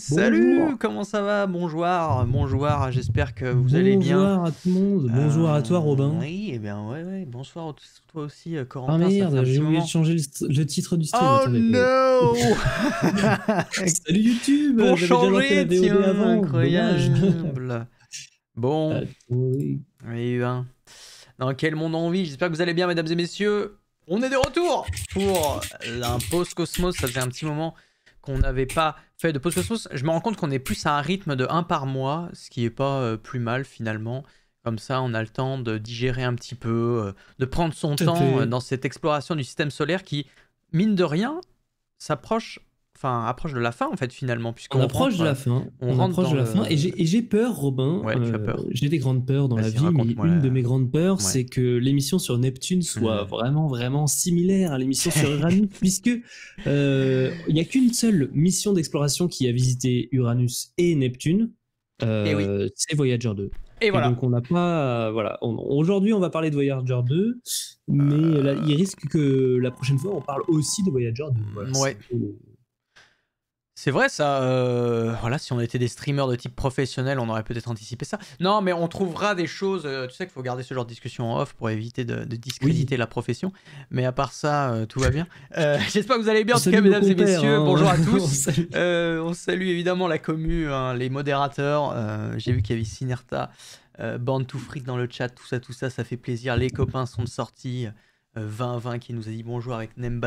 Salut, comment ça va Bonjour, bonjour, j'espère que vous allez bien. Bonjour à tout le monde, bonjour à toi euh, Robin. Oui, et eh bien ouais, ouais, bonsoir à toi aussi euh, Corentin. Ah merde, j'ai oublié de changer le, titre du stream. Oh no Salut YouTube Pour changer, tiens, incroyable Bon, il y a Dans quel monde on vit J'espère que vous allez bien mesdames et messieurs. On est de retour pour un cosmos ça fait un petit moment qu'on n'avait pas fait de post cosmos je me rends compte qu'on est plus à un rythme de 1 par mois, ce qui est pas euh, plus mal finalement. Comme ça, on a le temps de digérer un petit peu, euh, de prendre son temps euh, dans cette exploration du système solaire qui, mine de rien, s'approche enfin approche de la fin en fait finalement puisqu'on approche de la fin on, approche de la fin et j'ai peur Robin euh, j'ai des grandes peurs dans bah, la vie mais une de mes grandes peurs c'est que l'émission sur Neptune soit hmm. vraiment vraiment similaire à l'émission sur Uranus puisque euh, il n'y a qu'une seule mission d'exploration qui a visité Uranus et Neptune eh euh, c'est Voyager 2 et, voilà. donc on n'a pas, voilà. Aujourd'hui, on va parler de Voyager 2, mais euh. il risque que la prochaine fois, on parle aussi de Voyager 2. ouais. C'est vrai ça. Euh, voilà, si on était des streamers de type professionnel, on aurait peut-être anticipé ça. Non, mais on trouvera des choses. Euh, tu sais qu'il faut garder ce genre de discussion en off pour éviter de, discréditer la profession. Mais à part ça, euh, tout va bien. J'espère que vous allez bien, en tout cas, mesdames et messieurs. Hein. bonjour à tous. on, salue. évidemment la commu, hein, les modérateurs. J'ai vu qu'il y avait Sinerta, Band to Freak dans le chat, tout ça, tout ça, ça fait plaisir. Les copains sont sortis. 2020 euh, qui nous a dit bonjour avec Nem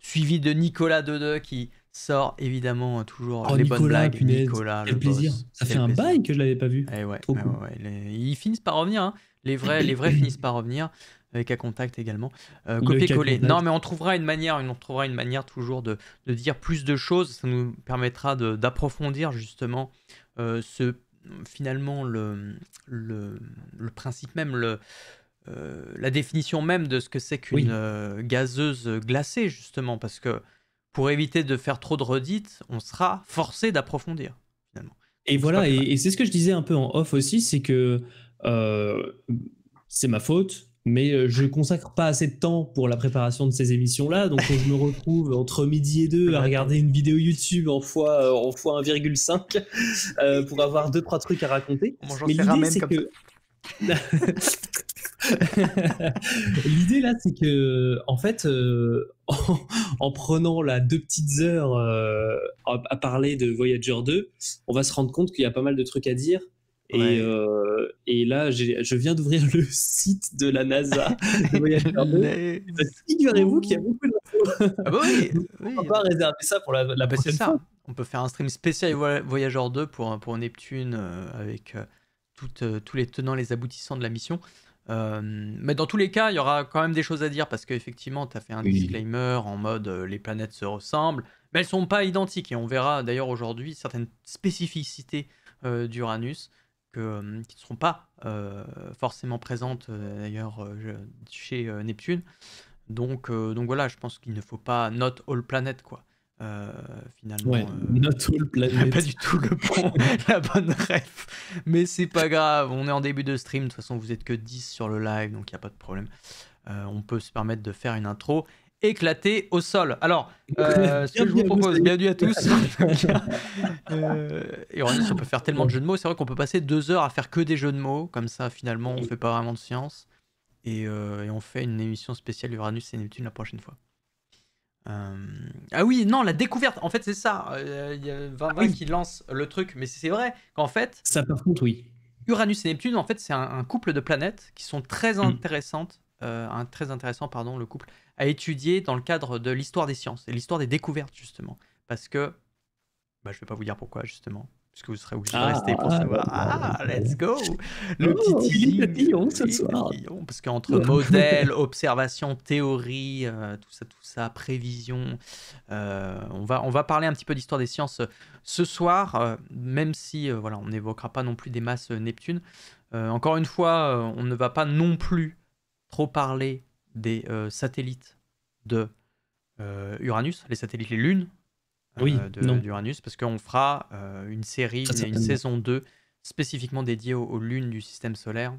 suivi de Nicolas Dedeux qui sort évidemment toujours oh, les bonnes blagues. Nicolas, le plaisir. Ça fait un bail que je l'avais pas vu. Eh eh ils finissent par revenir. Hein. Les vrais, les vrais finissent par revenir. Avec à contact également. Euh, copier-coller. Non, mais on trouvera une manière, on trouvera une manière toujours de, de dire plus de choses. Ça nous permettra d'approfondir justement euh, ce finalement le, le, le, principe même, le, euh, la définition même de ce que c'est qu'une euh, gazeuse glacée, justement, parce que pour éviter de faire trop de redites, on sera forcé d'approfondir, finalement. Et voilà, et, c'est ce que je disais un peu en off aussi, c'est que euh, c'est ma faute, mais je consacre pas assez de temps pour la préparation de ces émissions-là, donc je me retrouve entre midi et deux à regarder une vidéo YouTube en fois, en fois 1,5 pour avoir deux trois trucs à raconter. mais l'idée c'est que L'idée là, c'est que en fait, euh, en, prenant là deux petites heures euh, à, parler de Voyager 2, on va se rendre compte qu'il y a pas mal de trucs à dire. Et, euh, là, je viens d'ouvrir le site de la NASA. Figurez-vous qu'il y a beaucoup de ah bah on va pas réserver ça pour la, bah, prochaine fois. On peut faire un stream spécial Voyager 2 pour, pour Neptune avec tous les tenants, les aboutissants de la mission. Euh, mais dans tous les cas, il y aura quand même des choses à dire parce qu'effectivement, tu as fait un disclaimer en mode euh, les planètes se ressemblent, mais elles sont pas identiques. Et on verra d'ailleurs aujourd'hui certaines spécificités euh, d'Uranus qui ne seront pas forcément présentes d'ailleurs chez Neptune. Donc, donc voilà, je pense qu'il ne faut pas not all planet quoi. Euh, finalement. Euh, pas du tout le bon, la bonne ref. Mais c'est pas grave, on est en début de stream. De toute façon, vous êtes que 10 sur le live, donc il n'y a pas de problème. Euh, on peut se permettre de faire une intro éclatée au sol. Alors, ce que je vous propose, bienvenue à tous. et on, peut faire tellement de jeux de mots. C'est vrai qu'on peut passer deux heures à faire que des jeux de mots. Comme ça, finalement, on fait pas vraiment de science. Et, et on fait une émission spéciale Uranus et Neptune la prochaine fois. Euh, ah oui, non, la découverte, en fait, c'est ça. Euh, il y a ah qui lance le truc, mais c'est vrai qu'en fait. Ça, par contre, oui. Uranus et Neptune, en fait, c'est un, couple de planètes qui sont très mm. intéressantes, euh, un, très intéressant, pardon, le couple, à étudier dans le cadre de l'histoire des sciences et l'histoire des découvertes, justement. Parce que, bah, je ne vais pas vous dire pourquoi, justement, puisque vous serez obligé de ah, rester pour ah, savoir. Ah, ah let's go Le oh, petit Lyon ce soir. parce qu'entre modèle, observation, théorie, euh, tout ça, tout ça, prévision, euh, on, va, on va parler un petit peu d'histoire des sciences euh, ce soir, même si voilà, on n'évoquera pas non plus des masses Neptune. encore une fois, on ne va pas non plus trop parler des satellites de Uranus, les satellites, les lunes, euh, oui, d'Uranus, parce qu'on fera euh, une série, une, saison 2 spécifiquement dédiée aux, lunes du système solaire.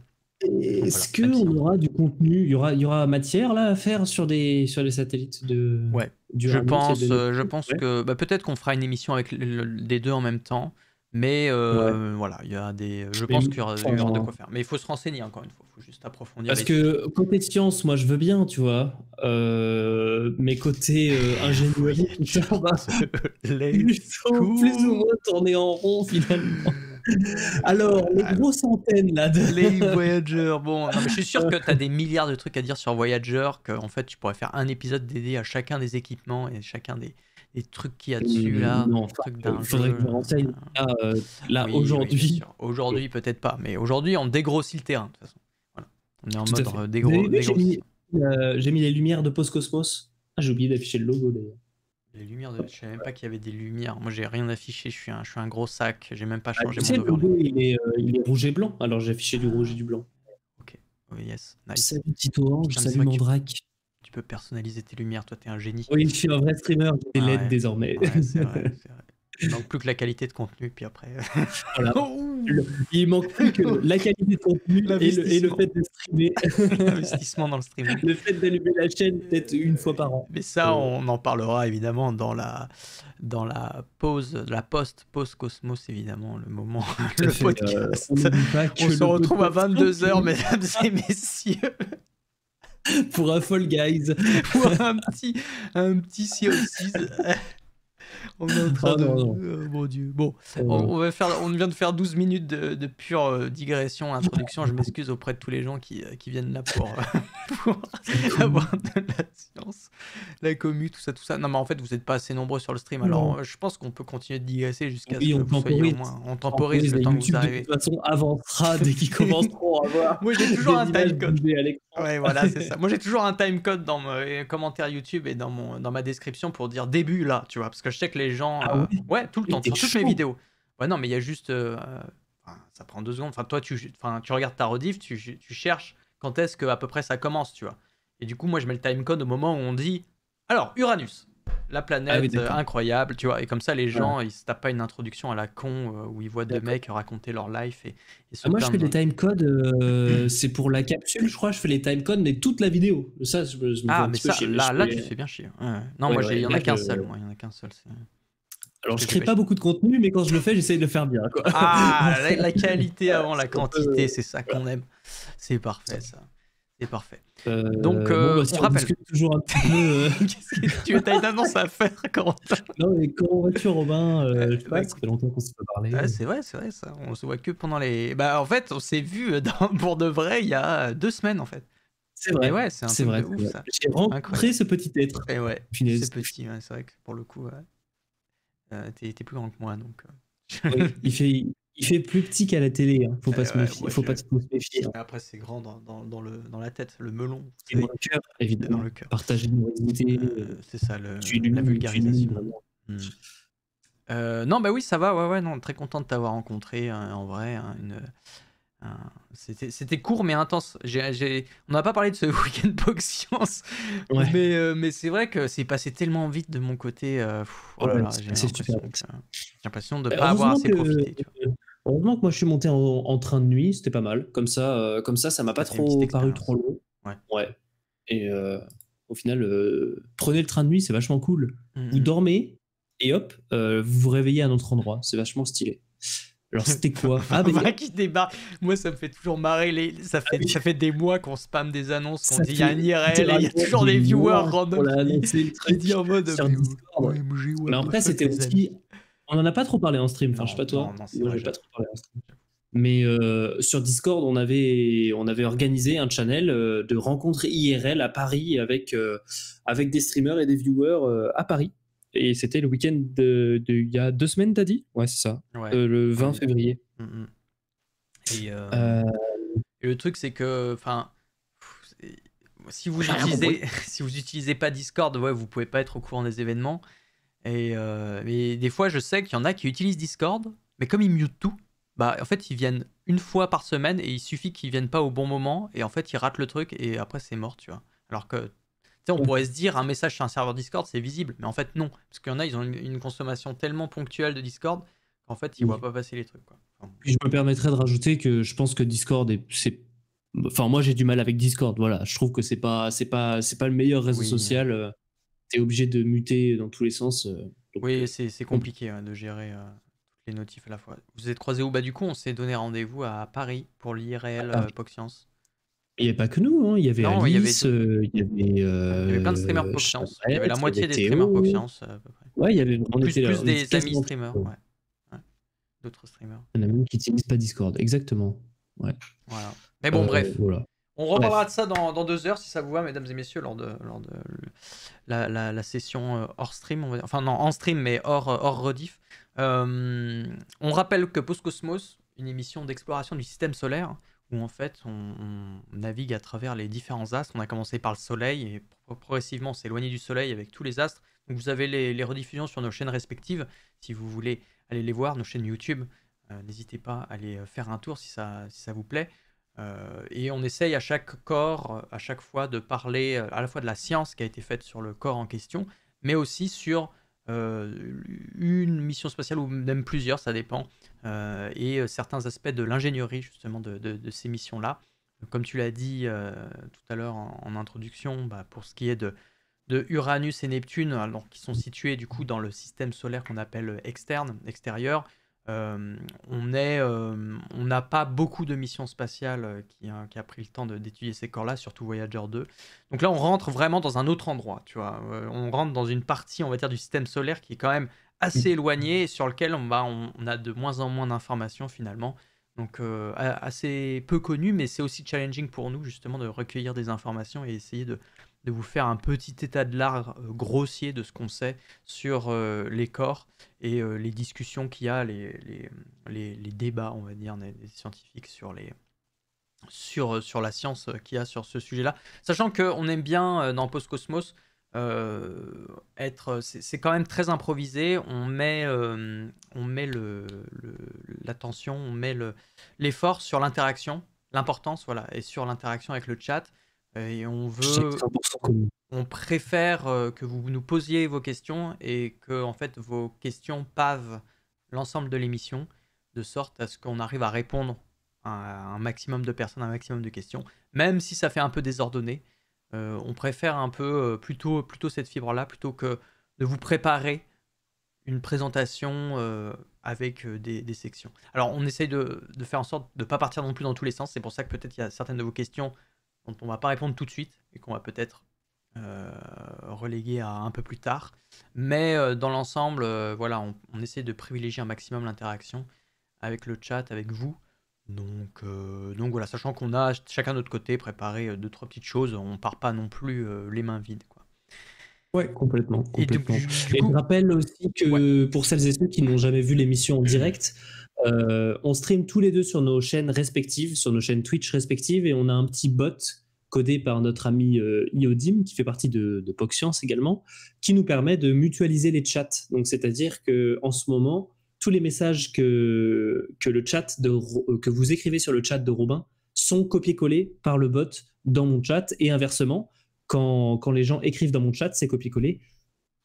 Est-ce qu'on aura du contenu Il y aura, matière là à faire sur des les satellites de. Ouais. je, pense, euh, je pense que bah, peut-être qu'on fera une émission avec les deux en même temps. Mais euh, voilà, il y a des, je pense qu'il y aura, de quoi faire. Mais il faut se renseigner encore une fois, il faut juste approfondir. Parce que côté science, moi je veux bien, tu vois, euh, mais côté euh, ingénierie, bah, plus ou moins tourner en rond finalement. Alors, les ah. grosses antennes là de... Les Voyager, bon, je suis sûr que tu as des milliards de trucs à dire sur Voyager, qu'en fait tu pourrais faire un épisode dédié à chacun des équipements et chacun des, les trucs qu'il y a dessus là non, truc d'un faudrait que je renseigne ah, euh, là, aujourd'hui. aujourd'hui peut-être pas, mais aujourd'hui on dégrossit le terrain de toute façon. Voilà. On est en mode dégrossi. Euh, j'ai mis, les lumières de Post Cosmos. Ah, j'ai oublié d'afficher le logo d'ailleurs. Les lumières, de... je savais même pas qu'il y avait des lumières. Moi, j'ai rien affiché. Je suis un, je suis un gros sac. J'ai même pas ah, changé mon logo. Le euh, il, est, rouge et blanc. Alors j'ai affiché du rouge et du blanc. Ok. Oui, yes. Nice. Salut Tito orange. Salut Mandrake tu peux personnaliser tes lumières. Toi, t'es un génie. Oui, je suis un vrai streamer. J'ai l'aide désormais. Il manque plus que la qualité de contenu, puis après. Euh, voilà. il manque plus que la qualité de contenu et le, fait de streamer. L'investissement dans le streaming. Le fait d'allumer la chaîne peut-être une fois par an. Mais ça, euh. on en parlera évidemment dans la, dans la pause, la post post Cosmos évidemment, le moment, le euh, podcast. on, on se retrouve à 22 h mesdames et messieurs. pour un Fall Guys. pour un petit, un petit Sea on ah, Dieu. Bon, oh, on, va faire, on vient de faire 12 minutes de, pure euh, digression, introduction. Je m'excuse auprès de tous les gens qui, euh, qui viennent là pour, euh, avoir de la science, la commu, tout ça, tout ça. Non, mais en fait, vous n'êtes pas assez nombreux sur le stream. Alors, je pense qu'on peut continuer de digresser jusqu'à ce que on vous soyez au moins. On temporise le temps que vous De toute façon, avancera dès qu'ils commenceront à voir. Moi, j'ai toujours un timecode. Ouais, voilà, c'est ça. Moi, j'ai toujours un timecode dans mes commentaires YouTube et dans, mon, dans ma description pour dire début là, tu vois, parce que je sais les gens. Ah euh, ouais, tout le temps, sur toutes mes vidéos. Ouais, non, mais il y a juste. Euh, ça prend deux secondes. Enfin, toi, tu, tu regardes ta rediff, tu, tu cherches quand est-ce que à peu près ça commence, tu vois. Et du coup, moi, je mets le timecode au moment où on dit alors Uranus la ah planète euh, incroyable, tu vois. Et comme ça, les gens, ils se tapent pas une introduction à la con euh, où ils voient deux mecs raconter leur life. Et, ah, moi, je fais des time codes, euh, c'est pour la capsule, je crois. Je fais les time codes, mais toute la vidéo. Ça, je, me ah, mais ça, là, là, tu fais bien chier. Non, moi, il y en a qu'un seul. il y en a qu'un seul. Alors, je crée pas beaucoup de contenu, mais quand je le fais, j'essaye de le faire bien. Ah, la, qualité avant la quantité, c'est ça qu'on aime. C'est parfait, ça. C'est parfait. Euh, donc, euh, bon, bah, on, rappelle. toujours un peu. Euh, qu'est-ce que tu as une annonce à faire, quand Non, mais comment vas-tu, Robin euh, Je sais pas, ça fait longtemps qu'on s'est pas parlé. c'est vrai, c'est vrai, ça. On se voit que pendant les. Bah, en fait, on s'est vu dans... pour de vrai il y a deux semaines, en fait. C'est vrai. ouais, c'est un truc vrai, de ouf, ça. J'ai rencontré ce petit être. Et ouais, c'est petit, c'est vrai que pour le coup, ouais. t'es plus grand que moi, donc. oui, il fait, il fait plus petit qu'à la télé, hein. faut, pas, se méfier, faut pas, se méfier. Hein. Après, c'est grand dans, dans, le, dans la tête, le melon. C'est dans cœur, évidemment. Partager une euh, euh, c'est ça, le, la vulgarisation. Hmm. Euh, non, bah oui, ça va, ouais, ouais, non, très content de t'avoir rencontré, hein, en vrai. Hein, c'était court mais intense. On n'a pas parlé de ce week-end box science, mais, euh, mais c'est vrai que c'est passé tellement vite de mon côté. Oh j'ai l'impression de ne pas avoir assez profité. Tu vois. Heureusement que moi je suis monté en, train de nuit, c'était pas mal. Comme ça, euh, comme ça, ça m'a pas trop paru trop long. Ouais. ouais. Et euh, au final, euh, prenez le train de nuit, c'est vachement cool. Mm-hmm. Vous dormez et hop, vous vous réveillez à un autre endroit. C'est vachement stylé. Alors c'était quoi Ah bah, qui débarque. Moi ça me fait toujours marrer. Les... Ça, ah, fait, ça fait des mois qu'on spamme des annonces, qu'on dit il y a un IRL, il y a toujours des viewers random qui, dit en mode. Mais, mais après c'était aussi on n'en a pas trop parlé en stream, enfin, je sais pas toi. Non, Moi, pas trop parlé en stream. Mais euh, sur Discord, on avait, on avait organisé un channel euh, de rencontres IRL à Paris avec, euh, avec des streamers et des viewers à Paris. Et c'était le week-end de, il y a deux semaines, t'as dit Ouais, c'est ça. le 20 février. Mm, mm. Et, le truc, c'est que, enfin, si vous n'utilisez si vous utilisez pas Discord, ouais, vous pouvez pas être au courant des événements. Et, euh, des fois, je sais qu'il y en a qui utilisent Discord, mais comme ils mutent tout, bah en fait, ils viennent une fois par semaine et il suffit qu'ils viennent pas au bon moment et en fait, ils ratent le truc et après, c'est mort, tu vois. Alors que, tu sais, on mm. pourrait se dire un message sur un serveur Discord, c'est visible, mais en fait, non. Parce qu'il y en a, ils ont une, consommation tellement ponctuelle de Discord qu'en fait, ils voient pas passer les trucs, quoi. je me permettrais de rajouter que je pense que Discord, c'est Enfin, moi, j'ai du mal avec Discord. Voilà, je trouve que c'est pas, c'est pas, c'est pas le meilleur réseau social. Euh, es obligé de muter dans tous les sens. Euh, oui, euh, c'est compliqué hein, de gérer euh, toutes les notifs à la fois. Vous êtes croisé où bas du coup, on s'est donné rendez-vous à Paris pour l'IRL ah. Pox Science Il n'y a pas que nous, hein. il y avait il y avait, plein de streamers Science. Il y avait la moitié des streamers Science à peu près. Ouais, il y avait on plus, des amis streamers, D'autres streamers. Il y en a même qui n'utilisent pas Discord, exactement. Ouais. Voilà. Mais bon, bref. On reparlera de ça dans, deux heures, si ça vous va, mesdames et messieurs, lors de, la, session euh, hors stream. enfin, non, en stream, mais hors, euh, hors rediff. Euh, on rappelle que Postcosmos, une émission d'exploration du système solaire, où en fait, on, navigue à travers les différents astres. On a commencé par le Soleil, et progressivement, s'éloigner du Soleil avec tous les astres. vous avez les, rediffusions sur nos chaînes respectives, si vous voulez aller les voir, nos chaînes YouTube. N'hésitez pas à aller faire un tour si ça vous plaît. Euh, et on essaye à chaque corps, à chaque fois, de parler euh, à la fois de la science qui a été faite sur le corps en question, mais aussi sur euh, une mission spatiale ou même plusieurs, ça dépend, et certains aspects de l'ingénierie justement de, ces missions-là. Comme tu l'as dit tout à l'heure en, introduction, bah, pour ce qui est de, de Uranus et Neptune, qui sont situés du coup dans le système solaire qu'on appelle externe, extérieur, euh, euh, on n'a pas beaucoup de missions spatiales euh, hein, qui, a pris le temps d'étudier ces corps-là, surtout Voyager 2. Donc là, on rentre vraiment dans un autre endroit, tu vois. on rentre dans une partie, on va dire, du système solaire qui est quand même assez mm. éloignée et sur lequel on, bah, on, a de moins en moins d'informations finalement. Donc assez peu connu, mais c'est aussi challenging pour nous justement de recueillir des informations et essayer de, de vous faire un petit état de l'art euh, grossier de ce qu'on sait sur euh, les corps et euh, les discussions qu'il y a, les, les, les, débats, on va dire, des, scientifiques sur les, sur, sur, la science qu'il y a sur ce sujet-là. Sachant qu'on aime bien dans Postcosmos euh, être. C'est quand même très improvisé. On met, on met l'attention, le, l'attention on met l'effort sur l'interaction, l'importance, voilà, et sur l'interaction avec le chat. Et on veut, on préfère euh, que vous nous posiez vos questions et que en fait vos questions pavent l'ensemble de l'émission de sorte à ce qu'on arrive à répondre à un maximum de personnes, un maximum de questions, même si ça fait un peu désordonné. Euh, on préfère un peu euh, plutôt, plutôt cette fibre-là, plutôt que de vous préparer une présentation avec des, sections. Alors on essaye de, de faire en sorte de ne pas partir non plus dans tous les sens, c'est pour ça que peut-être il y a certaines de vos questions dont on va pas répondre tout de suite et qu'on va peut-être euh, reléguer à un peu plus tard. Mais euh, dans l'ensemble, euh, voilà, on, essaie de privilégier un maximum l'interaction avec le chat, avec vous. Donc, donc voilà, sachant qu'on a chacun de notre côté préparé deux trois petites choses, on part pas non plus les mains vides. Ouais, complètement. Et, je rappelle aussi que pour celles et ceux qui n'ont jamais vu l'émission en direct, euh, on stream tous les deux sur nos chaînes respectives, sur nos chaînes Twitch respectives, et on a un petit bot codé par notre ami euh, Iodim, qui fait partie de, de PocScience également, qui nous permet de mutualiser les chats. Donc, c'est-à-dire que en ce moment, tous les messages que, que, le chat de, euh, que vous écrivez sur le chat de Robin sont copiés-collés par le bot dans mon chat et inversement quand, les gens écrivent dans mon chat, c'est copié-collé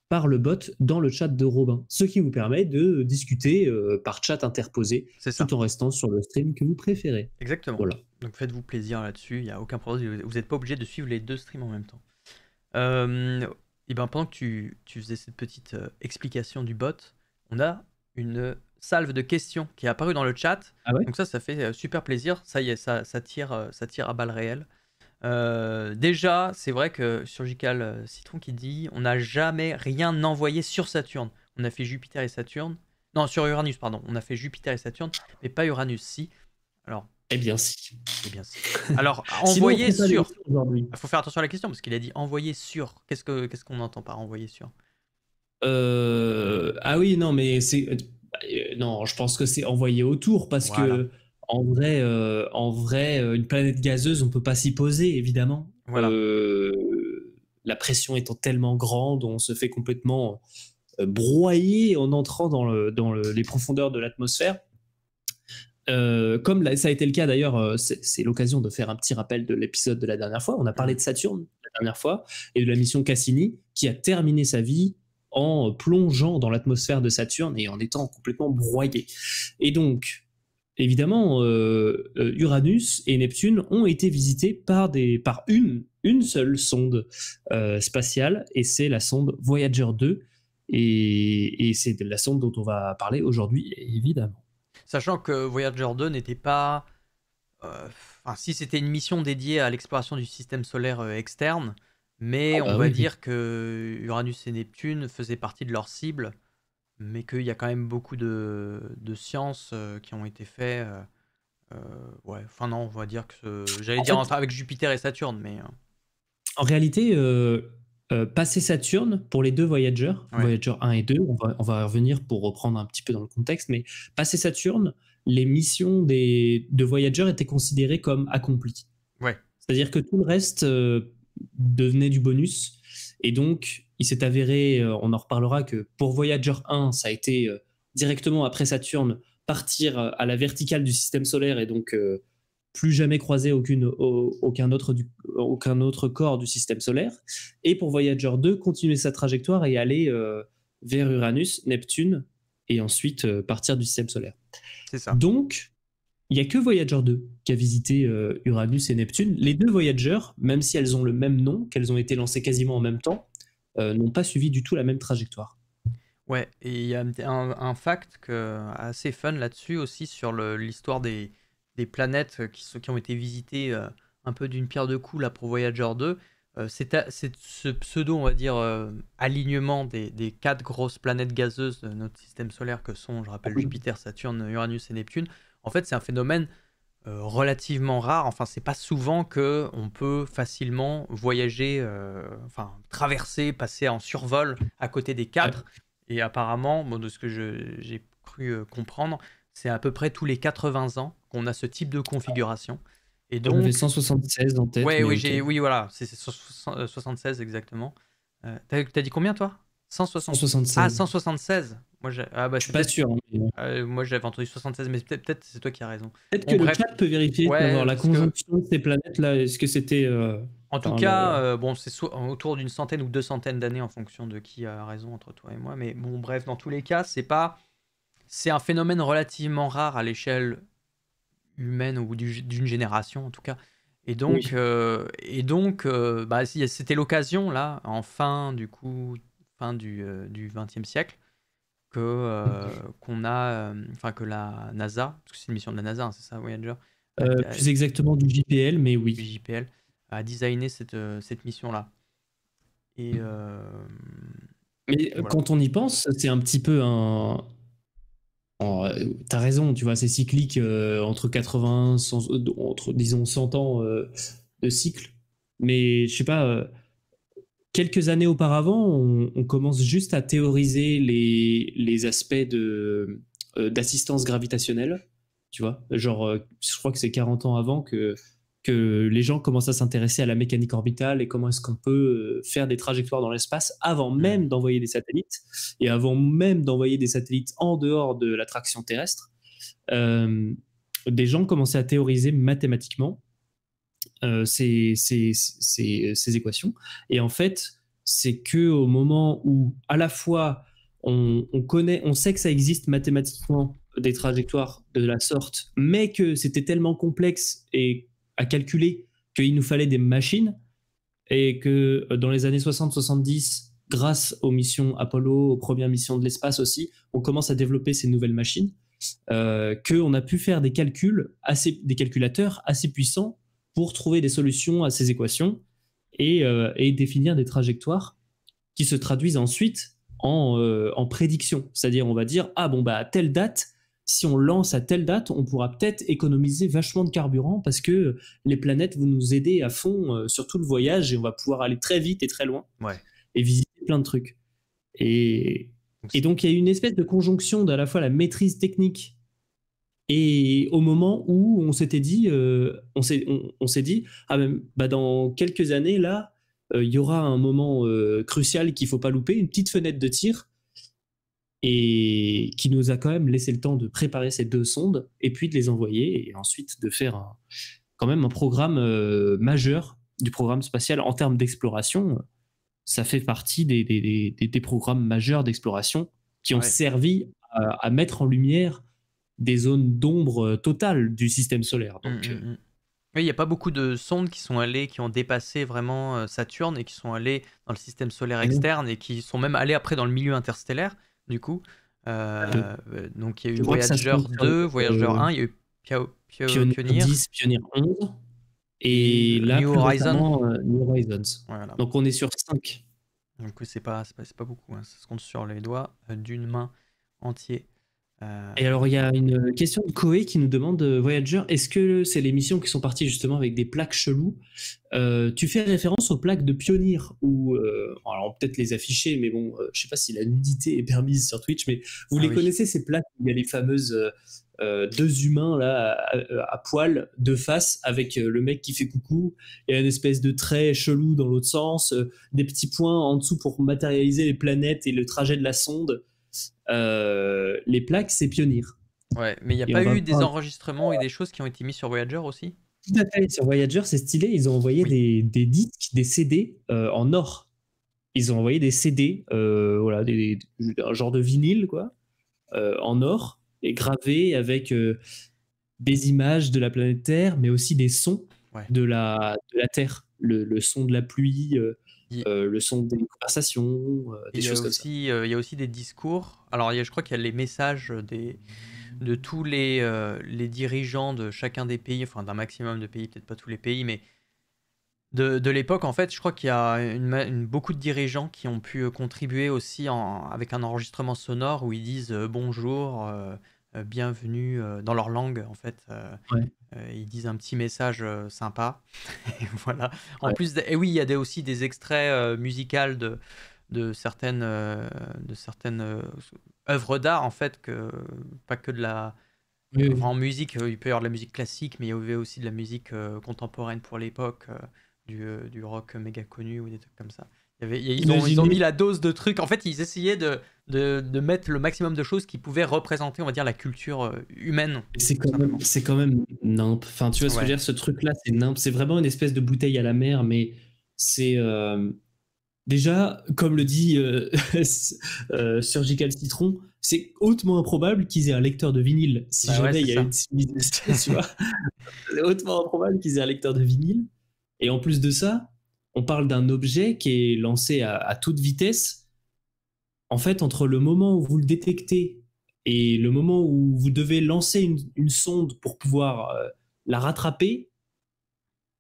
par le bot dans le chat de Robin, ce qui vous permet de discuter euh, par chat interposé, tout en restant sur le stream que vous préférez. Exactement. Donc faites-vous plaisir là-dessus, il n'y a aucun problème, vous n'êtes pas obligé de suivre les deux streams en même temps. Euh, et ben pendant que tu, faisais cette petite euh, explication du bot, on a une salve de questions qui est apparue dans le chat. Ah Donc ça, ça fait super plaisir. Ça y est, ça, tire, ça tire à balles réelles. Euh, déjà, c'est vrai que Surgical euh, Citron qui dit on n'a jamais rien envoyé sur Saturne. On a fait Jupiter et Saturne. Non, sur Uranus, pardon. On a fait Jupiter et Saturne, mais pas Uranus, si. Alors. Eh bien, si. Eh bien, si. Alors, envoyer sur. Il ah, faut faire attention à la question, parce qu'il a dit envoyer sur. Qu'est-ce qu'on entend par envoyer sur euh, Ah oui, non, mais c'est. Bah, non, je pense que c'est envoyé autour, parce que en vrai, euh, en vrai, euh, une planète gazeuse, on peut pas s'y poser, évidemment. Voilà. Euh, la pression étant tellement grande, on se fait complètement broyer en entrant dans, le, dans les profondeurs de l'atmosphère. comme ça a été le cas d'ailleurs, c'est l'occasion de faire un petit rappel de l'épisode de la dernière fois. On a parlé mm. de Saturne la dernière fois et de la mission Cassini qui a terminé sa vie en plongeant dans l'atmosphère de Saturne et en étant complètement broyé. Et donc, évidemment, euh, euh, Uranus et Neptune ont été visités par, une, seule sonde euh, spatiale, et c'est la sonde Voyager 2, et, c'est la sonde dont on va parler aujourd'hui, évidemment. Sachant que Voyager 2 n'était pas... si c'était une mission dédiée à l'exploration du système solaire externe, mais ah on bah va dire que Uranus et Neptune faisaient partie de leur cible mais qu'il y a quand même beaucoup de, de sciences euh, qui ont été faites. Euh, euh, ouais, enfin non, on va dire que j'allais dire avec Jupiter et Saturne, mais en réalité, passer Saturne pour les deux voyageurs Voyager 1 et 2, on va, on va, revenir pour reprendre un petit peu dans le contexte, mais passer Saturne, les missions des, de Voyager étaient considérées comme accomplies. Ouais. C'est-à-dire que tout le reste devenait du bonus. Et donc, il s'est avéré, euh, on en reparlera, que pour Voyager 1, ça a été euh, directement après Saturne partir euh, à la verticale du système solaire et donc plus jamais croiser aucune, aucun, autre aucun autre corps du système solaire. Et pour Voyager 2, continuer sa trajectoire et aller vers Uranus, Neptune et ensuite partir du système solaire. C'est ça. Donc, il n'y a que Voyager 2 qui a visité euh, Uranus et Neptune. Les deux Voyager, même si elles ont le même nom, qu'elles ont été lancées quasiment en même temps, euh, n'ont pas suivi du tout la même trajectoire. Ouais, et il y a un, un fact que, assez fun là-dessus aussi sur l'histoire des, planètes qui, qui, ont été visitées euh, un peu d'une pierre de coups là pour Voyager 2. C'est ce pseudo, on va dire, alignement des, des, quatre grosses planètes gazeuses de notre système solaire que sont, je rappelle, ah Jupiter, Saturne, Uranus et Neptune en fait, c'est un phénomène euh, relativement rare. Enfin, c'est pas souvent que on peut facilement voyager, euh, enfin traverser, passer en survol à côté des cadres. Et apparemment, bon, de ce que j'ai cru euh, comprendre, c'est à peu près tous les 80 ans qu'on a ce type de configuration. Et donc, donc 176 en tête. oui, oui, voilà, c'est 76 exactement. Tu T'as as dit combien toi 176. Ah, 176 moi, ah, bah, je suis pas sûr. Hein, euh. Euh, moi, j'avais entendu 76, mais peut-être c'est toi qui as raison. Peut-être que le chat peut vérifier la conjonction de ces planètes-là. Est-ce que c'était. Euh, en tout cas, bon, c'est soit autour d'une centaine ou deux centaines d'années en fonction de qui a raison entre toi et moi. Mais bon, bref, dans tous les cas, c'est pas. C'est un phénomène relativement rare à l'échelle humaine ou d'une génération en tout cas. Et donc, et donc, bah, c'était l'occasion là, enfin, du coup, fin du euh, XXe e siècle que euh, qu'on a, euh, enfin que la NASA, parce que c'est une mission de la NASA, hein, c'est ça Voyager. plus exactement du JPL, mais oui. Du JPL a designé cette, cette mission-là. Et. mais quand on y pense, c'est un petit peu un. T'as raison, tu vois, c'est cyclique entre 80, entre disons 100 ans de cycle. Mais je sais pas quelques années auparavant, on, commence juste à théoriser les, les aspects de, euh, d'assistance gravitationnelle. Tu vois, genre, euh, je crois que c'est 40 ans avant que, que les gens commencent à s'intéresser à la mécanique orbitale et comment est-ce qu'on peut euh, faire des trajectoires dans l'espace avant mm. même d'envoyer des satellites et avant même d'envoyer des satellites en dehors de l'attraction terrestre. des gens commençaient à théoriser mathématiquement euh, ces, équations. Et en fait, c'est que au moment où à la fois on, connaît, on sait que ça existe mathématiquement des trajectoires de la sorte, mais que c'était tellement complexe et à calculer qu'il nous fallait des machines et que euh, dans les années 60-70, grâce aux missions Apollo, aux premières missions de l'espace aussi, on commence à développer ces nouvelles machines, euh, qu'on a pu faire des calculs, assez, des calculateurs assez puissants pour trouver des solutions à ces équations euh, et, définir des trajectoires qui se traduisent ensuite en, euh, prédictions, prédiction. C'est-à-dire, on va dire, ah bon, bah, à telle date, si on lance à telle date, on pourra peut-être économiser vachement de carburant parce que les planètes vont nous aider à fond euh, sur tout le voyage et on va pouvoir aller très vite et très loin et visiter plein de trucs. Et, et donc, il y a une espèce de conjonction d'à la fois la maîtrise technique et au moment où on s'était dit, euh, on s'est dit, ah ben, bah, dans quelques années, là, euh, il y aura un moment euh, crucial qu'il ne faut pas louper, une petite fenêtre de tir, et qui nous a quand même laissé le temps de préparer ces deux sondes, et puis de les envoyer, et ensuite de faire quand même un programme majeur du programme spatial en termes d'exploration. Ça fait partie des, des, programmes majeurs d'exploration qui ont servi à mettre en lumière des zones d'ombre euh, totale du système solaire. Mm, donc, mm, euh, mm. il n'y a pas beaucoup de sondes qui sont allées, qui ont dépassé vraiment euh, Saturne et qui sont allées dans le système solaire externe et qui sont même allées après dans le milieu interstellaire, du coup. Donc il y a eu Voyager 2, Voyager 1, il y a eu Pioneer, 10, Pioneer 11. Et là, New, New Horizons. Donc on est sur 5. donc coup, c'est pas, pas, pas, beaucoup, hein. ça se compte sur les doigts d'une main entière. Euh, et alors, il y a une question de Coé qui nous demande, euh, Voyager, est-ce que c'est les missions qui sont parties justement avec des plaques cheloues euh, Tu fais référence aux plaques de pionnier ou euh, alors peut-être les afficher, mais bon, je je sais pas si la nudité est permise sur Twitch, mais vous ah les connaissez ces plaques il y a les fameuses deux humains là à, à, poil, de face, avec le mec qui fait coucou, et un une espèce de trait chelou dans l'autre sens, des petits points en dessous pour matérialiser les planètes et le trajet de la sonde. Euh, les plaques, c'est Pioneer. Ouais, mais il n'y a pas eu des enregistrements et des choses qui ont été mis sur Voyager aussi sur Voyager, c'est stylé. Ils ont envoyé des, disques, des CD euh, en or. Ils ont envoyé des CD, euh, voilà, un genre de vinyle, quoi, en or, et gravé avec des images de la planète Terre, mais aussi des sons de, la, Terre. Le, son de la pluie, euh, le son des conversations, euh, des choses comme aussi, ça. Euh, il y a aussi des discours. Alors, il y a, je crois qu'il y a les messages des, de tous les, les dirigeants de chacun des pays, enfin d'un maximum de pays, peut-être pas tous les pays, mais de, de l'époque, en fait, je crois qu'il y a une, beaucoup de dirigeants qui ont pu contribuer aussi avec un enregistrement sonore où ils disent bonjour, bienvenue dans leur langue, en fait. Euh, ils disent un petit message euh, sympa. et voilà. En plus, et oui, il y a des, aussi des extraits euh, musicaux de, de certaines, de certaines œuvres d'art, en fait, que, pas que de la. En musique, il peut y avoir de la musique classique, mais il y avait aussi de la musique contemporaine pour l'époque, du, du, rock méga connu ou des trucs comme ça ils, ont, mis la dose de trucs. En fait, ils essayaient de, de, mettre le maximum de choses qui pouvaient représenter, on va dire, la culture euh, humaine. C'est quand, même, c'est quand même Enfin, tu vois ce que je veux dire Ce truc-là, c'est n'impe C'est vraiment une espèce de bouteille à la mer, mais c'est. Euh, déjà, comme le dit euh, Surgical Citron, c'est hautement improbable qu'ils aient un lecteur de vinyle. Si bah jamais il y a une similitude tu vois. hautement improbable qu'ils aient un lecteur de vinyle. Et en plus de ça, on parle d'un objet qui est lancé à, toute vitesse. En fait, entre le moment où vous le détectez et le moment où vous devez lancer une, sonde pour pouvoir euh, la rattraper,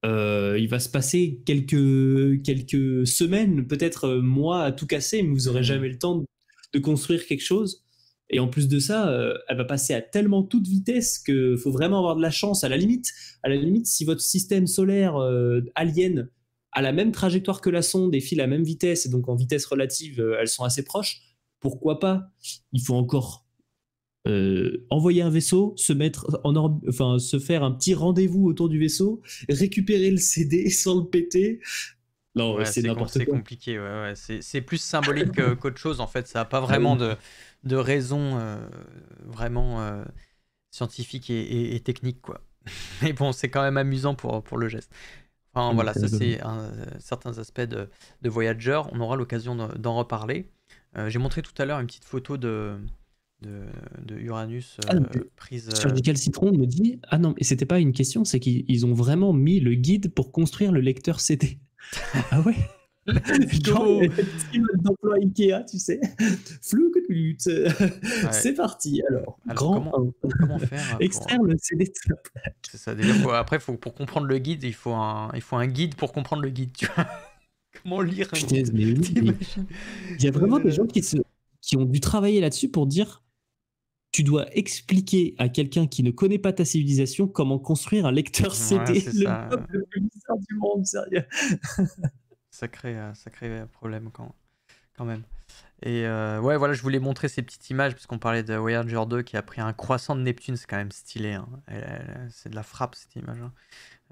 euh, il va se passer quelques, quelques semaines, peut-être euh, mois à tout casser, mais vous n'aurez mmh. jamais le temps de, construire quelque chose. Et en plus de ça, elle va passer à tellement toute vitesse qu'il faut vraiment avoir de la chance. À la limite, à la limite si votre système solaire alien à la même trajectoire que la sonde et file à la même vitesse, et donc en vitesse relative, euh, elles sont assez proches, pourquoi pas Il faut encore euh, envoyer un vaisseau, se mettre en enfin se faire un petit rendez-vous autour du vaisseau, récupérer le CD sans le péter. Non, c'est compliqué. C'est plus symbolique qu'autre chose en fait. Ça n'a pas ah vraiment de, de raison euh, vraiment scientifique et, et, technique quoi. Mais bon, c'est quand même amusant pour, pour le geste voilà, ça c'est euh, certains aspects de, de Voyager. On aura l'occasion d'en reparler. Euh, j'ai montré tout à l'heure une petite photo de, de, Uranus euh, ah, prise. Citron me dit Ah non, et c'était pas une question, c'est qu'ils ont vraiment mis le guide pour construire le lecteur CD. ah ouais d'emploi Ikea, tu sais. Flou ouais. C'est parti, alors. grand comment, faire Extraire le CD C'est ça, déjà, après, faut, pour comprendre le guide, il faut, un, il faut un guide pour comprendre le guide, tu vois. comment lire un guide Il y a vraiment des euh. gens qui, qui ont dû travailler là-dessus pour dire tu dois expliquer à quelqu'un qui ne connaît pas ta civilisation comment construire un lecteur CD. le peuple le plus bizarre du monde, sérieux sacré, euh, un problème quand, quand même. Et euh, ouais, voilà, je voulais montrer ces petites images parce qu'on parlait de Voyager 2 qui a pris un croissant de Neptune, c'est quand même stylé. Hein. C'est de la frappe cette image.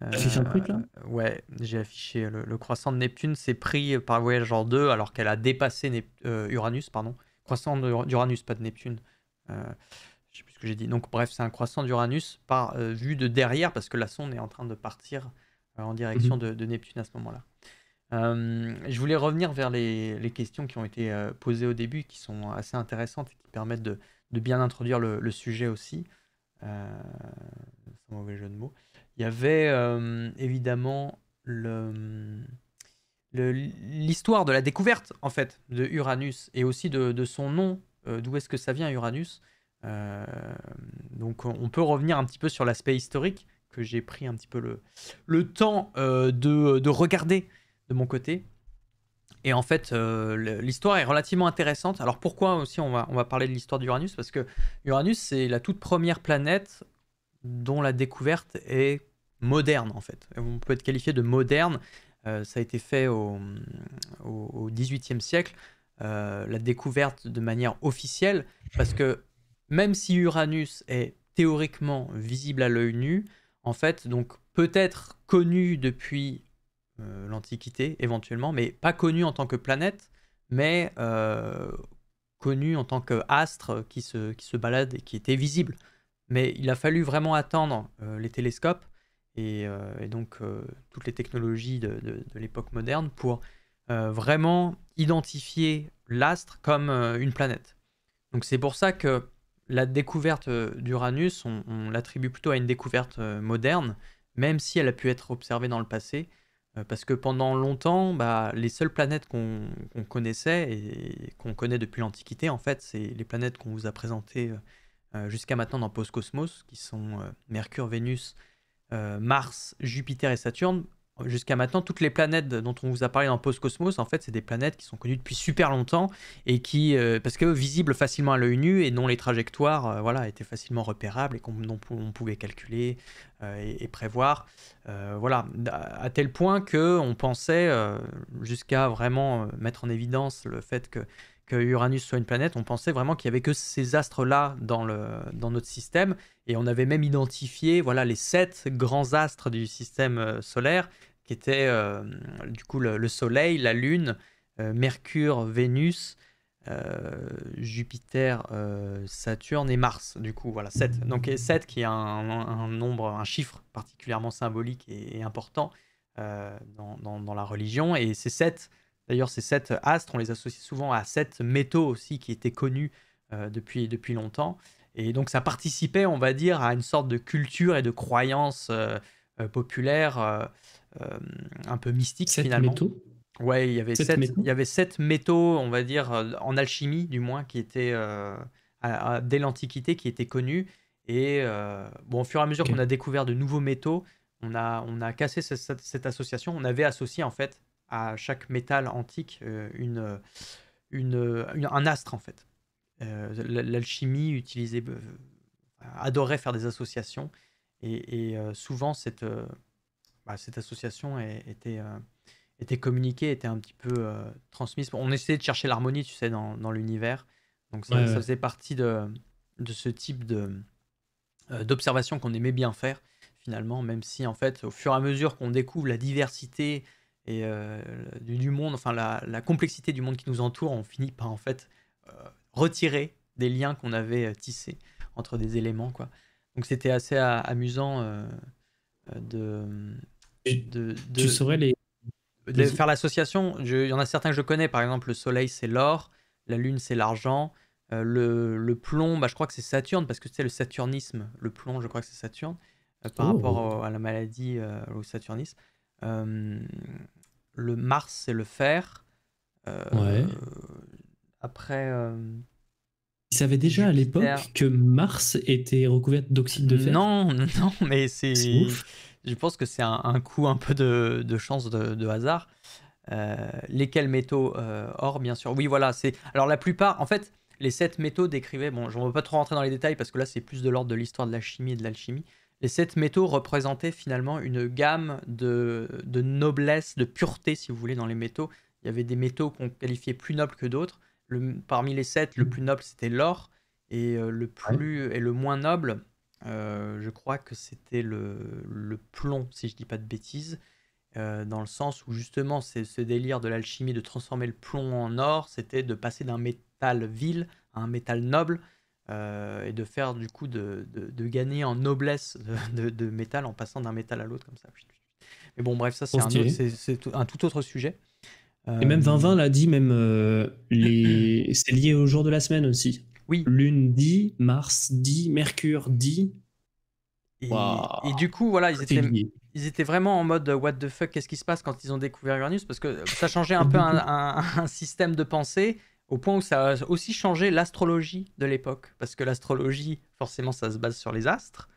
un hein. euh, truc là Ouais, j'ai affiché le, croissant de Neptune. C'est pris par Voyager 2 alors qu'elle a dépassé Uranus, pardon. Croissant d'Uranus, pas de Neptune. je sais plus ce que j'ai dit. Donc bref, c'est un croissant d'Uranus par vue de derrière parce que la sonde est en train de partir en direction mhm. de, Neptune à ce moment-là. Euh, je voulais revenir vers les, questions qui ont été euh, posées au début, qui sont assez intéressantes et qui permettent de, bien introduire le, sujet aussi. Euh, mauvais jeu de mots. Il y avait euh, évidemment le, l'histoire de la découverte en fait de Uranus et aussi de, son nom, d'où est-ce que ça vient Uranus. donc on peut revenir un petit peu sur l'aspect historique que j'ai pris un petit peu le, temps de, de, regarder de mon côté. Et en fait, euh, l'histoire est relativement intéressante. Alors pourquoi aussi on va, on va parler de l'histoire d'Uranus Parce que Uranus, c'est la toute première planète dont la découverte est moderne, en fait. On peut être qualifié de moderne. Euh, ça a été fait au, au, XVIIIe siècle, euh, la découverte de manière officielle, parce que même si Uranus est théoriquement visible à l'œil nu, en fait, donc peut-être connu depuis euh, l'Antiquité éventuellement, mais pas connue en tant que planète, mais euh, connue en tant qu'astre qui se, balade et qui était visible. Mais il a fallu vraiment attendre euh, les télescopes et, donc toutes les technologies de, l'époque moderne pour vraiment identifier l'astre comme une planète. Donc c'est pour ça que la découverte d'Uranus, on l'attribue plutôt à une découverte moderne, même si elle a pu être observée dans le passé. Euh, parce que pendant longtemps, bah, les seules planètes qu'on connaissait et qu'on connaît depuis l'Antiquité, en fait, c'est les planètes qu'on vous a présentées euh, euh, jusqu'à maintenant dans Postcosmos, qui sont Mercure, Vénus, Mars, Jupiter et Saturne jusqu'à maintenant, toutes les planètes dont on vous a parlé dans Post-Cosmos, en fait, c'est des planètes qui sont connues depuis super longtemps et qui, euh, parce que visibles facilement à l'œil nu et dont les trajectoires euh, voilà, étaient facilement repérables et qu'on pouvait calculer euh, et, prévoir. voilà, à, tel point qu'on pensait, jusqu'à vraiment mettre en évidence le fait que, que Uranus soit une planète, on pensait vraiment qu'il n'y avait que ces astres-là dans, le, dans notre système, et on avait même identifié voilà, les sept grands astres du système solaire, qui étaient euh, du coup le, Soleil, la Lune, euh, Mercure, Vénus, euh, Jupiter, Saturne et Mars. Du coup, voilà, sept. Donc 7 qui est un, nombre, un chiffre particulièrement symbolique et, important dans, dans, la religion. Et ces 7, d'ailleurs, ces 7 astres, on les associe souvent à sept métaux aussi qui étaient connus depuis, depuis longtemps. Et donc ça participait, on va dire, à une sorte de culture et de croyance populaire populaire euh, un peu mystique finalement. Ouais, il y avait sept, métaux. il y avait sept métaux, on va dire euh, en alchimie du moins, qui étaient euh, dès l'Antiquité, qui étaient connus. Et bon, au fur et à mesure qu'on a découvert de nouveaux métaux, on a, on a cassé cette, association. On avait associé en fait à chaque métal antique une, une, un astre en fait. L'alchimie utilisait, adorait faire des associations et, souvent cette, bah, cette association était, euh, était communiquée, était un petit peu euh, transmise. On essayait de chercher l'harmonie, tu sais, dans, dans l'univers. Donc ça, faisait partie de, de ce type de euh, d'observation qu'on aimait bien faire finalement, même si en fait, au fur et à mesure qu'on découvre la diversité et du, monde, enfin la, la, complexité du monde qui nous entoure, on finit par en fait retirer des liens qu'on avait tissés entre des éléments quoi. Donc c'était assez amusant de, de, tu saurais les. faire l'association. Il y en a certains que je connais, par exemple, le soleil c'est l'or, la lune c'est l'argent, euh, le, le, plomb, bah, je crois que c'est Saturne, parce que c'est le saturnisme, le plomb, je crois que c'est Saturne, euh, par oh. rapport à la maladie, euh, au saturnisme. le Mars c'est le fer. Ouais. Après. Ils savaient déjà à l'époque que Mars était recouverte d'oxyde de fer. Non, non, mais c'est je pense que c'est un, coup un peu de, chance, de, hasard. Euh, lesquels métaux euh, Or, bien sûr. Oui, voilà. c'est Alors, la plupart, en fait, les sept métaux décrivaient, bon, je ne veux pas trop rentrer dans les détails parce que là, c'est plus de l'ordre de l'histoire de la chimie et de l'alchimie. Les sept métaux représentaient finalement une gamme de, noblesse, de pureté, si vous voulez, dans les métaux. Il y avait des métaux qu'on qualifiait plus nobles que d'autres. parmi les sept, le plus noble, c'était l'or. Et euh, le plus et le moins noble, euh, je crois que c'était le, plomb, si je ne dis pas de bêtises, euh, dans le sens où justement c'est ce délire de l'alchimie de transformer le plomb en or, c'était de passer d'un métal vil à un métal noble euh, et de faire du coup de, gagner en noblesse de, métal en passant d'un métal à l'autre comme ça. Mais bon, bref, ça c'est un, tout autre sujet. Et même Vinvin l'a dit, même c'est lié au jour de la semaine aussi. Oui. Lune dit, Mars dit, Mercure dit. Et, du coup, voilà, ils étaient, ils étaient, vraiment en mode what the fuck, qu'est-ce qui se passe quand ils ont découvert Uranus Parce que ça changeait un peu un, système de pensée au point où ça a aussi changé l'astrologie de l'époque. Parce que l'astrologie, forcément, ça se base sur les astres.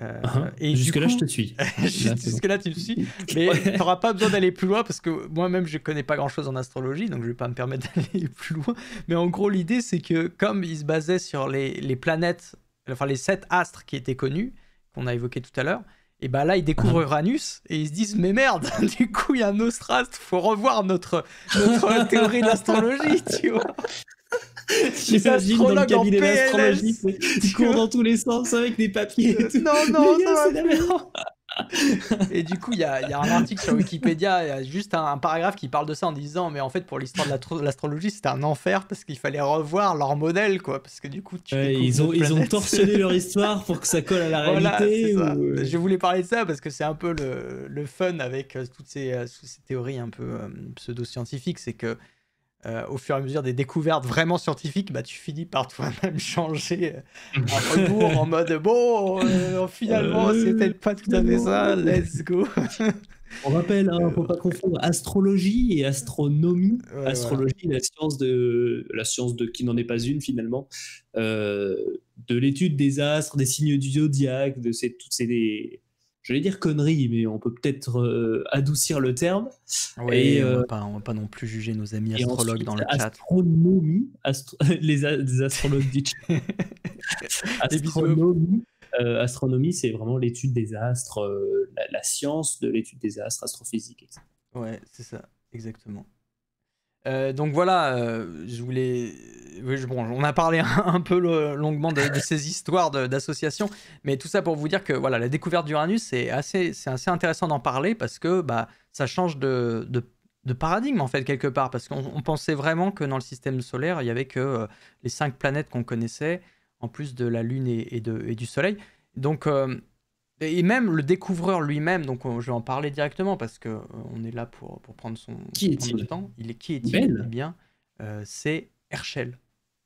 Euh, uh-huh. jusque-là, je te suis. jusque-là, tu me suis. Mais t'auras pas besoin d'aller plus loin parce que moi-même, je connais pas grand-chose en astrologie, donc je vais pas me permettre d'aller plus loin. Mais en gros, l'idée, c'est que comme il se basait sur les, planètes, enfin les sept astres qui étaient connus, qu'on a évoqué tout à l'heure, et ben là, ils découvrent uh-huh. Uranus et ils se disent Mais merde, du coup, il y a un il faut revoir notre, théorie d'astrologie tu vois. J'imagine dans le cabinet d'astrologie, il court dans tous les sens avec des papiers. Et Non, non, c'est ça Et du coup, il y, a un article sur Wikipédia, y a juste un, paragraphe qui parle de ça en disant Mais en fait, pour l'histoire de l'astrologie, c'était un enfer parce qu'il fallait revoir leur modèle, quoi. Parce que du coup, tu ils, ont, ils ont torsionné leur histoire pour que ça colle à la réalité. Euh. Je voulais parler de ça parce que c'est un peu le, fun avec euh, toutes ces, euh, ces, théories un peu pseudo-scientifiques. C'est que euh, au fur et à mesure des découvertes vraiment scientifiques, bah, tu finis par toi-même changer euh, en mode bon, euh, finalement, euh, c'était pas tout à fait ça, let's go. On rappelle, ne hein, faut pas confondre astrologie et astronomie. astrologie, la science de la science de qui n'en est pas une finalement, de l'étude des astres, des signes du zodiaque, de ces, toutes ces je vais dire connerie, mais on peut peut-être euh, adoucir le terme. Oui, et, on, ne euh, pas, va pas non plus juger nos amis astrologues dans le chat. Astronomie, les, astrologues du chat. Euh, astronomie, c'est vraiment l'étude des astres, la, science de l'étude des astres, astrophysique, Oui, Ouais, c'est ça, exactement. Euh, donc voilà, euh, je voulais. bon, on a parlé un, peu longuement de, ces histoires d'associations, mais tout ça pour vous dire que voilà, la découverte d'Uranus, c'est assez, c'est assez intéressant d'en parler parce que bah, ça change de, de, de paradigme en fait quelque part, parce qu'on pensait vraiment que dans le système solaire, il y avait que euh, les cinq planètes qu'on connaissait, en plus de la Lune et, et, de, et du Soleil. Donc et même le découvreur lui-même, donc je vais en parler directement parce que euh, on est là pour, pour prendre son temps. Il est qui est-il ben eh bien, euh, c'est Herschel,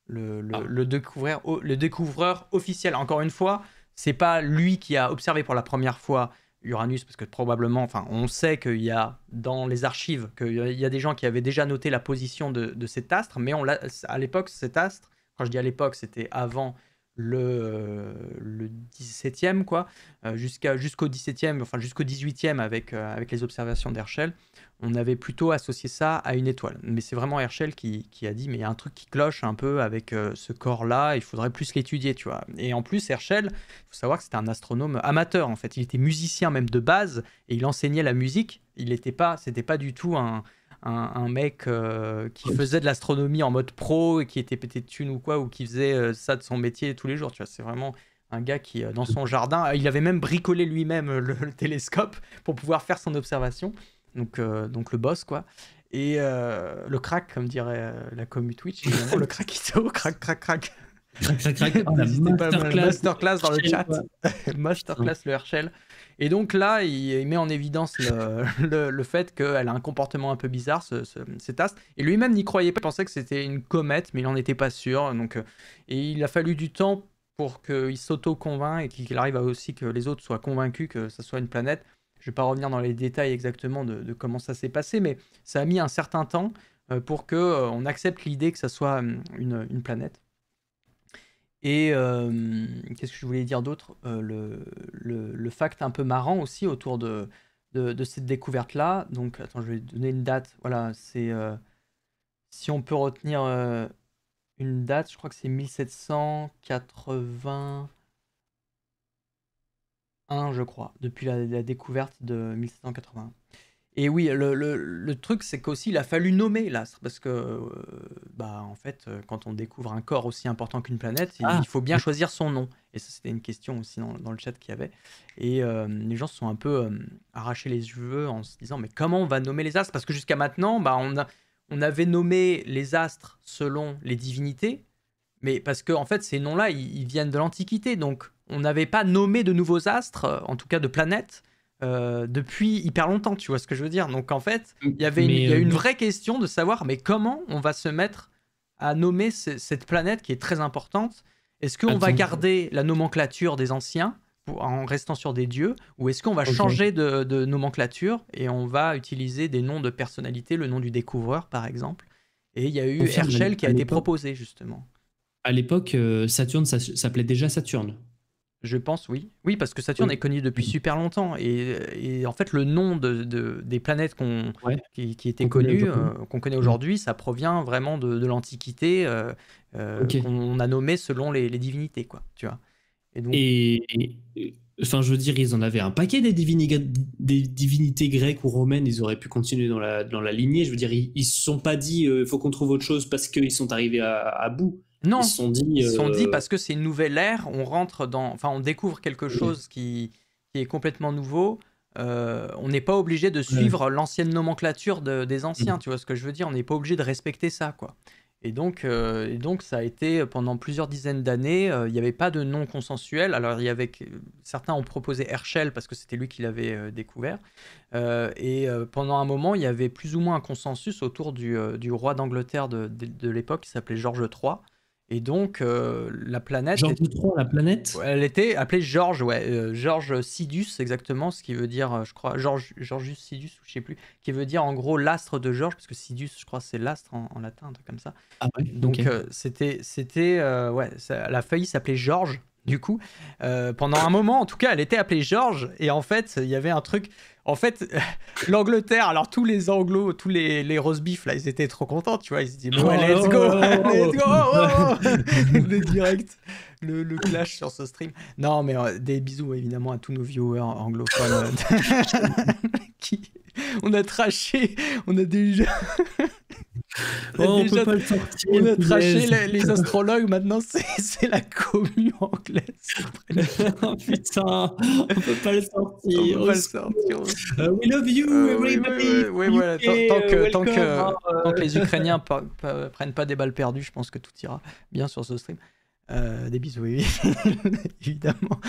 le, le, ah. découvreur, le découvreur officiel. Encore une fois, c'est pas lui qui a observé pour la première fois Uranus parce que probablement, enfin, on sait qu'il y a dans les archives qu'il euh, y a des gens qui avaient déjà noté la position de, de cet astre, mais on à l'époque cet astre, quand je dis à l'époque, c'était avant le, euh, le 17e, quoi, euh, jusqu'à, jusqu'au 17e, enfin jusqu'au 18e avec, euh, avec les observations d'Herschel, on avait plutôt associé ça à une étoile. Mais c'est vraiment Herschel qui, a dit, mais il y a un truc qui cloche un peu avec ce corps-là, il faudrait plus l'étudier, tu vois. Et en plus, Herschel, il faut savoir que c'était un astronome amateur, en fait. Il était musicien même de base, et il enseignait la musique. Il n'était pas, c'était pas du tout un un, mec euh, qui faisait de l'astronomie en mode pro et qui était pété de thunes ou quoi, ou qui faisait euh, ça de son métier tous les jours. Tu vois, c'est vraiment un gars qui, euh, dans son jardin, il avait même bricolé lui-même le, télescope pour pouvoir faire son observation. Donc, donc le boss, quoi. Et le crack, comme dirait la commu Twitch, le crack crack, crack, crack. Crac, crac, masterclass dans le chat. masterclass le Herschel. Et donc là, il, met en évidence le, fait qu'elle a un comportement un peu bizarre, cet astre. Et lui-même n'y croyait pas, il pensait que c'était une comète, mais il n'en était pas sûr. Donc, euh, et il a fallu du temps pour qu'il s'auto-convainc et qu'il arrive aussi que les autres soient convaincus que ça soit une planète. Je ne vais pas revenir dans les détails exactement de, comment ça s'est passé, mais ça a mis un certain temps euh, pour qu'on euh, accepte l'idée que ça soit hum, une planète. Et euh, qu'est-ce que je voulais dire d'autre euh, le, le, fact un peu marrant aussi autour de, de, cette découverte-là. Donc, attends, je vais donner une date. Voilà, c'est. Euh, si on peut retenir une date, je crois que c'est 1781, je crois, depuis la découverte de 1781. Et oui, le, truc, c'est qu'aussi, il a fallu nommer l'astre, parce que, euh, bah, en fait, euh, quand on découvre un corps aussi important qu'une planète, ah. il, faut bien choisir son nom. Et ça, c'était une question aussi dans, le chat qu'il y avait. Et euh, les gens se sont un peu arrachés les cheveux en se disant, mais comment on va nommer les astres Parce que jusqu'à maintenant, bah, on, on avait nommé les astres selon les divinités, mais parce que, en fait, ces noms-là, ils viennent de l'Antiquité, donc on n'avait pas nommé de nouveaux astres, en tout cas de planètes euh, depuis hyper longtemps, tu vois ce que je veux dire. Donc en fait, il y avait une, euh, une vraie question de savoir, mais comment on va se mettre à nommer cette planète qui est très importante Est-ce qu'on va garder la nomenclature des anciens en restant sur des dieux, ou est-ce qu'on va changer de, nomenclature et on va utiliser des noms de personnalités, le nom du découvreur par exemple Et il y a eu Herschel qui a été proposé justement. À l'époque, euh, Saturne s'appelait déjà Saturne. Je pense, oui. Oui, parce que Saturne est connu depuis super longtemps. Et, en fait, le nom des planètes qu'on qui, étaient connues, qu'on connaît euh, mm. aujourd'hui, ça provient vraiment de, l'Antiquité, euh, euh qu'on a nommé selon les, divinités, quoi. Tu vois. Et, donc... enfin, je veux dire, ils en avaient un paquet des, divinités grecques ou romaines. Ils auraient pu continuer dans la, dans la lignée. Je veux dire, ils ne se sont pas dit, il euh, faut qu'on trouve autre chose parce qu'ils sont arrivés à bout. Non, ils sont dit, euh, parce que c'est une nouvelle ère, on rentre dans, enfin, on découvre quelque chose qui, est complètement nouveau. Euh, on n'est pas obligé de suivre l'ancienne nomenclature des anciens, tu vois ce que je veux dire On n'est pas obligé de respecter ça, quoi. Et donc, euh, donc ça a été pendant plusieurs dizaines d'années, il n'y avait pas de nom consensuel. Alors, il y avait certains ont proposé Herschel parce que c'était lui qui l'avait découvert. et pendant un moment, il y avait plus ou moins un consensus autour du, roi d'Angleterre de, de l'époque qui s'appelait George III. Et donc, euh, la planète. la planète Elle était appelée Georges, ouais. Euh, Georges Sidus, exactement, ce qui veut dire, euh, je crois, Georges, Georgius Sidus, ou je sais plus, qui veut dire en gros l'astre de Georges, parce que Sidus, je crois, c'est l'astre en, latin, un truc comme ça. Ah donc, c'était. c'était ouais, la feuille s'appelait Georges, du coup. Euh, pendant un moment, en tout cas, elle était appelée George. Et en fait, il y avait un truc. En fait, l'Angleterre, alors tous les Anglos, tous les, les roast là, ils étaient trop contents, tu vois. Ils se disaient, oh, let's go, oh, let's go, oh, le direct, le, clash sur ce stream. Non, mais euh, des bisous évidemment à tous nos viewers anglophones qui, on a traché, on a déjà. Oh, on, peut pas le sortir, on a traché les, astrologues, maintenant c'est la commune anglaise. Oh, putain, on peut pas le sortir. On peut pas le sortir. Euh, we love you, euh, everybody. Tant, que, tant, que, ah, tant, que, les euh. Ukrainiens prennent pas des balles perdues, je pense que tout ira bien sur ce stream. Euh, des bisous, oui, évidemment.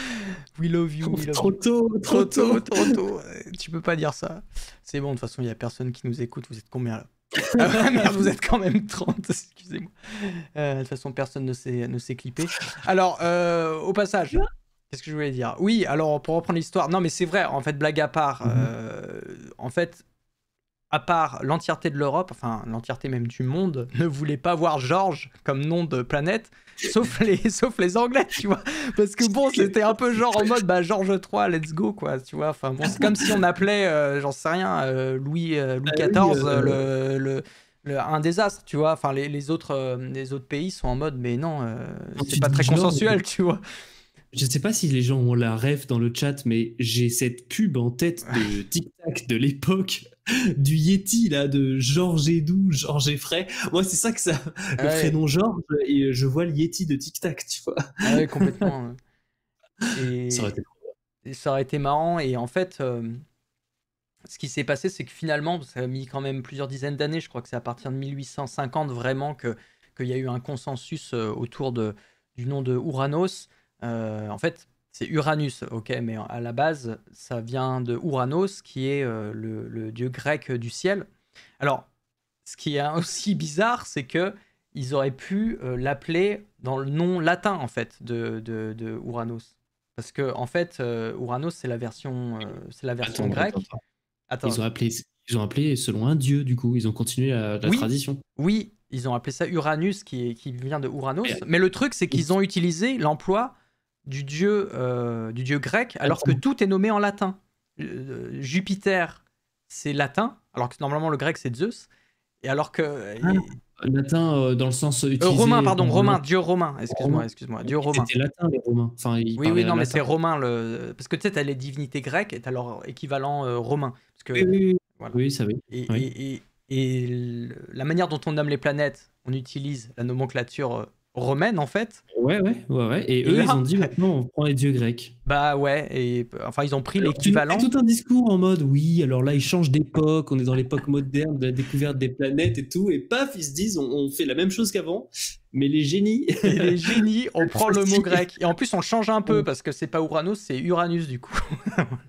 We love you. trop, Tôt, trop, tôt, trop euh, tôt, tu peux pas dire ça. C'est bon, de toute façon, il y a personne qui nous écoute. Vous êtes combien là ah merde, vous êtes quand même 30, excusez-moi. Euh, de toute façon, personne ne s'est, ne clippé. Alors, au passage, qu'est-ce que je voulais dire Oui, alors pour reprendre l'histoire, non, mais c'est vrai, en fait, blague à part, mm-hmm. en fait, à part l'entièreté de l'Europe, enfin l'entièreté même du monde, ne voulait pas voir George comme nom de planète, sauf les, sauf les Anglais, tu vois. Parce que bon, c'était un peu genre en mode, bah George III, let's go, quoi, tu vois. Enfin bon, c'est comme si on appelait, euh, j'en sais rien, euh, Louis, euh, Louis XIV, ah le, le un désastre, tu vois. Enfin, les, autres, les autres pays sont en mode, mais non, c'est pas très consensuel, tu vois. Je ne sais pas si les gens ont la rêve dans le chat, mais j'ai cette pub en tête de Tic Tac de l'époque du Yeti là de Georges Edoux, Georges Effray. Moi, c'est ça que ça, le ah prénom Georges et euh, je vois le Yeti de Tic Tac, tu vois. Ah ouais, complètement. Hein. Ça aurait, été... ça marrant. Et en fait, euh, ce qui s'est passé, c'est que finalement, ça a mis quand même plusieurs dizaines d'années. Je crois que c'est à partir de 1850 vraiment que qu'il y a eu un consensus euh, autour de, du nom de Ouranos. Euh, en fait, c'est Uranus, ok, mais à la base, ça vient de Uranos, qui est euh, le, dieu grec du ciel. Alors, ce qui est aussi bizarre, c'est que ils auraient pu euh, l'appeler dans le nom latin, en fait, de, de, Uranos. Parce que, en fait, Uranos, c'est la version, c'est la version grecque. Ils, ont appelé, selon un dieu, du coup. Ils ont continué la, la tradition. Oui, ils ont appelé ça Uranus, qui, vient de Uranos. mais le truc, c'est qu'ils ont utilisé l'emploi du dieu, euh, du dieu grec, ah, alors que tout est nommé en latin. Euh, euh, Jupiter, c'est latin, alors que normalement le grec c'est Zeus, et alors que. Ah, latin dans le sens romain pardon romain dieu romain excuse-moi excuse-moi dieu romain c'était latin les romains oui oui non mais c'est romain le parce que tu sais t'as les divinités grecques et alors leur équivalent romain parce que oui, oui ça oui, et, et la manière dont on nomme les planètes on utilise la nomenclature romaine en fait. Ouais, ouais, ouais, Et, eux, ils ont dit maintenant, on prend les dieux grecs. Bah ouais, et enfin, ils ont pris l'équivalent. tout un discours en mode, oui, alors là, ils changent d'époque, on est dans l'époque moderne de la découverte des planètes et tout, et paf, ils se disent, on, fait la même chose qu'avant, mais les génies. les génies, on prend le mot grec. Et en plus, on change un peu, parce que c'est pas Uranus, c'est Uranus du coup.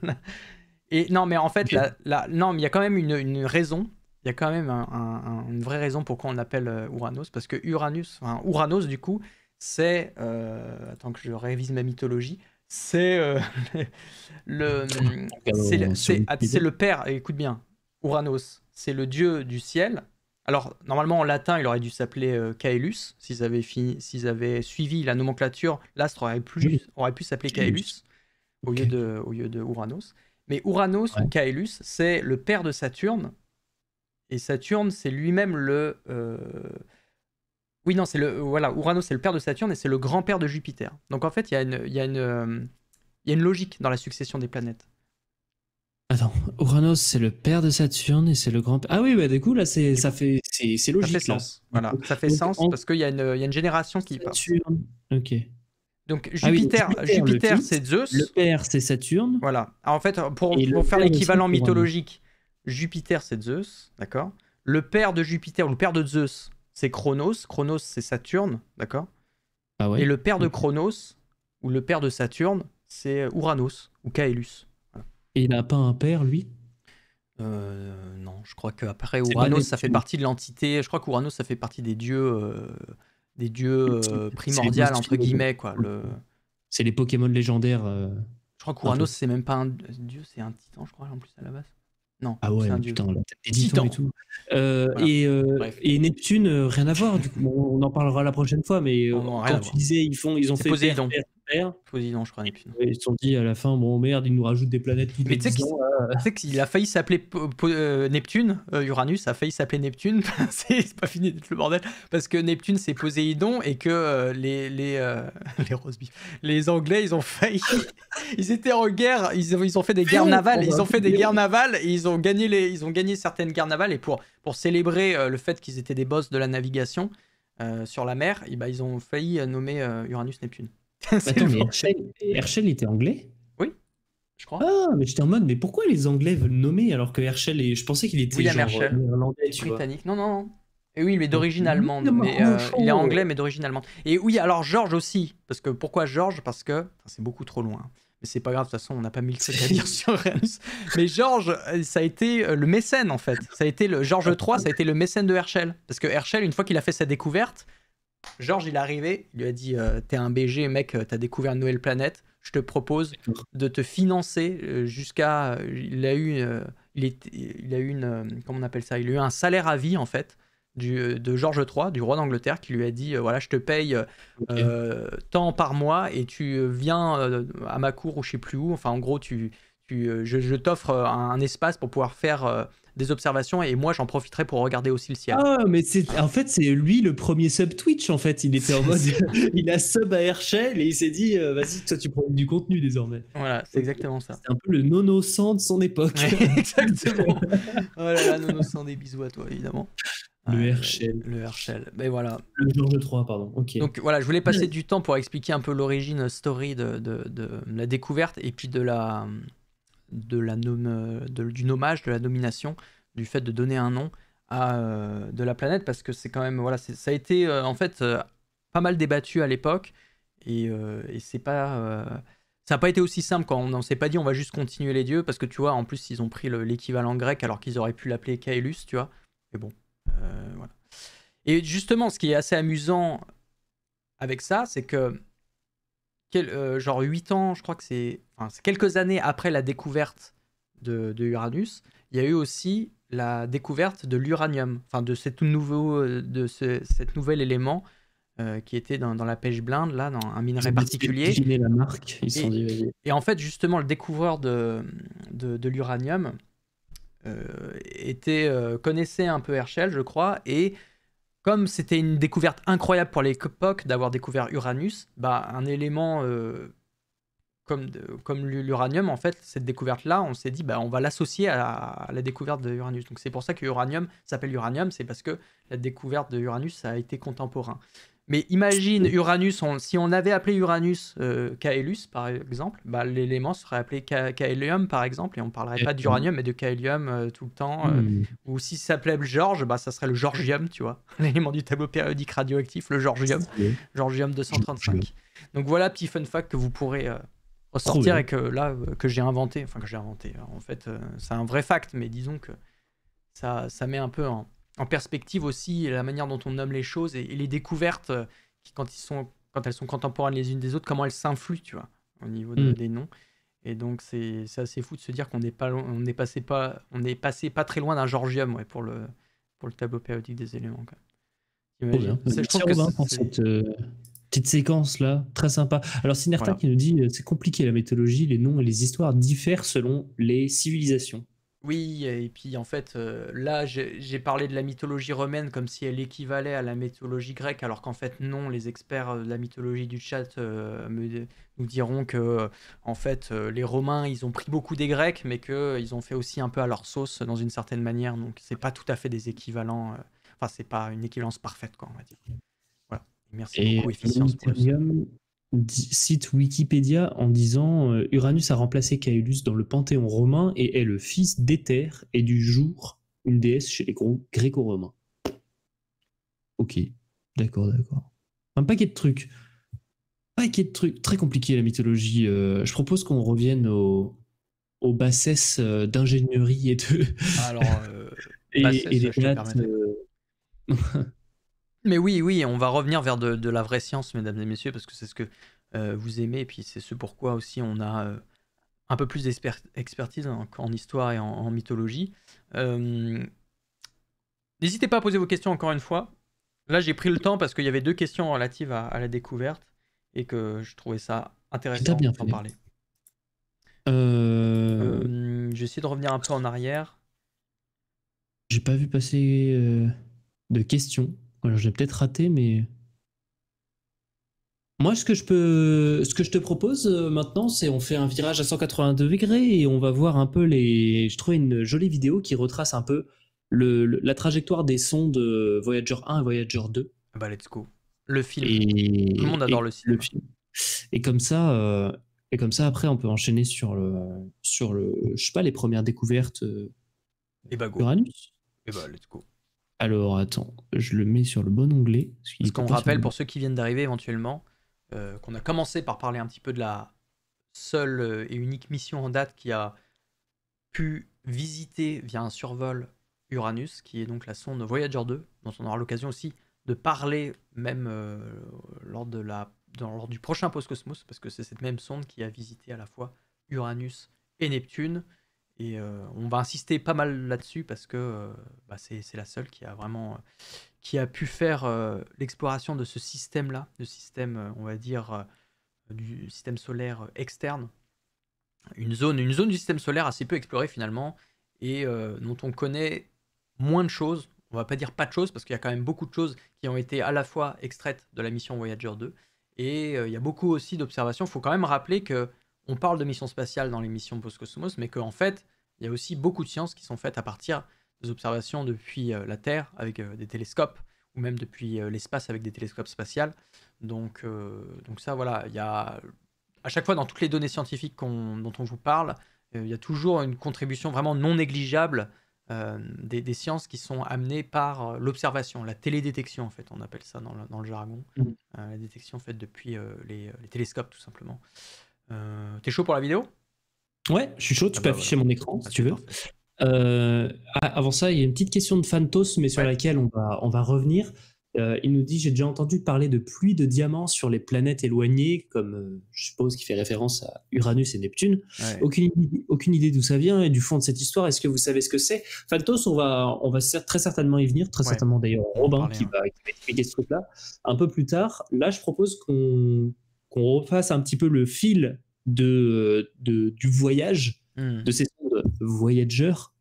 et non, mais en fait, là, non, mais il y a quand même une, une raison il y a quand même une vraie raison pourquoi on l'appelle euh, Uranus, parce que Uranus, enfin du coup, c'est, euh, attends que je révise ma mythologie, c'est euh, le, le, père, écoute bien, Uranus, c'est le dieu du ciel. Alors normalement en latin il aurait dû s'appeler Caelus, s'ils avaient, avaient suivi la nomenclature, l'astre aurait, plus, aurait pu s'appeler Caelus au, lieu de, au lieu de Mais Uranus, ou Caelus, c'est le père de Saturne et Saturne, c'est lui-même le. Euh, oui, non, c'est le. Voilà, Uranus, c'est le père de Saturne et c'est le grand-père de Jupiter. Donc en fait, il y, a une, y, a une, y a une logique dans la succession des planètes. Attends, Uranus, c'est le père de Saturne et c'est le grand. Ah oui, bah, du coup, là, c'est, ça fait, c'est, c'est logique. Ça fait sens. Voilà, ça fait sens parce qu'il y, y, a une génération qui Saturne. Ok. Donc ah Jupiter, Jupiter, c'est Zeus. Le père, c'est Saturne. Voilà. en fait, pour, pour faire l'équivalent mythologique, Jupiter, c'est Zeus, d'accord Le père de Jupiter, ou le père de Zeus, c'est Chronos. Chronos, c'est Saturne, d'accord ah Et le père de Chronos, ou le père de Saturne, c'est Uranus, ou Kaelus. Et il n'a pas un père, lui euh, non, je crois qu'après Uranus, ça fait partie de l'entité. Je crois qu'Uranus, ça fait partie des dieux, euh, des dieux euh, primordiaux entre guillemets quoi. C'est les Pokémon légendaires. Euh, je crois qu'Uranus, c'est même pas un dieu, c'est un titan, je crois en plus à la base. Ah ouais, putain, là, et et tout. Euh, et, euh, et, Neptune, euh, rien à voir. on en parlera la prochaine fois, mais quand tu disais, ils font, ils ont fait. Posidon, je crois. Neptune. ils se sont dit à la fin, bon merde, ils nous rajoutent des planètes Mais hein. tu sais qu'il a failli s'appeler euh, Neptune, euh, Uranus a failli s'appeler Neptune, c'est pas fini d'être le bordel, parce que Neptune c'est Poséidon et que euh, les les, les, les Anglais ils ont failli, ils étaient en guerre, ils ont, ils ont fait des guerres navales, ils ont fait des guerres navales et ils ont gagné, les, ils ont gagné certaines guerres navales et pour, pour célébrer le fait qu'ils étaient des boss de la navigation, sur la mer, eh ben, ils ont failli nommer Uranus Neptune. Herschel, était anglais Oui je crois. Ah, mais j'étais en mode, mais pourquoi les Anglais veulent nommer alors que Herschel est... Je pensais qu'il était William genre euh, britannique. Non, non, non. Et eh oui, mais d'origine allemande. Mais, euh, il est anglais, mais d'origine allemande. Et oui, alors Georges aussi. Parce que pourquoi Georges Parce que c'est beaucoup trop loin. Mais c'est pas grave, de toute façon, on n'a pas mille le à dire sur Reims. Mais Georges, euh, ça a été le mécène en fait. Ça a été le George ah, III, ça a été le mécène de Herschel. Parce que Herschel, une fois qu'il a fait sa découverte, Georges, il est arrivé, il lui a dit euh, T'es un BG, mec, euh, t'as découvert une nouvelle planète. Je te propose de te financer euh, jusqu'à. Il a eu, il, est, il a eu une. Comment on appelle ça Il a eu un salaire à vie, en fait, du, de Georges III, du roi d'Angleterre, qui lui a dit Voilà, je te paye tant par mois et tu viens à ma cour ou je sais plus où. Enfin, en gros, tu, je, t'offre un, espace pour pouvoir faire des observations et moi j'en profiterai pour regarder aussi le ciel. Ah, mais c'est en fait c'est lui le premier sub Twitch en fait. Il était en mode, il a sub à Herschel et il s'est dit euh, vas-y toi tu prends du contenu désormais. Voilà, c'est exactement ça. C'est un peu le nono sang de son époque. exactement. oh là là, nono sang des bisous à toi évidemment. Le Herschel. Le Herschel. Mais ben voilà. Le de 3, pardon. ok Donc voilà, je voulais passer du temps pour expliquer un peu l'origine euh, story de, de la découverte et puis de la, de la nom, euh, du nommage, de la nomination, du fait de donner un nom à, euh, de la planète, parce que c'est quand même, voilà, ça a été euh, en fait pas mal débattu à l'époque, et, c'est pas, ça n'a pas été aussi simple quand on, s'est pas dit on va juste continuer les dieux, parce que tu vois, en plus ils ont pris l'équivalent grec alors qu'ils auraient pu l'appeler Kaelus, tu vois, mais bon, voilà. Et justement, ce qui est assez amusant avec ça, c'est que euh, genre 8 ans, je crois que c'est quelques années après la découverte de, Uranus, il y a eu aussi la découverte de l'uranium, enfin de, cet nouveau, de nouvel élément euh, qui était dans, la pêche blinde, là, dans un minerai particulier. la marque, et, en fait, justement, le découvreur de, de, l'uranium euh, était, connaissait un peu Herschel, je crois, et comme c'était une découverte incroyable pour les l'époque d'avoir découvert Uranus, bah, un élément euh, comme, comme l'uranium, en fait, cette découverte-là, on s'est dit, bah, on va l'associer à, la découverte de Uranus. Donc c'est pour ça que l'uranium s'appelle uranium, c'est parce que la découverte de Uranus a été contemporain. Mais imagine Uranus, si on avait appelé Uranus euh, Kaelus, par exemple, bah, l'élément serait appelé Ka Kaelium, par exemple, et on parlerait pas d'uranium, mais de Kaelium euh, tout le temps. Euh, hmm. Ou si ça s'appelait le George, bah, ça serait le Georgium, tu vois, l'élément du tableau périodique radioactif, le Georgium, Georgium 235. Donc voilà, petit fun fact que vous pourrez euh, ressortir et que là, que j'ai inventé, enfin que j'ai inventé, en fait, c'est un vrai fact, mais disons que ça, ça met un peu en en perspective aussi la manière dont on nomme les choses et, les découvertes euh, qui, quand, ils sont, quand elles sont contemporaines les unes des autres, comment elles s'influent, tu vois, au niveau mm. des noms. Et donc c'est assez fou de se dire qu'on n'est pas on n'est passé pas on est passé pas très loin d'un Georgium ouais, pour le pour le tableau périodique des éléments. Quoi. bien. pour cette euh, petite séquence là, très sympa. Alors Sinerta qui nous dit euh, c'est compliqué la méthodologie, les noms et les histoires diffèrent selon les civilisations. Oui, et puis en fait, euh, là, j'ai parlé de la mythologie romaine comme si elle équivalait à la mythologie grecque, alors qu'en fait, non, les experts euh, de la mythologie du chat euh, me, nous diront que, en fait, les Romains, ils ont pris beaucoup des Grecs, mais qu'ils ont fait aussi un peu à leur sauce, dans une certaine manière, donc c'est pas tout à fait des équivalents, enfin, c'est pas une équivalence parfaite, quoi, on va dire. Voilà. Merci beaucoup, Efficience cite Wikipédia en disant euh, Uranus a remplacé Caelus dans le panthéon romain et est le fils d'Éther et du jour, une déesse chez les gréco-romains. Ok, d'accord, d'accord. Un paquet de trucs. Un paquet de trucs. Très compliqué la mythologie. Euh, je propose qu'on revienne au, aux bassesses euh, d'ingénierie et de. Ah, alors, et, les Mais oui, oui, on va revenir vers de, la vraie science, mesdames et messieurs, parce que c'est ce que euh, vous aimez, et puis c'est ce pourquoi aussi on a euh, un peu plus d'expertise en, histoire et en, mythologie. Euh, n'hésitez pas à poser vos questions encore une fois. Là, j'ai pris le temps parce qu'il y avait deux questions relatives à, la découverte et que je trouvais ça intéressant d'en parler. J'essaie de revenir un peu en arrière. J'ai pas vu passer de questions. J'ai je peut-être raté, mais. Moi, ce que je peux, ce que je te propose euh, maintenant, c'est on fait un virage à 180 degrés et on va voir un peu les. Je trouvais une jolie vidéo qui retrace un peu le, la trajectoire des sons de Voyager 1 et Voyager 2. Ah bah let's go. Le film. Tout le monde adore le, film. Et comme ça, euh, et comme ça, après, on peut enchaîner sur le, sur le, je sais pas, les premières découvertes. Euh, et bah, Et bah let's go. Alors attends, je le mets sur le bon onglet. Ce qu'on rappelle pour ceux qui viennent d'arriver éventuellement euh, qu'on a commencé par parler un petit peu de la seule euh, et unique mission en date qui a pu visiter via un survol Uranus, qui est donc la sonde Voyager 2, dont on aura l'occasion aussi de parler même euh, lors, de la, dans, lors du prochain Post Cosmos, parce que c'est cette même sonde qui a visité à la fois Uranus et Neptune. Et euh, on va insister pas mal là-dessus parce que euh, bah, c'est la seule qui a vraiment euh, qui a pu faire l'exploration de ce système-là, de système, on va dire, du système solaire externe. Une zone, une zone du système solaire assez peu explorée finalement et dont on connaît moins de choses. On va pas dire pas de choses parce qu'il y a quand même beaucoup de choses qui ont été à la fois extraites de la mission Voyager 2 et il y a beaucoup aussi d'observations. Il faut quand même rappeler que on parle de missions spatiales dans les missions Post-Cosmos, mais qu'en fait, il y a aussi beaucoup de sciences qui sont faites à partir des observations depuis euh, la Terre avec euh, des télescopes, ou même depuis euh, l'espace avec des télescopes spatiaux. Donc, donc ça, voilà, il y a à chaque fois dans toutes les données scientifiques dont on vous parle, il y a toujours une contribution vraiment non négligeable des, sciences qui sont amenées par l'observation, la télédétection en fait, on appelle ça dans le, jargon, mmh. la détection faite depuis les, télescopes tout simplement. Euh, T'es chaud pour la vidéo Ouais, je suis chaud. Tu ah peux bah afficher mon écran si ah, tu veux. Euh, ah, avant ça, il y a une petite question de Phantos mais sur laquelle on va, on va revenir. Euh, il nous dit J'ai déjà entendu parler de pluie de diamants sur les planètes éloignées, comme euh, je suppose qu'il fait référence à Uranus et Neptune. Aucune, aucune idée d'où ça vient et du fond de cette histoire. Est-ce que vous savez ce que c'est Phantos on va, on va très certainement y venir, très certainement d'ailleurs Robin qui, hein. qui, va, expliquer ce truc-là un peu plus tard. Là, je propose qu'on qu'on refasse un petit peu le fil de, du voyage hmm. de ces voyageurs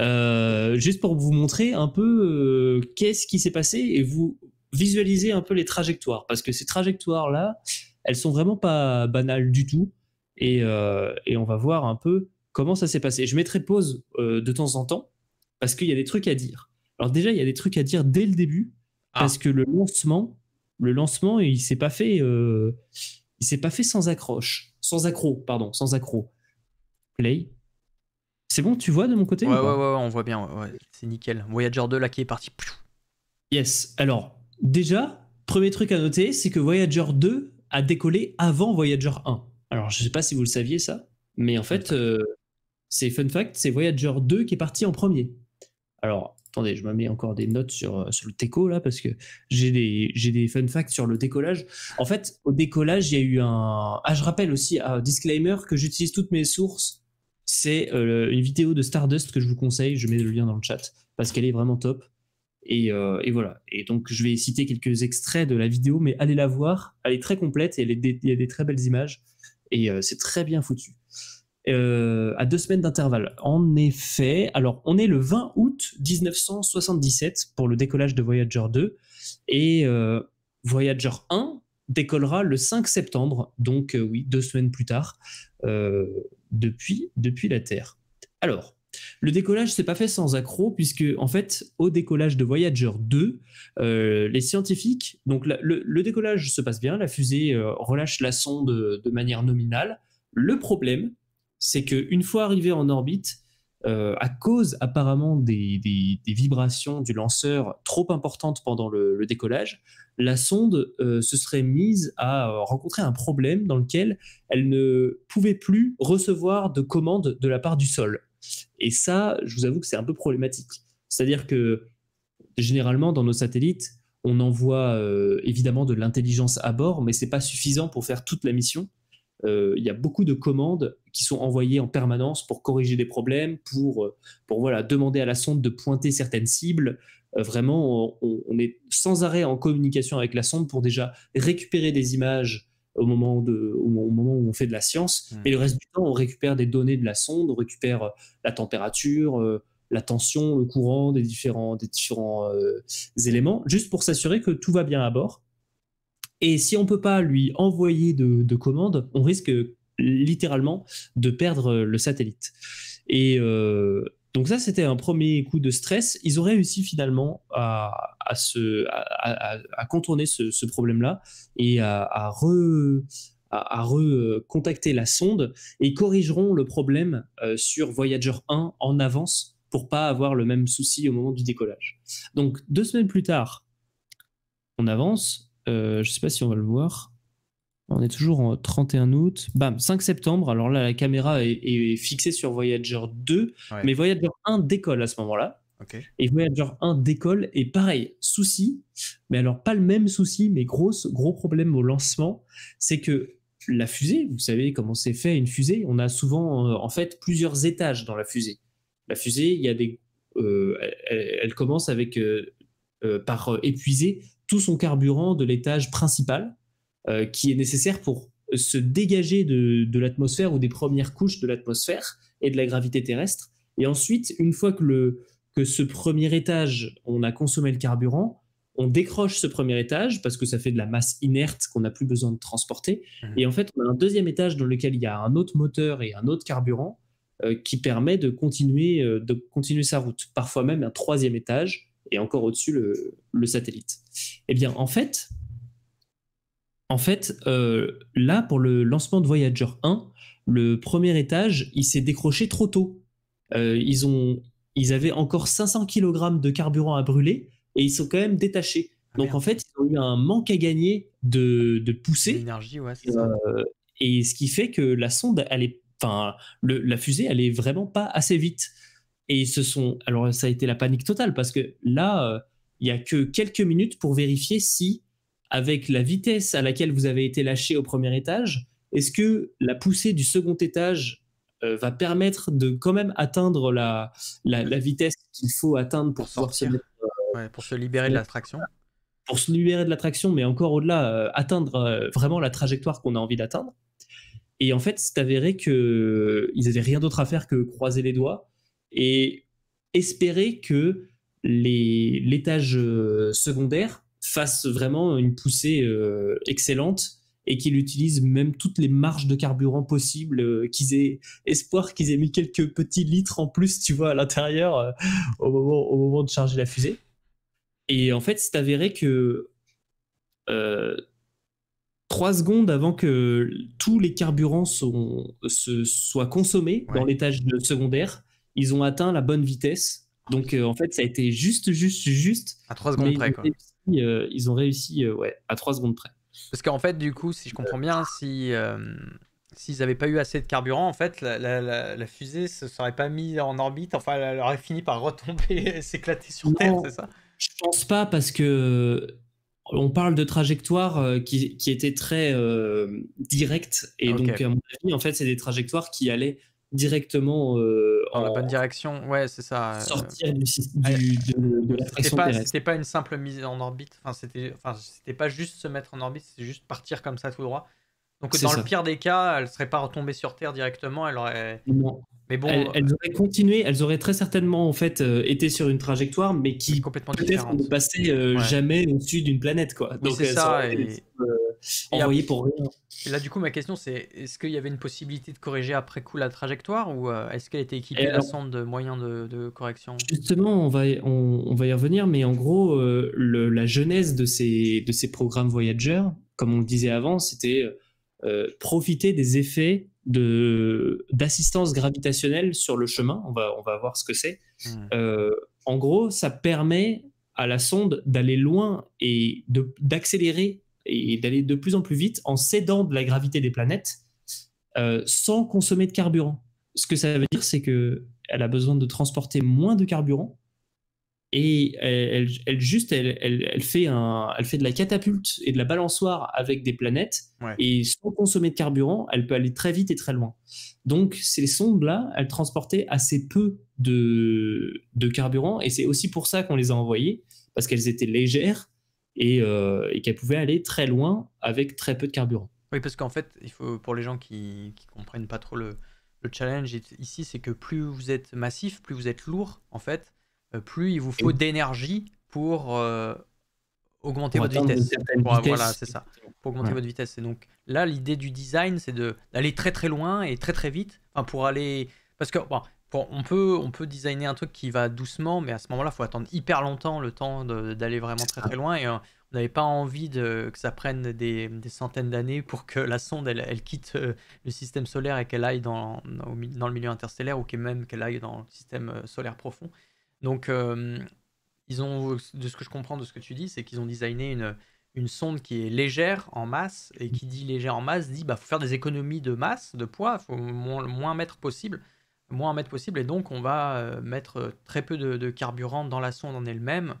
euh, juste pour vous montrer un peu euh, qu'est-ce qui s'est passé et vous visualiser un peu les trajectoires parce que ces trajectoires là elles sont vraiment pas banales du tout euh, et, on va voir un peu comment ça s'est passé. Je mettrai pause de temps en temps parce qu'il y a des trucs à dire. Alors déjà il y a des trucs à dire dès le début ah. parce que le lancement le lancement, il s'est pas fait, euh, il s'est pas fait sans accroche, sans accro, pardon, sans accro. Play. C'est bon, tu vois de mon côté Ouais, ouais, on voit bien, c'est nickel. Voyager 2 là qui est parti. Yes. Alors, déjà, premier truc à noter, c'est que Voyager 2 a décollé avant Voyager 1. Alors, je sais pas si vous le saviez ça, mais en fait, euh, c'est fun fact, c'est Voyager 2 qui est parti en premier. Alors, Attendez, je me mets encore des notes sur, euh, sur le déco là parce que j'ai des, des fun facts sur le décollage. En fait, au décollage, il y a eu un. Ah, je rappelle aussi, un disclaimer, que j'utilise toutes mes sources. C'est euh, une vidéo de Stardust que je vous conseille. Je mets le lien dans le chat parce qu'elle est vraiment top. Et, euh, voilà. Et donc, je vais citer quelques extraits de la vidéo, mais allez la voir. Elle est très complète et il y a des très belles images. Et c'est très bien foutu. Euh, à deux semaines d'intervalle. En effet, alors on est le 20 août 1977 pour le décollage de Voyager 2 et euh, Voyager 1 décollera le 5 septembre, donc euh, oui, deux semaines plus tard, depuis, depuis la Terre. Alors, le décollage s'est pas fait sans accroc, puisque en fait, au décollage de Voyager 2, les scientifiques, donc le, décollage se passe bien, la fusée relâche la sonde de manière nominale. Le problème, c'est qu'une fois arrivée en orbite, euh, à cause apparemment des, vibrations du lanceur trop importantes pendant le, décollage, la sonde euh, se serait mise à rencontrer un problème dans lequel elle ne pouvait plus recevoir de commandes de la part du sol. Et ça, je vous avoue que c'est un peu problématique. C'est-à-dire que généralement, dans nos satellites, on envoie euh, évidemment de l'intelligence à bord, mais ce c'est pas suffisant pour faire toute la mission. Euh, il y a beaucoup de commandes qui sont envoyées en permanence pour corriger des problèmes, pour, euh, pour demander à la sonde de pointer certaines cibles. Euh, vraiment, on, est sans arrêt en communication avec la sonde pour déjà récupérer des images au moment, au, moment où on fait de la science. Hmm. Et le reste du temps, on récupère des données de la sonde, on récupère la température, la tension, le courant des différents, éléments, juste pour s'assurer que tout va bien à bord. Et si on ne peut pas lui envoyer de, commandes, on risque littéralement de perdre euh, le satellite. Et euh, donc ça, c'était un premier coup de stress. Ils ont réussi finalement à, à, contourner ce, problème-là et à, recontacter la sonde et corrigeront le problème euh, sur Voyager 1 en avance pour pas avoir le même souci au moment du décollage. Donc deux semaines plus tard, on avance, euh, je sais pas si on va le voir. On est toujours en 31 août. Bam, 5 septembre. Alors là, la caméra est, fixée sur Voyager 2, mais Voyager 1 décolle à ce moment-là. Et Voyager 1 décolle et pareil, souci, mais alors pas le même souci, mais gros, gros problème au lancement, c'est que la fusée, vous savez comment c'est fait une fusée, on a souvent euh, en fait plusieurs étages dans la fusée. La fusée, il y a des, euh, elle, commence avec par épuiser son carburant de l'étage principal euh, qui est nécessaire pour se dégager de, l'atmosphère ou des premières couches de l'atmosphère et de la gravité terrestre. Et ensuite, une fois que, le, que ce premier étage, on a consommé le carburant, on décroche ce premier étage parce que ça fait de la masse inerte qu'on n'a plus besoin de transporter. Mmh. Et en fait, on a un deuxième étage dans lequel il y a un autre moteur et un autre carburant euh, qui permet de continuer, euh, de continuer sa route. Parfois même un troisième étage et encore au-dessus le, satellite. Eh bien, en fait, en fait euh, là, pour le lancement de Voyager 1, le premier étage, il s'est décroché trop tôt. Euh, ils, ont, ils avaient encore 500 kg de carburant à brûler et ils sont quand même détachés. Ah, Donc en fait, ils ont eu un manque à gagner de, poussée. L'énergie, ouais, euh, et ce qui fait que la sonde, elle est, enfin, la fusée, elle est vraiment pas assez vite. Et se sont. Alors, ça a été la panique totale parce que là, euh, il n'y a que quelques minutes pour vérifier si, avec la vitesse à laquelle vous avez été lâché au premier étage, est-ce que la poussée du second étage euh, va permettre de quand même atteindre la, la, vitesse qu'il faut atteindre pour, sortir. se euh, pour se libérer de l'attraction pour se libérer de l'attraction, mais encore au-delà, atteindre vraiment la trajectoire qu'on a envie d'atteindre. Et en fait, c'est avéré qu'ils n'avaient rien d'autre à faire que croiser les doigts et espérer que l'étage euh, secondaire fasse vraiment une poussée euh, excellente et qu'ils utilisent même toutes les marges de carburant possibles, euh, qu'ils aient espoir qu'ils aient mis quelques petits litres en plus, tu vois, à l'intérieur au, moment, de charger la fusée. Et en fait, c'est avéré que trois secondes avant que tous les carburants soient consommés dans l'étage secondaire, ils ont atteint la bonne vitesse. Donc euh, en fait, ça a été juste, juste, juste. À 3 secondes près, ils euh, ils ont réussi, euh, ouais, à 3 secondes près. Parce qu'en fait, du coup, si je comprends bien, si s'ils n'avaient pas eu assez de carburant, en fait, la, fusée ne se serait pas mise en orbite. Enfin, elle aurait fini par retomber, s'éclater sur Terre, c'est ça Je pense pas parce que on parle de trajectoires qui, étaient très directes et donc à mon avis, en fait, c'est des trajectoires qui allaient directement euh, en, la bonne direction. Ouais, c'est ça. Euh, sortir du, de, la pression pas, C'était pas une simple mise en orbite. Enfin, c'était, enfin, pas juste se mettre en orbite, c'est juste partir comme ça tout droit. Donc dans le pire des cas, elle serait pas retombée sur Terre directement. Elle aurait. Mais bon, euh, elles, auraient continué, elles auraient très certainement en fait euh, été sur une trajectoire, mais qui complètement peut-être ne passait euh, jamais au-dessus d'une planète, quoi. Donc c'est ça. et... envoyé pour rien. là, du coup, ma question, c'est est-ce qu'il y avait une possibilité de corriger après coup la trajectoire ou est-ce qu'elle était équipée d'un la de moyens de, correction Justement, on va, on, va y revenir, mais en gros, la genèse de ces, de ces programmes Voyager, comme on le disait avant, c'était profiter des effets d'assistance gravitationnelle sur le chemin. On va on va voir ce que c'est. Hmm. Euh, en gros, ça permet à la sonde d'aller loin et d'accélérer et d'aller de plus en plus vite en cédant de la gravité des planètes euh, sans consommer de carburant. Ce que ça veut dire, c'est que elle a besoin de transporter moins de carburant et elle, elle juste elle, elle, fait un, elle fait de la catapulte et de la balançoire avec des planètes et sans consommer de carburant elle peut aller très vite et très loin donc ces sondes là elles transportaient assez peu de, de carburant et c'est aussi pour ça qu'on les a envoyées parce qu'elles étaient légères et, euh, et qu'elles pouvaient aller très loin avec très peu de carburant oui parce qu'en fait il faut pour les gens qui, qui comprennent pas trop le, le challenge ici c'est que plus vous êtes massif plus vous êtes lourd en fait euh, plus il vous faut d'énergie pour euh, augmenter votre vitesse. Voilà, c'est ça. Pour augmenter votre vitesse. Et donc là, l'idée du design, c'est d'aller très très loin et très très vite. pour aller. Parce que on, peut, on peut designer un truc qui va doucement, mais à ce moment-là, il faut attendre hyper longtemps le temps d'aller vraiment très très loin. Et euh, on n'avait pas envie que ça prenne des, centaines d'années pour que la sonde elle, quitte le système solaire et qu'elle aille dans, dans, le milieu interstellaire ou même qu'elle aille dans le système solaire profond. Donc, euh, ils ont, de ce que je comprends de ce que tu dis, c'est qu'ils ont designé une, une sonde qui est légère en masse, et qui dit légère en masse, dit bah faut faire des économies de masse, de poids, faut moins, moins mettre possible, moins mettre possible, et donc on va euh, mettre très peu de, carburant dans la sonde en elle-même.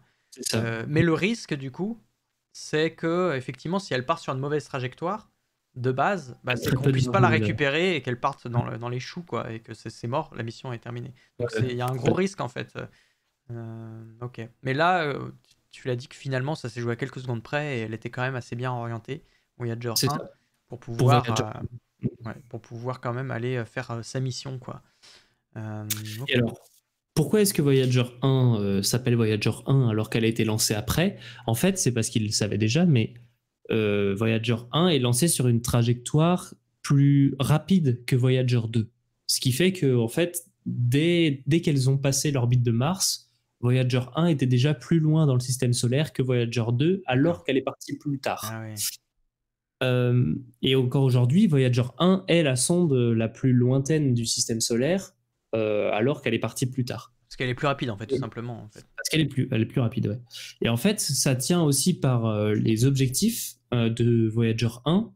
Euh, mais le risque du coup, c'est que effectivement, si elle part sur une mauvaise trajectoire de base, bah, c'est qu'on puisse pas la récupérer et qu'elle parte dans, dans, les choux quoi, et que c'est mort, la mission est terminée. Donc il y a un gros risque en fait. Euh, ok. Mais là, euh, tu l'as dit que finalement, ça s'est joué à quelques secondes près et elle était quand même assez bien orientée. Voyager 1 pour pouvoir, euh, pour, pouvoir quand même aller faire sa mission. Quoi. alors, pourquoi est-ce que Voyager 1 s'appelle Voyager 1 alors qu'elle a été lancée après En fait, c'est parce qu'il le savait déjà, mais Voyager 1 est lancé sur une trajectoire plus rapide que Voyager 2. Ce qui fait que, en fait, dès, dès qu'elles ont passé l'orbite de Mars, Voyager 1 était déjà plus loin dans le système solaire que Voyager 2, alors ah. qu'elle est partie plus tard. Ah euh, et encore aujourd'hui, Voyager 1 est la sonde la plus lointaine du système solaire, euh, alors qu'elle est partie plus tard. Parce qu'elle est plus rapide, en fait, tout simplement. Parce qu'elle est plus, elle est plus rapide, ouais. Et en fait, ça tient aussi par euh, les objectifs de Voyager 1.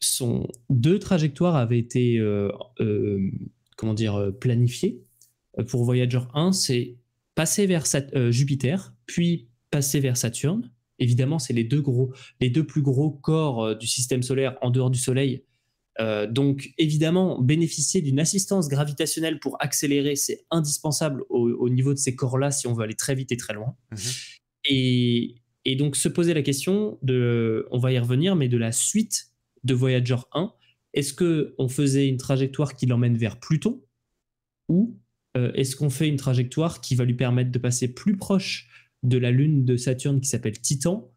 son, deux trajectoires avaient été, comment dire, planifiées. Pour Voyager 1, c'est passer vers euh, Jupiter, puis passer vers Saturne. Évidemment, c'est les deux gros, les deux plus gros corps euh, du système solaire en dehors du Soleil. Euh, donc, évidemment, bénéficier d'une assistance gravitationnelle pour accélérer, c'est indispensable au, niveau de ces corps-là si on veut aller très vite et très loin. Mhm. Et, donc, se poser la question de, on va y revenir, mais de la suite de Voyager 1, est-ce que on faisait une trajectoire qui l'emmène vers Pluton ou euh, est-ce qu'on fait une trajectoire qui va lui permettre de passer plus proche de la lune de Saturne qui s'appelle Titan,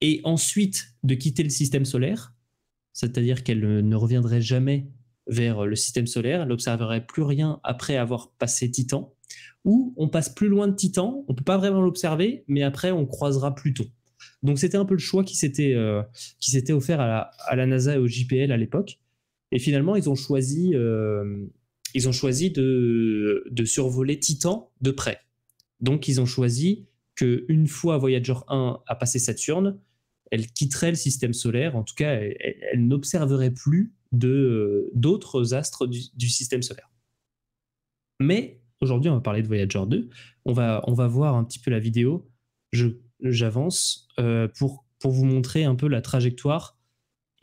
et ensuite de quitter le système solaire, c'est-à-dire qu'elle ne reviendrait jamais vers le système solaire, elle n'observerait plus rien après avoir passé Titan, ou on passe plus loin de Titan, on peut pas vraiment l'observer, mais après on croisera Pluton. Donc c'était un peu le choix qui s'était euh, qui s'était offert à la, NASA et au JPL à l'époque. Et finalement, ils ont choisi euh, ils ont choisi de, survoler Titan de près. Donc ils ont choisi que une fois Voyager 1 a passé Saturne, elle quitterait le système solaire, en tout cas elle, n'observerait plus euh, d'autres astres du, système solaire. Mais aujourd'hui on va parler de Voyager 2, on va, voir un petit peu la vidéo, j'avance euh, pour vous montrer un peu la trajectoire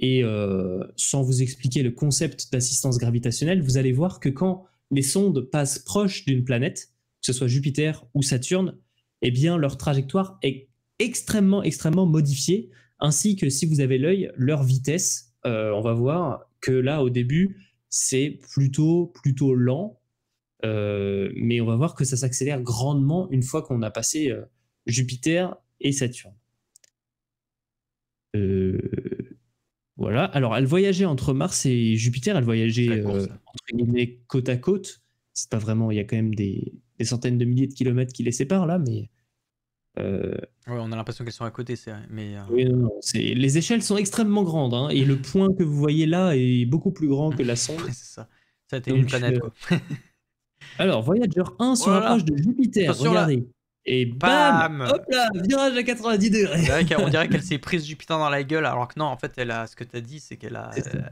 et euh, sans vous expliquer le concept d'assistance gravitationnelle, vous allez voir que quand les sondes passent proches d'une planète, que ce soit Jupiter ou Saturne, eh bien leur trajectoire est extrêmement, extrêmement modifiée, ainsi que si vous avez l'œil, leur vitesse. Euh, on va voir que là, au début, c'est plutôt, plutôt lent, euh, mais on va voir que ça s'accélère grandement une fois qu'on a passé Jupiter et Saturne. Euh, voilà. Alors, elle voyageait entre Mars et Jupiter. Elle voyageait euh, entre côte à côte. C'est pas vraiment. Il y a quand même des, centaines de milliers de kilomètres qui les séparent là, mais. Euh... Ouais, on a l'impression qu'elles sont à côté, c'est mais. Euh, oui, non, non, les échelles sont extrêmement grandes, hein, et le point que vous voyez là est beaucoup plus grand que la sonde. c'est ça. Ça a été une planète. Quoi. Alors, Voyager 1 sur la rapproche de Jupiter. regardez. Et bam, Hop là, virage à 90 degrés. on dirait qu'elle s'est prise Jupiter dans la gueule, alors que non, en fait, elle a, ce que tu as dit, c'est qu'elle a,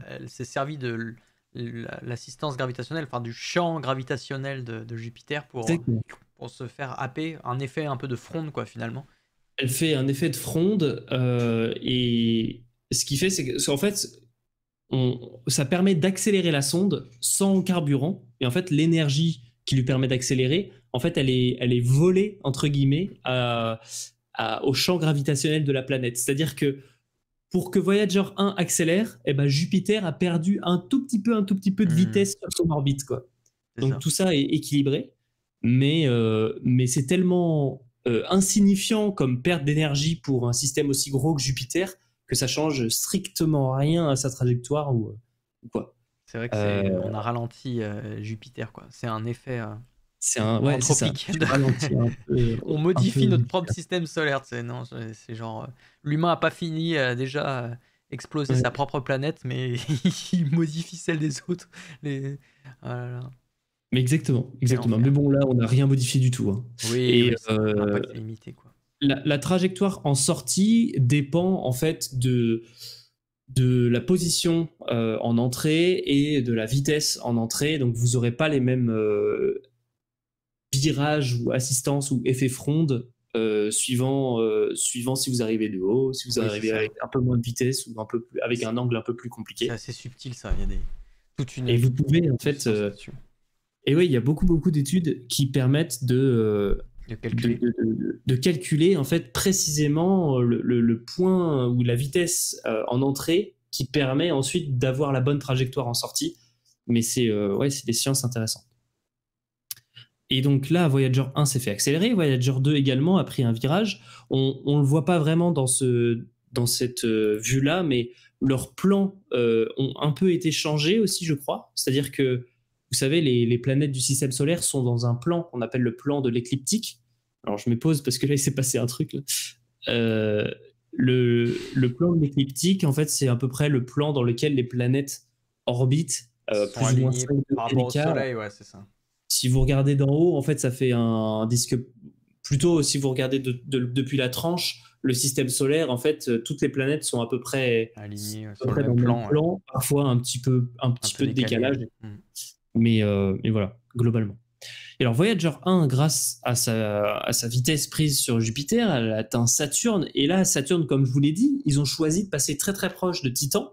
elle s'est servie de l'assistance gravitationnelle, enfin du champ gravitationnel de, Jupiter pour, pour se faire happer, un effet un peu de fronde, quoi, finalement. Elle fait un effet de fronde, euh, et ce qui fait, c'est qu'en fait, on, ça permet d'accélérer la sonde sans carburant, et en fait, l'énergie qui lui permet d'accélérer, en fait, elle est, volée, entre guillemets, au champ gravitationnel de la planète. C'est-à-dire que pour que Voyager 1 accélère, eh ben Jupiter a perdu un tout petit peu, un tout petit peu de hmm. vitesse sur son orbite. Quoi. Donc tout ça est équilibré, mais, euh, mais c'est tellement euh, insignifiant comme perte d'énergie pour un système aussi gros que Jupiter que ça change strictement rien à sa trajectoire ou, euh, quoi. C'est vrai qu'on a ralenti Jupiter, quoi. C'est un effet. C'est un On modifie notre propre système solaire. C'est non, c'est genre euh, l'humain a pas fini euh, déjà euh, exploser sa propre planète, mais il modifie celle des autres. Oh mais exactement, exactement. Mais bon, là, on n'a rien modifié du tout. Hein. Oui, La, trajectoire en sortie dépend en fait de de la position en entrée et de la vitesse en entrée. Donc vous n'aurez pas les mêmes virage ou assistance ou effet fronde euh, suivant, euh, suivant si vous arrivez de haut, si vous arrivez avec un peu moins de vitesse ou un peu plus, avec un angle un peu plus compliqué. C'est assez subtil ça, il y a des... toute une... Et vous pouvez en fait... Euh, et oui, il y a beaucoup beaucoup d'études qui permettent de... De calculer. en fait précisément le, point ou la vitesse en entrée qui permet ensuite d'avoir la bonne trajectoire en sortie. Mais c'est ouais, des sciences intéressantes. Et donc là, Voyager 1 s'est fait accélérer, Voyager 2 également a pris un virage. On ne le voit pas vraiment dans, ce, dans cette euh, vue-là, mais leurs plans euh, ont un peu été changés aussi, je crois. C'est-à-dire que, vous savez, les, planètes du système solaire sont dans un plan qu'on appelle le plan de l'écliptique. Alors je me pose parce que là, il s'est passé un truc. Euh, le, plan de l'écliptique, en fait, c'est à peu près le plan dans lequel les planètes orbitent. Euh, plus ou par rapport au soleil, ouais, c'est ça. Si vous regardez d'en haut, en fait, ça fait un, disque. Plutôt, si vous regardez depuis la tranche, le système solaire, en fait, euh, toutes les planètes sont à peu près alignées à peu près dans le plan, parfois un petit peu, un petit peu, de décalage. Mm. Mais, euh, mais, voilà, globalement. Et alors Voyager 1, grâce à sa, à sa, vitesse prise sur Jupiter, elle atteint Saturne. Et là, Saturne, comme je vous l'ai dit, ils ont choisi de passer très très proche de Titan,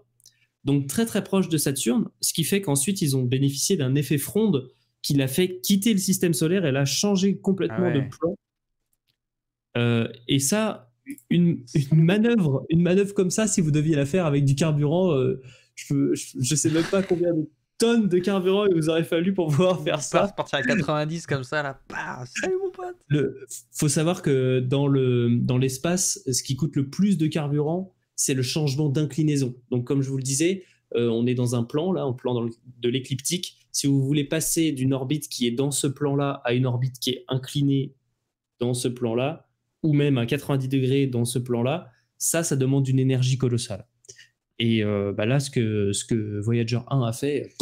donc très très proche de Saturne, ce qui fait qu'ensuite ils ont bénéficié d'un effet fronde qui l'a fait quitter le système solaire, elle a changé complètement ah de plan. Euh, et ça, une, manœuvre, une manœuvre comme ça, si vous deviez la faire avec du carburant, euh, je ne sais même pas combien de tonnes de carburant il vous aurait fallu pour pouvoir faire ça. Partir à 90 comme ça, là, bah, mon pote. Le, faut savoir que dans le dans l'espace, ce qui coûte le plus de carburant, c'est le changement d'inclinaison. Donc comme je vous le disais, euh, on est dans un plan là, un plan de l'écliptique. Si vous voulez passer d'une orbite qui est dans ce plan-là à une orbite qui est inclinée dans ce plan-là, ou même à 90 degrés dans ce plan-là, ça, ça demande une énergie colossale. Et euh, bah là, ce que, Voyager 1 a fait,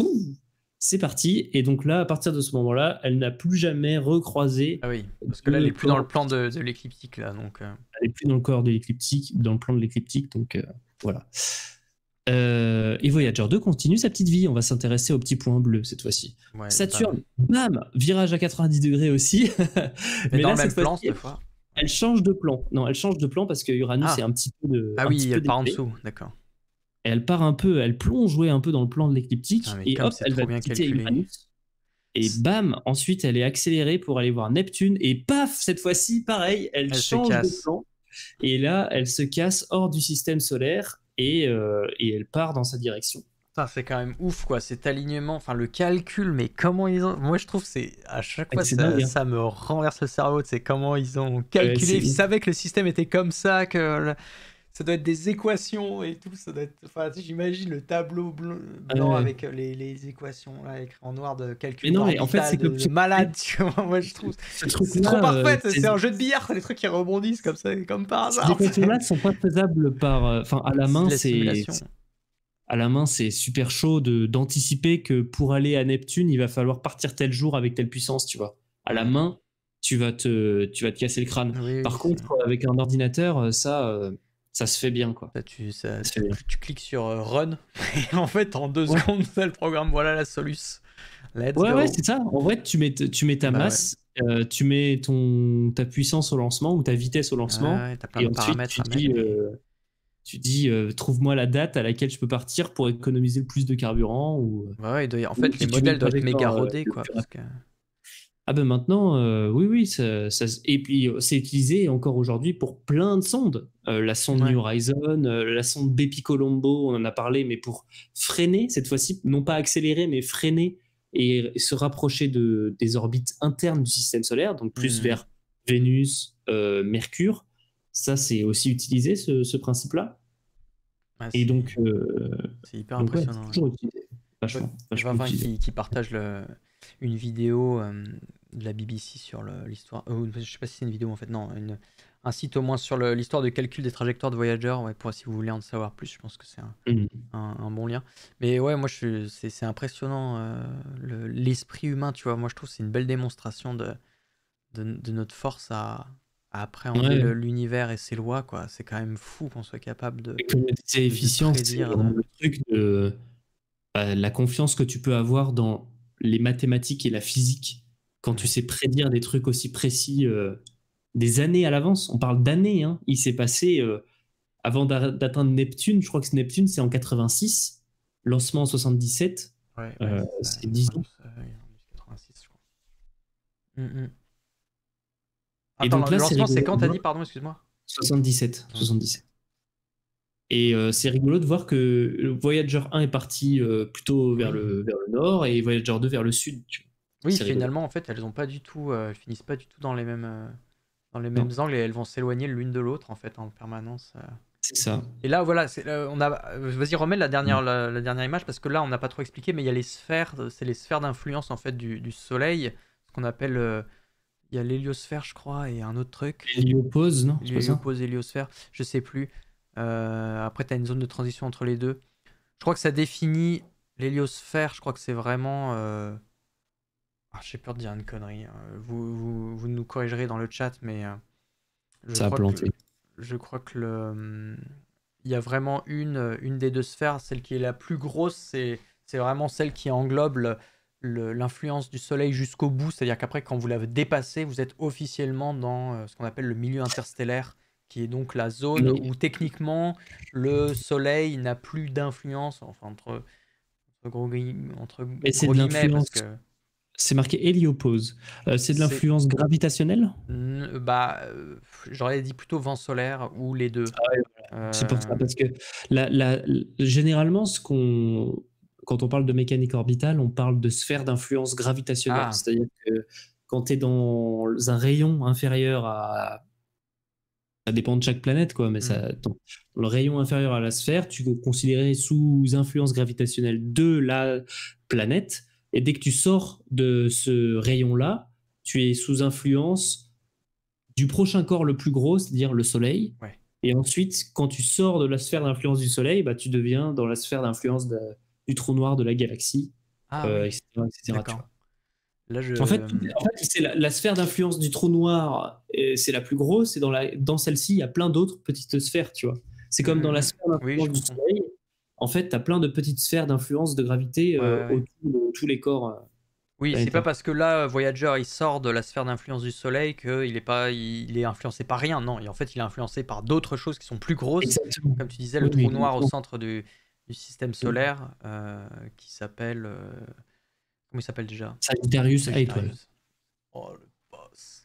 c'est parti. Et donc là, à partir de ce moment-là, elle n'a plus jamais recroisé. Ah oui, parce que là, elle n'est plus dans le plan de, l'écliptique. Euh. Elle n'est plus dans le corps de l'écliptique, dans le plan de l'écliptique. Donc euh, voilà. Euh, et Voyager 2 continue sa petite vie. On va s'intéresser au petit point bleu cette fois-ci. Saturne, bah bam, virage à 90 degrés aussi. Mais, dans le plan cette fois. Elle change de plan. Non, elle change de plan parce que Uranus ah. est un petit peu de. Ah oui, elle part en dessous, d'accord. Elle part un peu, elle plonge un peu dans le plan de l'écliptique ah, et hop, elle va quitter Uranus. Et bam, ensuite elle est accélérée pour aller voir Neptune et paf, cette fois-ci, pareil, elle, elle change de plan. Et là, elle se casse hors du système solaire euh, et, elle part dans sa direction. C'est quand même ouf, quoi, cet alignement, enfin le calcul, mais comment ils ont. Moi je trouve c'est à chaque fois ah, hein. ça, me renverse le cerveau, c'est comment ils ont calculé. ils savaient que le système était comme ça, que ça doit être des équations et tout. Ça doit être, enfin, j'imagine le tableau ah blanc, avec euh, les, équations là, en noir de calcul. non, en fait, c'est malade. moi, je trouve. C'est trop parfait. Euh, c'est un jeu de billard. Les trucs qui rebondissent comme ça, comme par hasard. Les équations là sont pas faisables par. Euh, enfin, à la main, c'est. À la main, c'est super chaud d'anticiper que pour aller à Neptune, il va falloir partir tel jour avec telle puissance, tu vois. À la main, tu vas te, tu vas te casser le crâne. Ah par contre, avec un ordinateur, ça, ça se fait bien quoi. tu, cliques sur euh, run et en fait en deux secondes le programme, voilà la soluce. ouais ouais c'est ça. En fait, tu mets, tu mets ta bah masse, euh, tu mets ton, ta puissance au lancement ou ta vitesse au lancement et, ensuite euh, tu dis, tu dis trouve-moi la date à laquelle je peux partir pour économiser le plus de carburant ou. ouais, en fait les modèles doivent être méga rodés quoi. Ah ben maintenant, euh, oui, oui, ça, et puis euh, c'est utilisé encore aujourd'hui pour plein de sondes. Euh, la sonde New Horizon, la sonde Bepi Colombo, on en a parlé, mais pour freiner, cette fois-ci, non pas accélérer, mais freiner et, se rapprocher de, des orbites internes du système solaire, donc plus mmh. vers Vénus, Mercure. Ça, c'est aussi utilisé, ce, principe-là. et donc... c'est hyper impressionnant. Ouais, toujours utilisé. Vachement, vachement Qui, qui partage le une vidéo euh, de la BBC sur l'histoire. Euh, je sais pas si c'est une vidéo en fait, non, une, un site au moins sur l'histoire de calcul des trajectoires de voyageurs. Ouais, pour si vous voulez en savoir plus, je pense que c'est un, mmh. bon lien. Mais ouais, moi c'est impressionnant euh, l'esprit humain, tu vois. Moi je trouve c'est une belle démonstration de, de, notre force à, à appréhender l'univers et ses lois, quoi. C'est quand même fou qu'on soit capable de. C'est efficient, c'est truc de bah, la confiance que tu peux avoir dans les mathématiques et la physique, quand tu sais prédire des trucs aussi précis euh, des années à l'avance, on parle d'années, hein. il s'est passé, euh, avant d'atteindre Neptune, je crois que Neptune c'est en 86, lancement en 77, euh, c'est 10 mm, mm. Attends, le lancement c'est quand t'as pardon, excuse-moi 77, 77. Et euh, c'est rigolo de voir que Voyager 1 est parti euh, plutôt vers le, vers le nord et Voyager 2 vers le sud. Oui, finalement, en fait, elles ont pas du tout, euh, elles finissent pas du tout dans les mêmes, dans les mêmes angles et elles vont s'éloigner l'une de l'autre en fait en permanence. C'est ça. Et là, voilà, on a. Vas-y, remets la dernière, la, dernière image parce que là, on n'a pas trop expliqué, mais il y a les sphères, c'est les sphères d'influence en fait du, du Soleil, ce qu'on appelle. il y a l'héliosphère, je crois, et un autre truc. L'héliopause, non L'héliopause, l'héliosphère, je sais plus. Euh, après, tu as une zone de transition entre les deux. Je crois que ça définit l'héliosphère. Je crois que c'est vraiment. Euh, ah, J'ai peur de dire une connerie. Hein. Vous, nous corrigerez dans le chat, mais. Euh, je ça crois a planté. je crois que le. Il y a vraiment une, une des deux sphères, celle qui est la plus grosse, c'est vraiment celle qui englobe l'influence du Soleil jusqu'au bout. C'est-à-dire qu'après, quand vous l'avez dépassé vous êtes officiellement dans ce qu'on appelle le milieu interstellaire qui est donc la zone où techniquement le soleil n'a plus d'influence, enfin entre, entre gros, entre gros guillemets, C'est marqué héliopause. Euh, c'est de l'influence gravitationnelle euh, Bah, euh, j'aurais dit plutôt vent solaire ou les deux. Ah c'est pour ça parce que la, généralement, ce qu'on quand on parle de mécanique orbitale, on parle de sphère d'influence gravitationnelle. Ah. C'est-à-dire que quand tu es dans un rayon inférieur à ça dépend de chaque planète, quoi, mais ça, mm. le rayon inférieur à la sphère, tu considérer sous influence gravitationnelle de la planète. Et dès que tu sors de ce rayon-là, tu es sous influence du prochain corps le plus gros, c'est-à-dire le Soleil. Et ensuite, quand tu sors de la sphère d'influence du Soleil, bah, tu deviens dans la sphère d'influence du trou noir de la galaxie, ah euh, etc. En fait, c'est la, sphère d'influence du trou noir, euh, c'est la plus grosse, et dans, dans celle-ci, il y a plein d'autres petites sphères, tu vois. C'est comme dans la mm. sphère d'influence du soleil, en fait, tu as plein de petites sphères d'influence de gravité euh, autour de tous les corps. Euh, oui, c'est pas parce que là, Voyager, il sort de la sphère d'influence du Soleil qu'il est pas, il est influencé par rien. Non, et en fait, il est influencé par d'autres choses qui sont plus grosses, Exactement. comme tu disais, le trou noir au centre du, système solaire, qui s'appelle, il s'appelle déjà Sagittarius Oh le boss.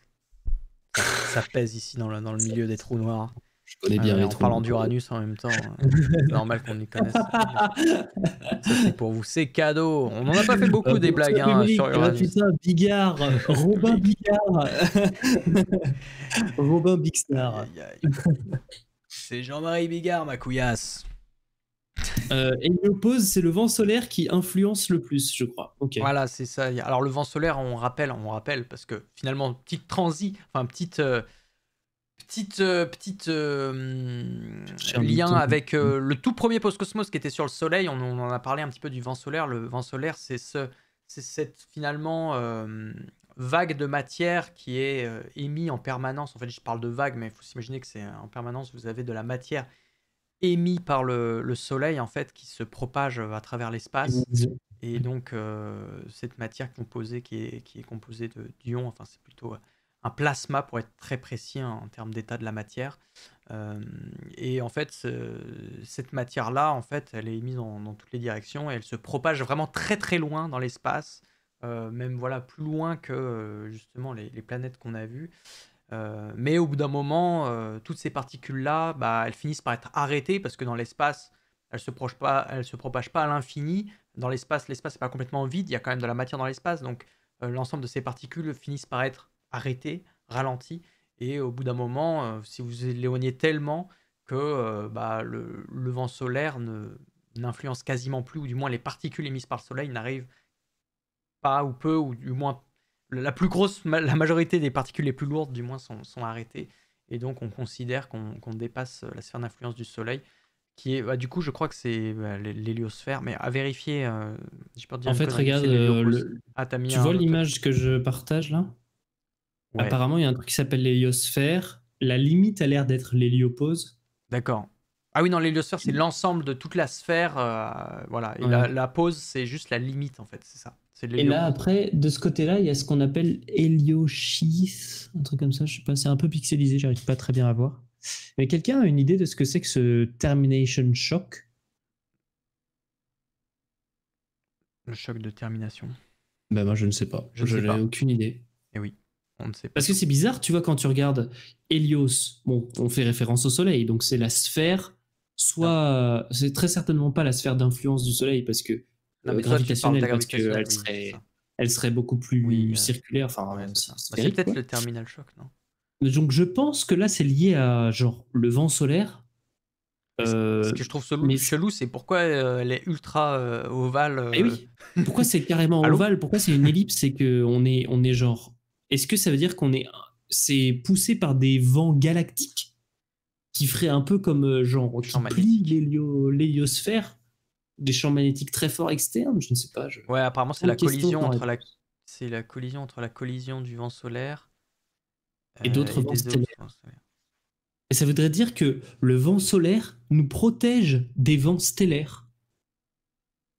Ça, pèse ici dans le, milieu des trous noirs. Je connais bien euh, en parlant d'Uranus en même temps, hein. c'est normal qu'on y connaisse. pour vous, c'est cadeau. On n'en a pas fait beaucoup euh, des blagues hein, sur Uranus. Hein, Bigard, Robin Bigard, Robin Bigstar. C'est Jean-Marie Bigard, ma couillasse. Euh, et et pose, c'est le vent solaire qui influence le plus, je crois. Ok. Voilà, c'est ça. Alors le vent solaire, on rappelle, on rappelle, parce que finalement, petite transi, enfin petite, euh, petite, euh, petite lien avec mm. le tout premier post-cosmos qui était sur le Soleil. On, en a parlé un petit peu du vent solaire. Le vent solaire, c'est ce, c'est cette finalement vague de matière qui est émise en permanence. En fait, je parle de vague, mais il faut s'imaginer que c'est en permanence. Vous avez de la matière émis par le, soleil en fait qui se propage euh, à travers l'espace et donc euh, cette matière composée qui est, qui est composée de d'ions enfin c'est plutôt euh, un plasma pour être très précis hein, en termes d'état de la matière et en fait cette matière là en fait elle est émise dans, toutes les directions et elle se propage vraiment très très loin dans l'espace même voilà plus loin que justement les planètes qu'on a vues euh, mais au bout d'un moment, euh, toutes ces particules-là, bah, elles finissent par être arrêtées parce que dans l'espace, elles ne se, se propagent pas à l'infini. Dans l'espace, l'espace n'est pas complètement vide, il y a quand même de la matière dans l'espace. Donc euh, l'ensemble de ces particules finissent par être arrêtées, ralenties. Et au bout d'un moment, si vous éloignez tellement que bah, le, vent solaire n'influence quasiment plus, ou du moins les particules émises par le soleil n'arrivent pas ou peu, ou du moins la plus grosse, la majorité des particules les plus lourdes, du moins, sont, sont arrêtées. Et donc, on considère qu'on dépasse euh, la sphère d'influence du Soleil, qui est, bah, du coup, je crois que c'est bah, l'héliosphère, mais à vérifier. Euh, en fait, regarde, euh, ah, tu vois l'image que je partage là Apparemment, il y a un truc qui s'appelle l'héliosphère. La limite a l'air d'être l'héliopause. D'accord. Ah oui, non, l'héliosphère, c'est mmh. l'ensemble de toute la sphère. voilà. Et la, la pause, c'est juste la limite, en fait, c'est ça. Et là, après, de ce côté-là, il y a ce qu'on appelle Heliochis, un truc comme ça, je sais pas, c'est un peu pixelisé, j'arrive pas très bien à voir. Mais quelqu'un a une idée de ce que c'est que ce Termination Shock Le choc de termination. Ben moi je ne sais pas, je, n'ai aucune idée. Et eh oui, on ne sait pas. Parce que c'est bizarre, tu vois, quand tu regardes Helios, bon, on fait référence au Soleil, donc c'est la sphère, soit ah. c'est très certainement pas la sphère d'influence du Soleil, parce que non, mais gravitationnelle parce qu'elle serait, elle serait beaucoup plus circulaire. Enfin, c'est bah, peut-être le terminal choc, non donc je pense que là c'est lié à genre le vent solaire. Euh, ce que je trouve chelou, c'est pourquoi euh, elle est ultra euh, ovale. Eh oui. Pourquoi c'est carrément ovale Pourquoi c'est une ellipse C'est que on est on est genre. Est-ce que ça veut dire qu'on est c'est poussé par des vents galactiques qui feraient un peu comme genre qui plie l'héliosphère des champs magnétiques très forts externes, je ne sais pas. Je... Ouais, apparemment c'est la collision entre la collision du vent solaire et d'autres euh, vents stellaires. Et ça voudrait dire que le vent solaire nous protège des vents stellaires.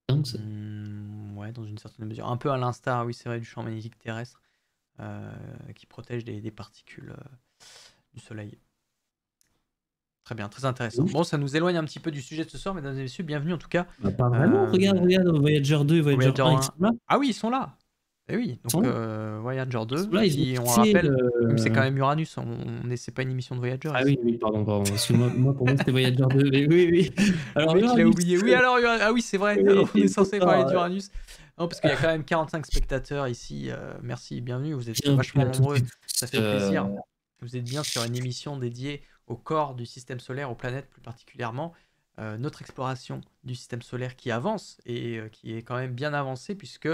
Donc, hmm, ouais, dans une certaine mesure, un peu à l'instar, oui, c'est vrai, du champ magnétique terrestre euh, qui protège des, particules euh, du soleil. Très bien, très intéressant. Bon, ça nous éloigne un petit peu du sujet de ce soir, mesdames et messieurs, bienvenue en tout cas. Bah, pas vraiment, euh, regarde, regarde, Voyager 2 et Voyager, 1, Ah oui, ils sont là. Et eh oui, donc euh, Voyager 2, là, on rappelle, c'est quand même Uranus, on, n'est c'est pas une émission de Voyager. Ah oui, pardon, pardon, moi, pour moi c'était Voyager 2, oui, oui. Alors, l'ai oublié, oui, alors, ah oui, c'est vrai, on est censé parler ah. d'Uranus. Non, parce qu'il y a quand même 45 spectateurs ici, euh, merci, bienvenue, vous êtes vachement nombreux, ça fait plaisir. Euh, vous êtes bien sur une émission dédiée au corps du système solaire, aux planètes plus particulièrement, euh, notre exploration du système solaire qui avance et euh, qui est quand même bien avancée puisque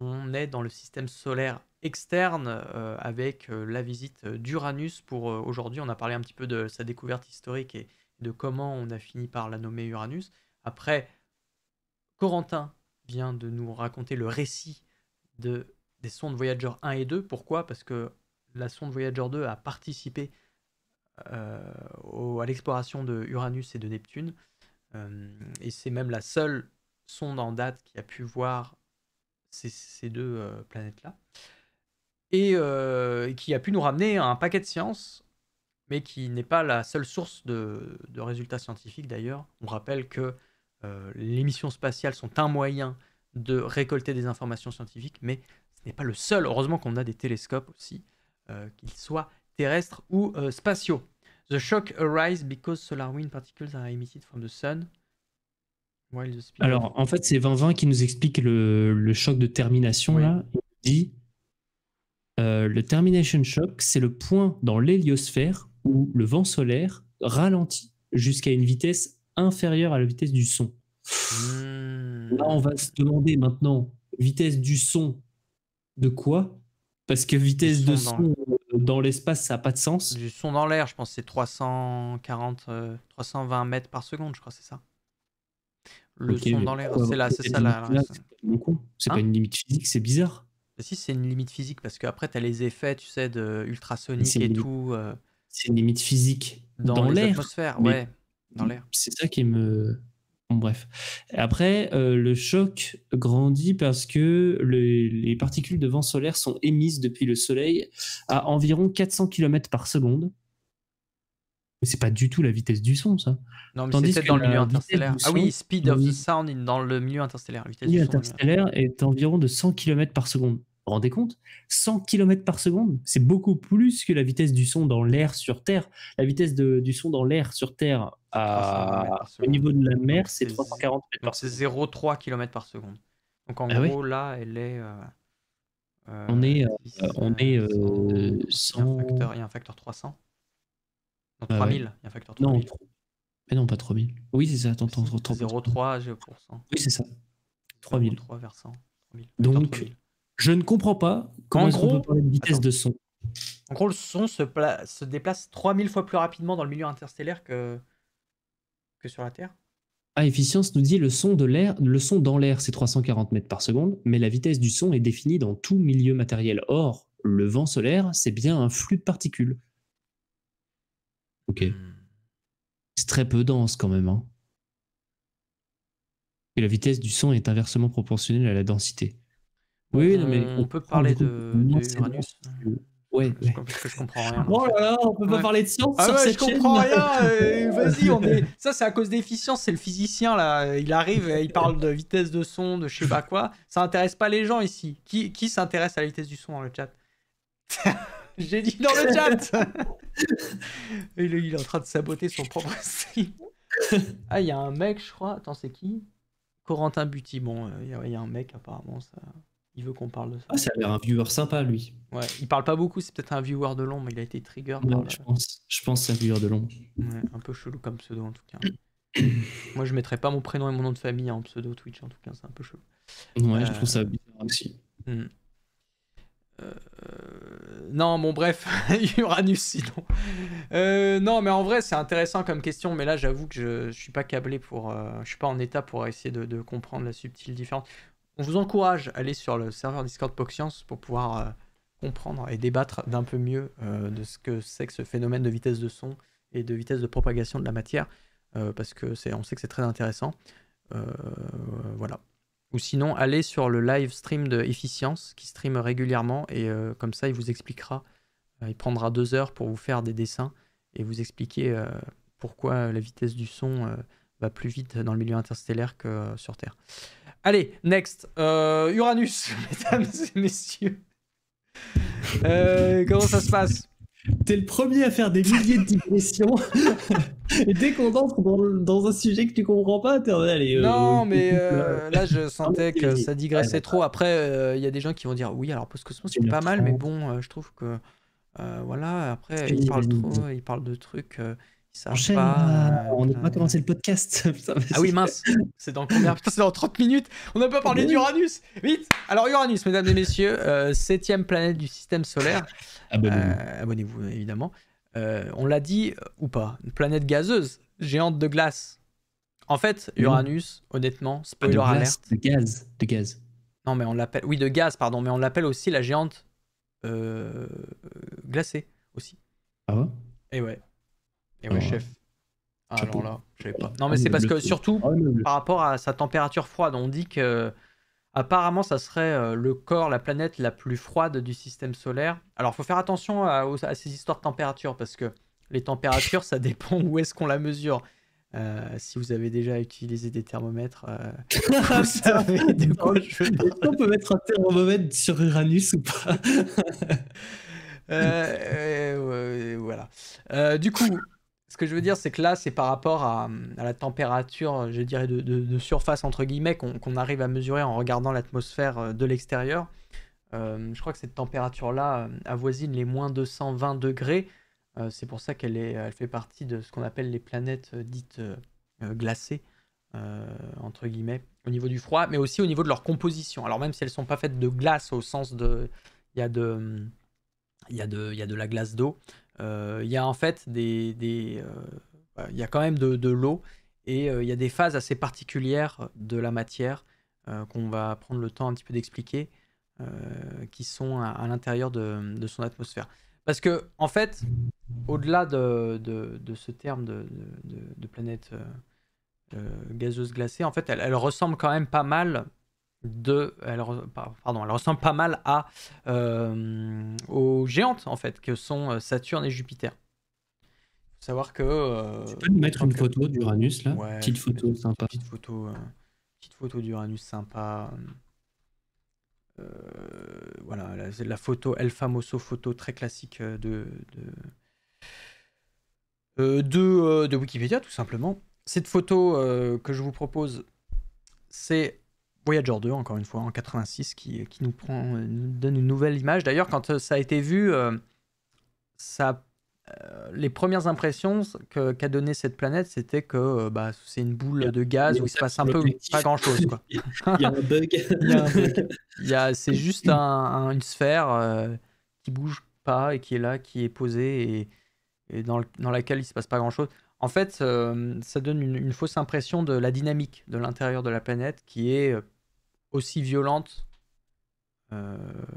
on est dans le système solaire externe euh, avec la visite d'Uranus pour aujourd'hui on a parlé un petit peu de sa découverte historique et de comment on a fini par la nommer Uranus. Après Corentin vient de nous raconter le récit de, des sondes Voyager 1 et 2. Pourquoi Parce que la sonde Voyager 2 a participé euh, à l'exploration de Uranus et de Neptune. Euh, et c'est même la seule sonde en date qui a pu voir ces, deux euh, planètes-là. Et qui a pu nous ramener un paquet de sciences mais qui n'est pas la seule source de, résultats scientifiques d'ailleurs. On rappelle que les missions spatiales sont un moyen de récolter des informations scientifiques, mais ce n'est pas le seul. Heureusement qu'on a des télescopes aussi, qu'ils soient terrestres ou spatiaux. The shock because solar wind particles are emitted from the sun. Alors, en fait, c'est 2020 qui nous explique le, choc de termination. Là. Il dit euh, le termination shock, c'est le point dans l'héliosphère où le vent solaire ralentit jusqu'à une vitesse inférieure à la vitesse du son. Hmm. Là, on va se demander maintenant vitesse du son de quoi Parce que vitesse de son, dans l'espace, ça n'a pas de sens. Du son dans l'air, je pense c'est 340, 320 euh, mètres par seconde, je crois, c'est ça. Le son dans l'air, c'est là, c'est ça là. c'est pas hein une limite physique, c'est bizarre. Bah si, c'est une limite physique parce qu'après, tu as les effets, tu sais, de ultrasonique et tout. Euh, c'est une limite physique dans, dans l'air. ouais, dans l'air. C'est ça qui me bref. Après, euh, le choc grandit parce que les particules de vent solaire sont émises depuis le Soleil à environ 400 km par seconde. Mais c'est pas du tout la vitesse du son, ça. Non, mais c'est ah dans le milieu interstellaire. Ah oui, speed of the sound dans le milieu interstellaire. Le milieu interstellaire est environ de 100 km par seconde rendez compte 100 km par seconde, c'est beaucoup plus que la vitesse du son dans l'air sur Terre. La vitesse du son dans l'air sur Terre à, au niveau de la mer, c'est 340 par 0,3 km par seconde. Donc en ah gros, là, elle est. Euh, euh, on est. Euh, on est. Il y, a un facteur 300. 3000. Ah il y a un facteur 3000. Non, mais non, pas 3000. Oui, c'est ça. 0,3 hein. Oui, c'est ça. 3000. 3 vers 100. Donc. Je ne comprends pas comment gros, on peut parler de vitesse de son. En gros, le son se, se déplace 3000 fois plus rapidement dans le milieu interstellaire que, sur la Terre. Ah, efficience nous dit le son le son dans l'air, c'est 340 mètres par seconde, mais la vitesse du son est définie dans tout milieu matériel. Or, le vent solaire, c'est bien un flux de particules. Ok. Hmm. C'est très peu dense quand même. Hein. Et la vitesse du son est inversement proportionnelle à la densité. Oui, euh, mais on peut parler de, Uranus. Ouais, je, je, comprends rien. Oh là là, on peut pas parler de science ah je comprends rien. Euh, vas-y, on est. Ça, c'est à cause d'efficience, C'est le physicien là. Il arrive, il parle de vitesse de son, de je sais pas quoi. Ça intéresse pas les gens ici. Qui, s'intéresse à la vitesse du son dans le chat J'ai dit dans le chat. il, est en train de saboter son propre stream. ah, il y a un mec, je crois. Attends, c'est qui Corentin Buti. Bon, euh, il y, y, a un mec apparemment. Ça. Il veut qu'on parle de ça. Ah, ça a l'air un viewer sympa, lui. Ouais, il parle pas beaucoup, c'est peut-être un viewer de long, mais il a été trigger. Non, je, pense, je pense c'est un viewer de long. Ouais, un peu chelou comme pseudo, en tout cas. Moi, je mettrais pas mon prénom et mon nom de famille en pseudo Twitch, en tout cas, c'est un peu chelou. Ouais, je euh, trouve ça bizarre aussi. Hmm. Euh, non, bon, bref, Uranus, sinon. Euh, non, mais en vrai, c'est intéressant comme question, mais là, j'avoue que je, suis pas câblé pour. je suis pas en état pour essayer de comprendre la subtile différence on vous encourage à aller sur le serveur Discord science pour pouvoir euh, comprendre et débattre d'un peu mieux euh, de ce que c'est que ce phénomène de vitesse de son et de vitesse de propagation de la matière, euh, parce que c'est, on sait que c'est très intéressant. voilà. Ou sinon, allez sur le live stream de Efficience qui stream régulièrement et comme ça, il vous expliquera. il prendra deux heures pour vous faire des dessins et vous expliquer pourquoi la vitesse du son va plus vite dans le milieu interstellaire que sur Terre. Allez, next. Euh, Uranus, mesdames et messieurs. Euh, comment ça se passe T'es le premier à faire des milliers de digressions. et dès qu'on entre dans, un sujet que tu comprends pas, t'es en euh, non, mais euh, là, je sentais ah, que ça digressait trop. Après, il y a des gens qui vont dire oui, alors Post-Cosmos, c'est pas mal, mais bon, je trouve que. voilà, après, il parle trop, il parle de trucs. Enchaîne, on euh, n'a pas commencé le podcast. ah oui, mince, c'est dans combien c'est dans 30 minutes. On n'a pas parlé d'Uranus. Vite Alors, Uranus, mesdames et messieurs, 7 euh, septième planète du système solaire. Ah bah euh, abonnez-vous, évidemment. on l'a dit ou pas Une planète gazeuse, géante de glace. En fait, Uranus, honnêtement, spoiler de glace, De gaz, de gaz. Non, mais on l'appelle. Oui, de gaz, pardon, mais on l'appelle aussi la géante glacée aussi. Ah ouais Et ouais. Et ah. chef. Ah, là, je pas. Non, mais ah, c'est parce que surtout ah, par rapport à sa température froide, on dit que euh, apparemment ça serait euh, le corps, la planète la plus froide du système solaire. Alors, il faut faire attention à, ces histoires de température parce que les températures, ça dépend où est-ce qu'on la mesure. Euh, si vous avez déjà utilisé des thermomètres, On peut mettre un thermomètre sur Uranus ou pas Voilà. du coup, ce que je veux dire, c'est que là, c'est par rapport à, la température, euh, je dirais, de, surface, entre guillemets, qu'on arrive à mesurer en regardant l'atmosphère euh, de l'extérieur. Euh, je crois que cette température-là avoisine les moins 220 degrés. c'est pour ça qu'elle elle fait partie de ce qu'on appelle les planètes dites glacées, entre guillemets, au niveau du froid, mais aussi au niveau de leur composition. Alors même si elles ne sont pas faites de glace au sens de... Il y de il y, a de, il y a de la glace d'eau, euh, il y a en fait des, des euh, bah, il y a quand même de, de l'eau et euh, il y a des phases assez particulières de la matière qu'on va prendre le temps un petit peu d'expliquer, qui sont à, l'intérieur de, de son atmosphère. Parce que, en fait, au-delà de, de, ce terme de, de planète gazeuse glacée, en fait, elle, elle, ressemble quand même pas mal de, elle, pardon, elle ressemble pas mal à, euh, aux géantes en fait que sont euh, Saturne et Jupiter. Faut savoir que. Euh, tu peux nous mettre une photo d'Uranus là, petite photo sympa. Petite photo, petite photo d'Uranus sympa. voilà, la, la photo El Famoso photo très classique de de, de, de Wikipédia tout simplement. Cette photo que je vous propose, c'est Voyager 2, encore une fois, en 86, qui, qui nous, prend, euh, donne une nouvelle image. D'ailleurs, quand euh, ça a été vu, euh, ça, les premières impressions qu'a donné cette planète, c'était que bah, c'est une boule de gaz où il se passe un peu pas grand-chose. Il y a un bug. c'est juste une sphère qui bouge pas et qui est là, qui est posée et, dans, dans, laquelle il se passe pas grand-chose. En fait, ça donne une, fausse impression de la dynamique de l'intérieur de la planète qui est aussi violente, euh,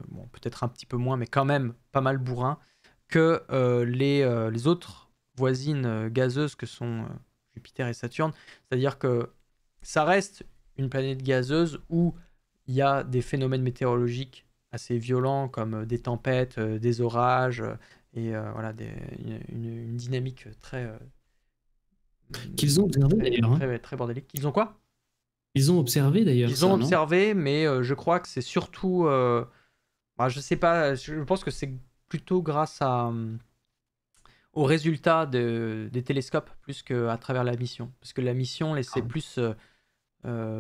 bon, peut-être un petit peu moins, mais quand même pas mal bourrin, que euh, les, euh, les, autres voisines gazeuses que sont Jupiter et Saturne. C'est-à-dire que ça reste une planète gazeuse où il y a des phénomènes météorologiques assez violents comme des tempêtes, des orages et voilà une, dynamique très qu'ils ont très, hein. très, très, bordélique. Ils ont quoi ils ont observé d'ailleurs. Ils ont observé, mais euh, je crois que c'est surtout. Euh, bah, je sais pas, je pense que c'est plutôt grâce à, euh, aux résultats des télescopes plus qu'à travers la mission. Parce que la mission laissait ah. plus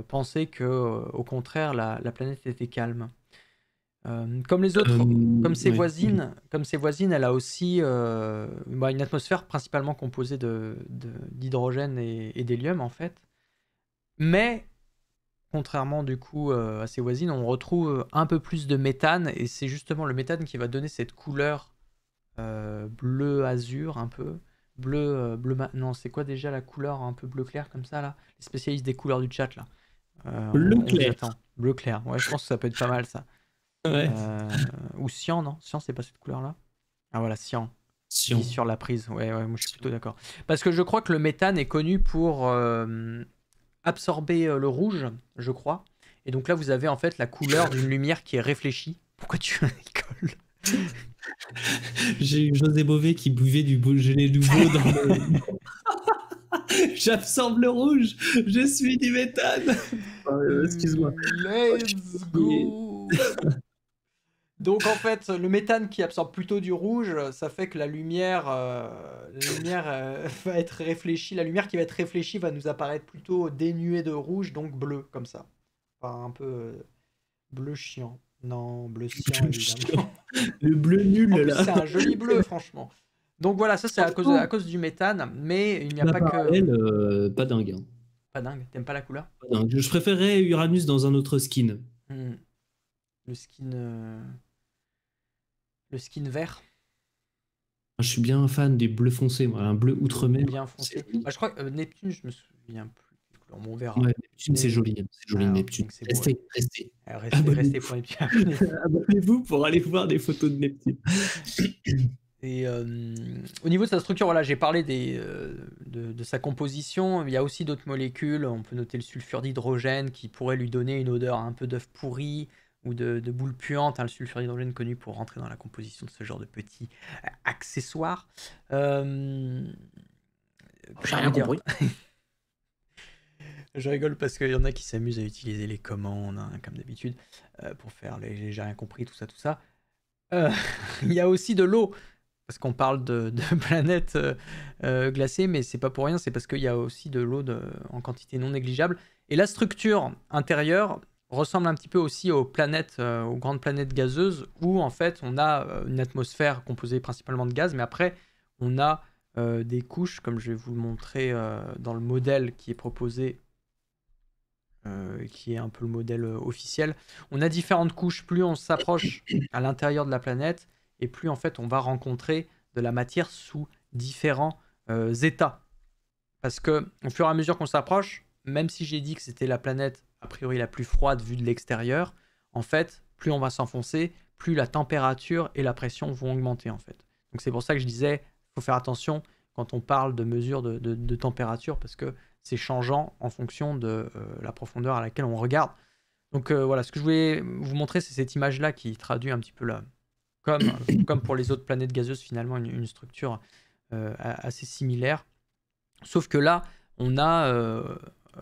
penser que, au contraire, la, la planète était calme. comme les autres, comme ses voisines, comme ses voisines, elle a aussi bah, une atmosphère principalement composée d'hydrogène de, d'hydrogène et d'hélium en fait mais contrairement du coup euh, à ses voisines, on retrouve euh, un peu plus de méthane et c'est justement le méthane qui va donner cette couleur euh, bleu azur un peu bleu bleu non c'est quoi déjà la couleur un peu bleu clair comme ça là les spécialistes des couleurs du chat là bleu clair bleu clair ouais je pense que ça peut être pas mal ça ou cyan non cyan c'est pas cette couleur là ah voilà cyan sur la prise ouais moi je suis plutôt d'accord parce que je crois que le méthane est connu pour absorber euh, le rouge, je crois. Et donc là, vous avez en fait la couleur d'une lumière qui est réfléchie. Pourquoi tu rigoles J'ai eu José bové qui buvait du gelé nouveau dans le... J'absorbe le rouge, je suis du méthane. Euh, excuse-moi. Let's go. Donc en fait, le méthane qui absorbe plutôt du rouge, ça fait que la lumière, euh, la lumière euh, va être réfléchie, la lumière qui va être réfléchie va nous apparaître plutôt dénuée de rouge, donc bleu comme ça. Enfin un peu euh, bleu chiant. Non, bleu chiant évidemment. Le bleu nul là. C'est un joli bleu franchement. Donc voilà, ça c'est à cause, à cause du méthane, mais il n'y a bah, pas que. pas dingue. Hein. Pas dingue. T'aimes pas la couleur pas Je préférerais Uranus dans un autre skin. Hmm. Le skin le skin vert. Je suis bien fan des bleus foncés, un bleu outre-mer. Bien foncé. Bah, je crois que euh, Neptune, je me souviens plus. On verra. Neptune, c'est joli. Hein. C'est joli, ah, Neptune. Euh, restez, restez. Alors, restez, Abonnez -vous. pour aller voir des photos de Neptune. Et euh, au niveau de sa structure, voilà, j'ai parlé de, de, sa composition. Il y a aussi d'autres molécules. On peut noter le sulfure d'hydrogène qui pourrait lui donner une odeur un peu d'œuf pourri ou de, boules puantes, hein, le sulfure d'hydrogène connu pour rentrer dans la composition de ce genre de petits euh, accessoires. Euh, j'ai Je rigole parce qu'il y en a qui s'amusent à utiliser les commandes, hein, comme d'habitude, euh, pour faire les j'ai rien compris, tout ça, tout ça. il y a aussi de l'eau, parce qu'on parle de, de planète glacée, mais c'est pas pour rien, c'est parce qu'il y a aussi de l'eau en quantité non négligeable. Et la structure intérieure ressemble un petit peu aussi aux planètes, euh, aux grandes planètes gazeuses, où en fait on a euh, une atmosphère composée principalement de gaz, mais après on a euh, des couches, comme je vais vous montrer dans le modèle qui est proposé, qui est un peu le modèle officiel. On a différentes couches, plus on s'approche à l'intérieur de la planète, et plus en fait on va rencontrer de la matière sous différents états. Parce que au fur et à mesure qu'on s'approche, même si j'ai dit que c'était la planète a priori la plus froide vue de l'extérieur, en fait, plus on va s'enfoncer, plus la température et la pression vont augmenter en fait. Donc c'est pour ça que je disais, il faut faire attention quand on parle de mesure de, température parce que c'est changeant en fonction de euh, la profondeur à laquelle on regarde. Donc euh, voilà, ce que je voulais vous montrer, c'est cette image-là qui traduit un petit peu là, comme, pour les autres planètes gazeuses, finalement, une, structure euh, assez similaire. Sauf que là, on a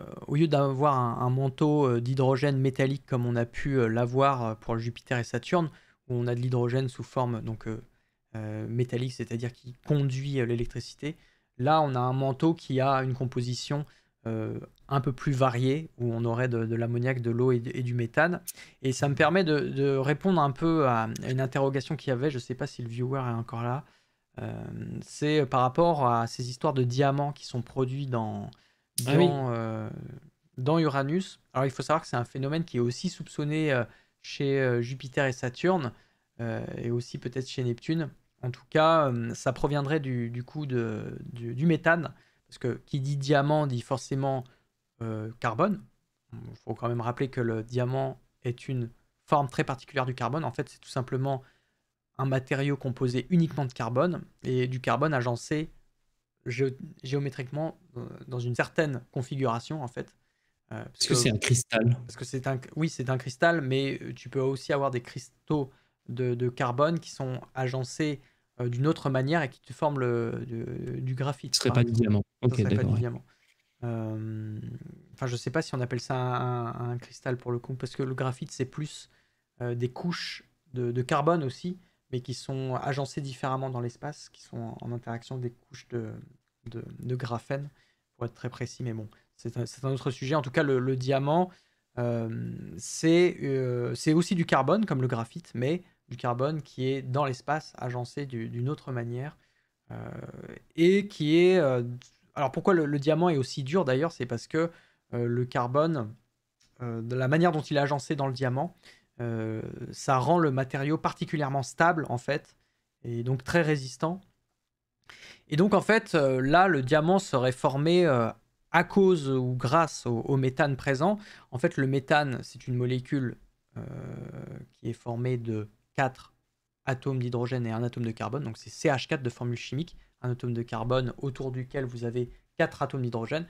euh, au lieu d'avoir un, manteau euh, d'hydrogène métallique comme on a pu euh, l'avoir pour Jupiter et Saturne, où on a de l'hydrogène sous forme donc, métallique, c'est-à-dire qui conduit l'électricité, là on a un manteau qui a une composition un peu plus variée, où on aurait de, l'ammoniac, de l'eau et, du méthane. Et ça me permet de, répondre un peu à une interrogation qu'il y avait, je ne sais pas si le viewer est encore là, c'est par rapport à ces histoires de diamants qui sont produits dans, ah euh, dans, Uranus. Alors il faut savoir que c'est un phénomène qui est aussi soupçonné euh, chez euh, Jupiter et Saturne, et aussi peut-être chez Neptune. En tout cas, ça proviendrait du, coup de, du, méthane, parce que qui dit diamant dit forcément carbone. Il faut quand même rappeler que le diamant est une forme très particulière du carbone. En fait, c'est tout simplement un matériau composé uniquement de carbone et du carbone agencé géométriquement euh, dans une certaine configuration en fait. Euh, parce, que, c'est un cristal. Parce que c'est un, oui, c'est un cristal, mais euh, tu peux aussi avoir des cristaux de, carbone qui sont agencés d'une autre manière et qui te forment le, du, graphite. Ce serait pas du diamant. Ok, d'accord. je sais pas si on appelle ça un, cristal pour le coup, parce que le graphite c'est plus des couches de, carbone aussi mais qui sont agencés différemment dans l'espace, qui sont en, interaction des couches de, de, graphène, pour être très précis, mais bon, c'est un, autre sujet. En tout cas, le, diamant, euh, euh, c'est aussi du carbone, comme le graphite, mais du carbone qui est dans l'espace, agencé d'une autre manière, euh, et qui est... Euh, alors pourquoi le, le, diamant est aussi dur d'ailleurs, c'est parce que le carbone, de la manière dont il est agencé dans le diamant, euh, ça rend le matériau particulièrement stable en fait et donc très résistant. Et donc en fait euh, là le diamant serait formé euh, à cause ou grâce au, méthane présent. En fait le méthane c'est une molécule qui est formée de 4 atomes d'hydrogène et un atome de carbone. Donc c'est CH4 de formule chimique, un atome de carbone autour duquel vous avez quatre atomes d'hydrogène.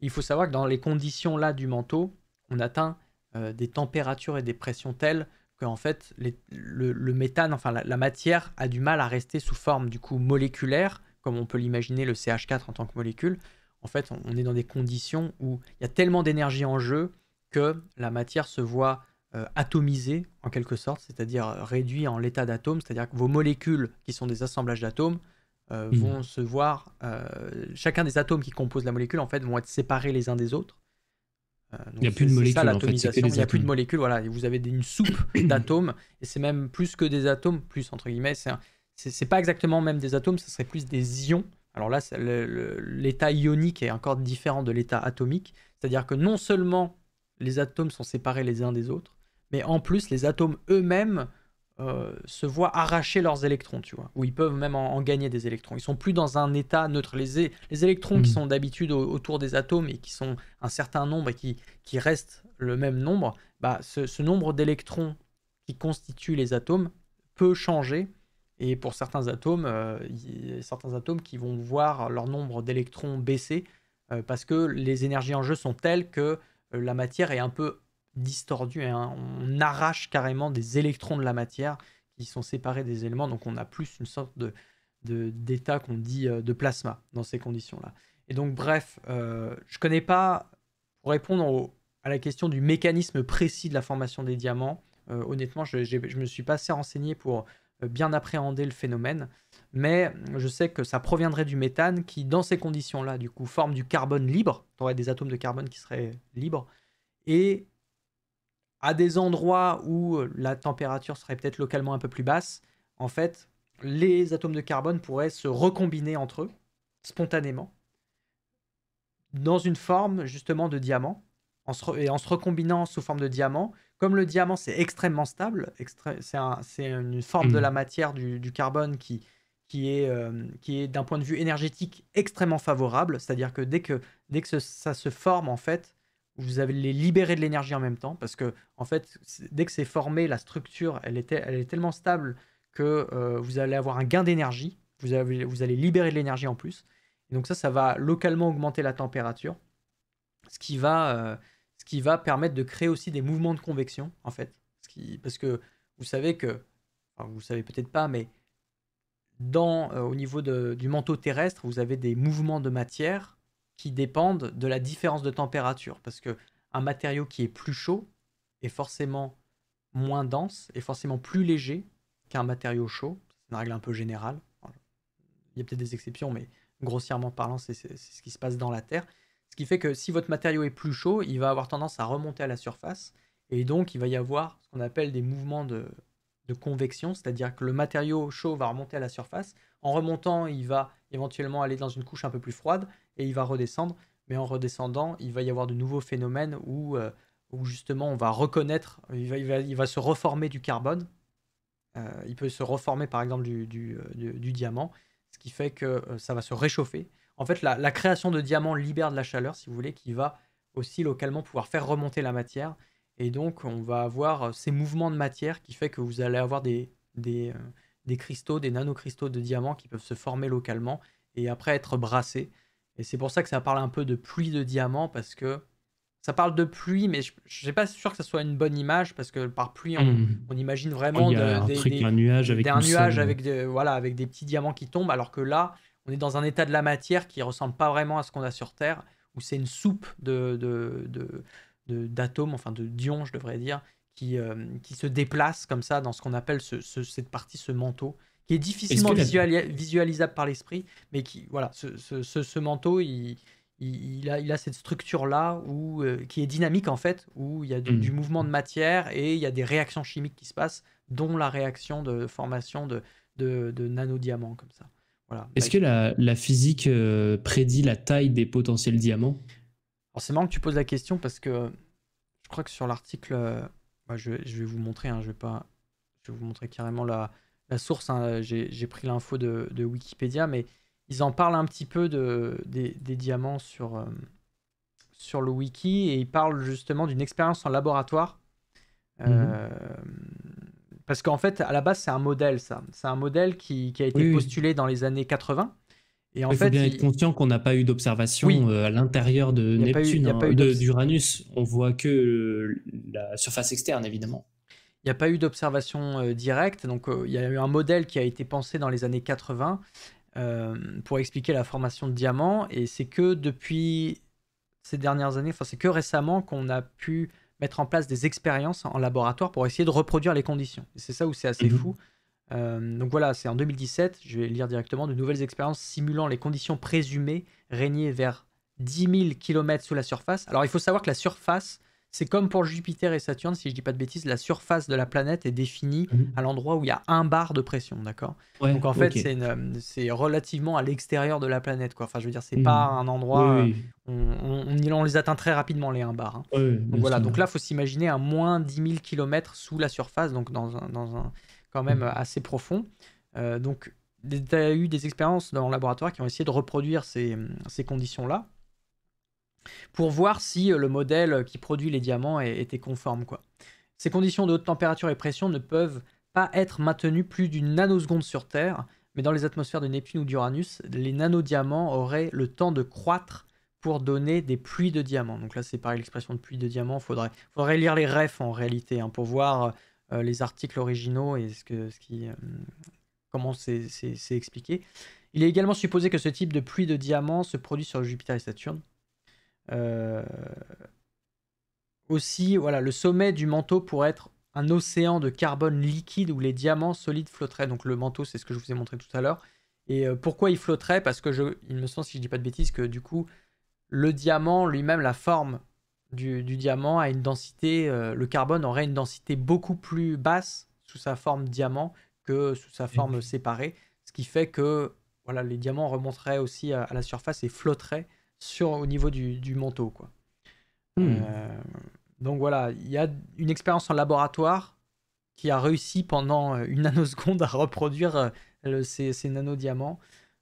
Il faut savoir que dans les conditions là du manteau, on atteint euh, des températures et des pressions telles que fait le, méthane, enfin la, matière a du mal à rester sous forme du coup moléculaire, comme on peut l'imaginer le CH4 en tant que molécule. En fait, on, est dans des conditions où il y a tellement d'énergie en jeu que la matière se voit euh, atomisée en quelque sorte, c'est-à-dire euh, réduite en l'état d'atome, c'est-à-dire que vos molécules qui sont des assemblages d'atomes hmm. vont se voir, chacun des atomes qui composent la molécule en fait vont être séparés les uns des autres euh, il n'y a plus de molécules. Ça, il n'y a plus de molécules. Voilà, vous avez une soupe d'atomes, et c'est même plus que des atomes, plus entre guillemets. C'est pas exactement même des atomes, ce serait plus des ions. Alors là, l'état ionique est encore différent de l'état atomique. C'est-à-dire que non seulement les atomes sont séparés les uns des autres, mais en plus, les atomes eux-mêmes euh, se voient arracher leurs électrons, tu vois, ou ils peuvent même en, gagner des électrons. Ils sont plus dans un état neutre. Les, électrons qui hmm. sont d'habitude autour des atomes et qui sont un certain nombre et qui, restent le même nombre, bah, ce, nombre d'électrons qui constituent les atomes peut changer. Et pour certains atomes, euh, certains atomes qui vont voir leur nombre d'électrons baisser euh, parce que les énergies en jeu sont telles que la matière est un peu distordu et hein. On arrache carrément des électrons de la matière qui sont séparés des éléments. Donc on a plus une sorte de d'état qu'on dit euh, de plasma dans ces conditions-là. Et donc bref, euh, je connais pas, pour répondre à la question du mécanisme précis de la formation des diamants, euh, honnêtement, je, ne me suis pas assez renseigné pour euh, bien appréhender le phénomène, mais je sais que ça proviendrait du méthane qui, dans ces conditions-là, du coup, forme du carbone libre, On aurait des atomes de carbone qui seraient libres, et à des endroits où euh, la température serait peut-être localement un peu plus basse, en fait, les atomes de carbone pourraient se recombiner entre eux spontanément dans une forme justement de diamant. et en se recombinant sous forme de diamant, comme le diamant c'est extrêmement stable, c'est une forme de la mm. matière du, carbone euh, qui, est, d'un point de vue énergétique extrêmement favorable, c'est-à-dire que dès que, dès que ça se forme en fait, vous allez libérer de l'énergie en même temps, parce que en fait, dès que c'est formé, la structure, elle est, tellement stable que euh, vous allez avoir un gain d'énergie, vous, allez libérer de l'énergie en plus. Et donc ça, ça va localement augmenter la température, ce qui va, euh, permettre de créer aussi des mouvements de convection, en fait. parce que vous savez que, enfin, vous savez peut-être pas, mais euh, au niveau du manteau terrestre, vous avez des mouvements de matière qui dépendent de la différence de température. Parce que un matériau qui est plus chaud est forcément moins dense, et forcément plus léger qu'un matériau chaud. C'est une règle un peu générale. Il y a peut-être des exceptions, mais grossièrement parlant, c'est ce qui se passe dans la Terre. Ce qui fait que si votre matériau est plus chaud, il va avoir tendance à remonter à la surface. Et donc, il va y avoir ce qu'on appelle des mouvements de convection, c'est-à-dire que le matériau chaud va remonter à la surface. En remontant, il va éventuellement aller dans une couche un peu plus froide et il va redescendre. Mais en redescendant, il va y avoir de nouveaux phénomènes où, euh, justement on va reconnaître, il va, se reformer du carbone. Euh, il peut se reformer par exemple du, euh, diamant, ce qui fait que ça va se réchauffer. En fait, la, création de diamants libère de la chaleur, si vous voulez, qui va aussi localement pouvoir faire remonter la matière. Et donc, on va avoir ces mouvements de matière qui fait que vous allez avoir des, des cristaux, des nanocristaux de diamants qui peuvent se former localement et après être brassés. Et c'est pour ça que ça parle un peu de pluie de diamants, parce que ça parle de pluie, mais je ne pas sûr que ça soit une bonne image, parce que par pluie, on, hmm. imagine vraiment un, des, nuage avec, un voilà, avec des petits diamants qui tombent, alors que là, on est dans un état de la matière qui ressemble pas vraiment à ce qu'on a sur Terre, où c'est une soupe de, de, d'atomes, enfin de dions, je devrais dire, qui, euh, qui se déplacent comme ça dans ce qu'on appelle ce, cette partie, ce manteau qui est difficilement visualisable par l'esprit, mais qui, voilà, ce, manteau, il, il a, il, a, cette structure-là euh, qui est dynamique en fait, où il y a mmh. du, mouvement de matière et il y a des réactions chimiques qui se passent, dont la réaction de formation de, de, nanodiamants comme ça. Voilà. Bah, Est-ce que la, physique euh, prédit la taille des potentiels diamants C'est marrant que tu poses la question parce que je crois que sur l'article, euh, bah, je, vais vous montrer, hein, je, vais pas, je vais vous montrer carrément la, la source, hein, j'ai pris l'info de, Wikipédia, mais ils en parlent un petit peu des, diamants sur, euh, sur le wiki et ils parlent justement d'une expérience en laboratoire. Euh, mhm. Parce qu'en fait, à la base, c'est un modèle, ça. C'est un modèle qui, a été postulé dans les années 80. il faut bien être conscient qu'on n'a pas eu d'observation euh, à l'intérieur de Neptune, hein, d'Uranus. On voit que la surface externe, évidemment. Il n'y a pas eu d'observation euh, directe, donc euh, il y a eu un modèle qui a été pensé dans les années 80 euh, pour expliquer la formation de diamants, et c'est que depuis ces dernières années, enfin c'est que récemment qu'on a pu mettre en place des expériences en laboratoire pour essayer de reproduire les conditions. c'est ça où c'est assez mhm. fou. donc voilà, c'est en 2017, je vais lire directement, de nouvelles expériences simulant les conditions présumées régnées vers 10 000 km sous la surface. Alors il faut savoir que la surface, c'est comme pour Jupiter et Saturne, si je ne dis pas de bêtises, la surface de la planète est définie mhm. à l'endroit où il y a un bar de pression, d'accord Donc en fait, euh, c'est relativement à l'extérieur de la planète, quoi. Enfin, je veux dire, c'est mhm. pas un endroit. où euh, On, les atteint très rapidement, les un bar. Hein. donc voilà, donc là, faut s'imaginer à moins 10 000 km sous la surface, donc dans un, quand même mhm. assez profond. Euh, donc, tu as eu des expériences dans le laboratoire qui ont essayé de reproduire ces conditions-là pour voir si euh, le modèle qui produit les diamants était conforme. Quoi. Ces conditions de haute température et pression ne peuvent pas être maintenues plus d'une nanoseconde sur Terre, mais dans les atmosphères de Neptune ou d'Uranus, les nanodiamants auraient le temps de croître pour donner des pluies de diamants. Donc là, c'est pareil, l'expression de pluie de diamants, faudrait, faudrait lire les refs en réalité hein, pour voir euh, les articles originaux et ce qui, euh, comment c'est expliqué. Il est également supposé que ce type de pluie de diamants se produit sur Jupiter et Saturne. Euh, aussi, voilà, le sommet du manteau pourrait être un océan de carbone liquide où les diamants solides flotteraient. Donc le manteau, c'est ce que je vous ai montré tout à l'heure. Et euh, pourquoi il flotterait Parce que je, il me semble, si je dis pas de bêtises, que du coup, le diamant lui-même, la forme du, diamant a une densité, euh, le carbone aurait une densité beaucoup plus basse sous sa forme diamant que sous sa forme séparée, ce qui fait que voilà, les diamants remonteraient aussi à la surface et flotteraient sur, au niveau du, manteau. Quoi. Hmm. Euh, donc voilà, il y a une expérience en laboratoire qui a réussi pendant euh, une nanoseconde à reproduire euh, ces, nanodiamants.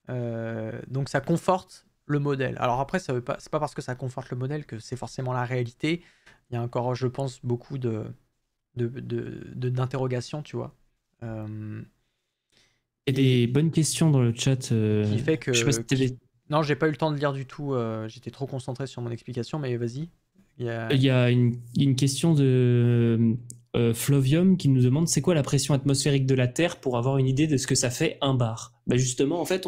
donc ça conforte le modèle. Alors après, ce n'est pas, pas parce que ça conforte le modèle que c'est forcément la réalité. Il y a encore, je pense, beaucoup de d'interrogations, de, de, tu vois. et des bonnes questions dans le chat. qui fait que, non, j'ai pas eu le temps de lire du tout. Euh, j'étais trop concentré sur mon explication, mais vas-y. Il, y a, une, question de euh, euh Flovium qui nous demande c'est quoi la pression atmosphérique de la Terre pour avoir une idée de ce que ça fait un bar Ben Justement, en fait,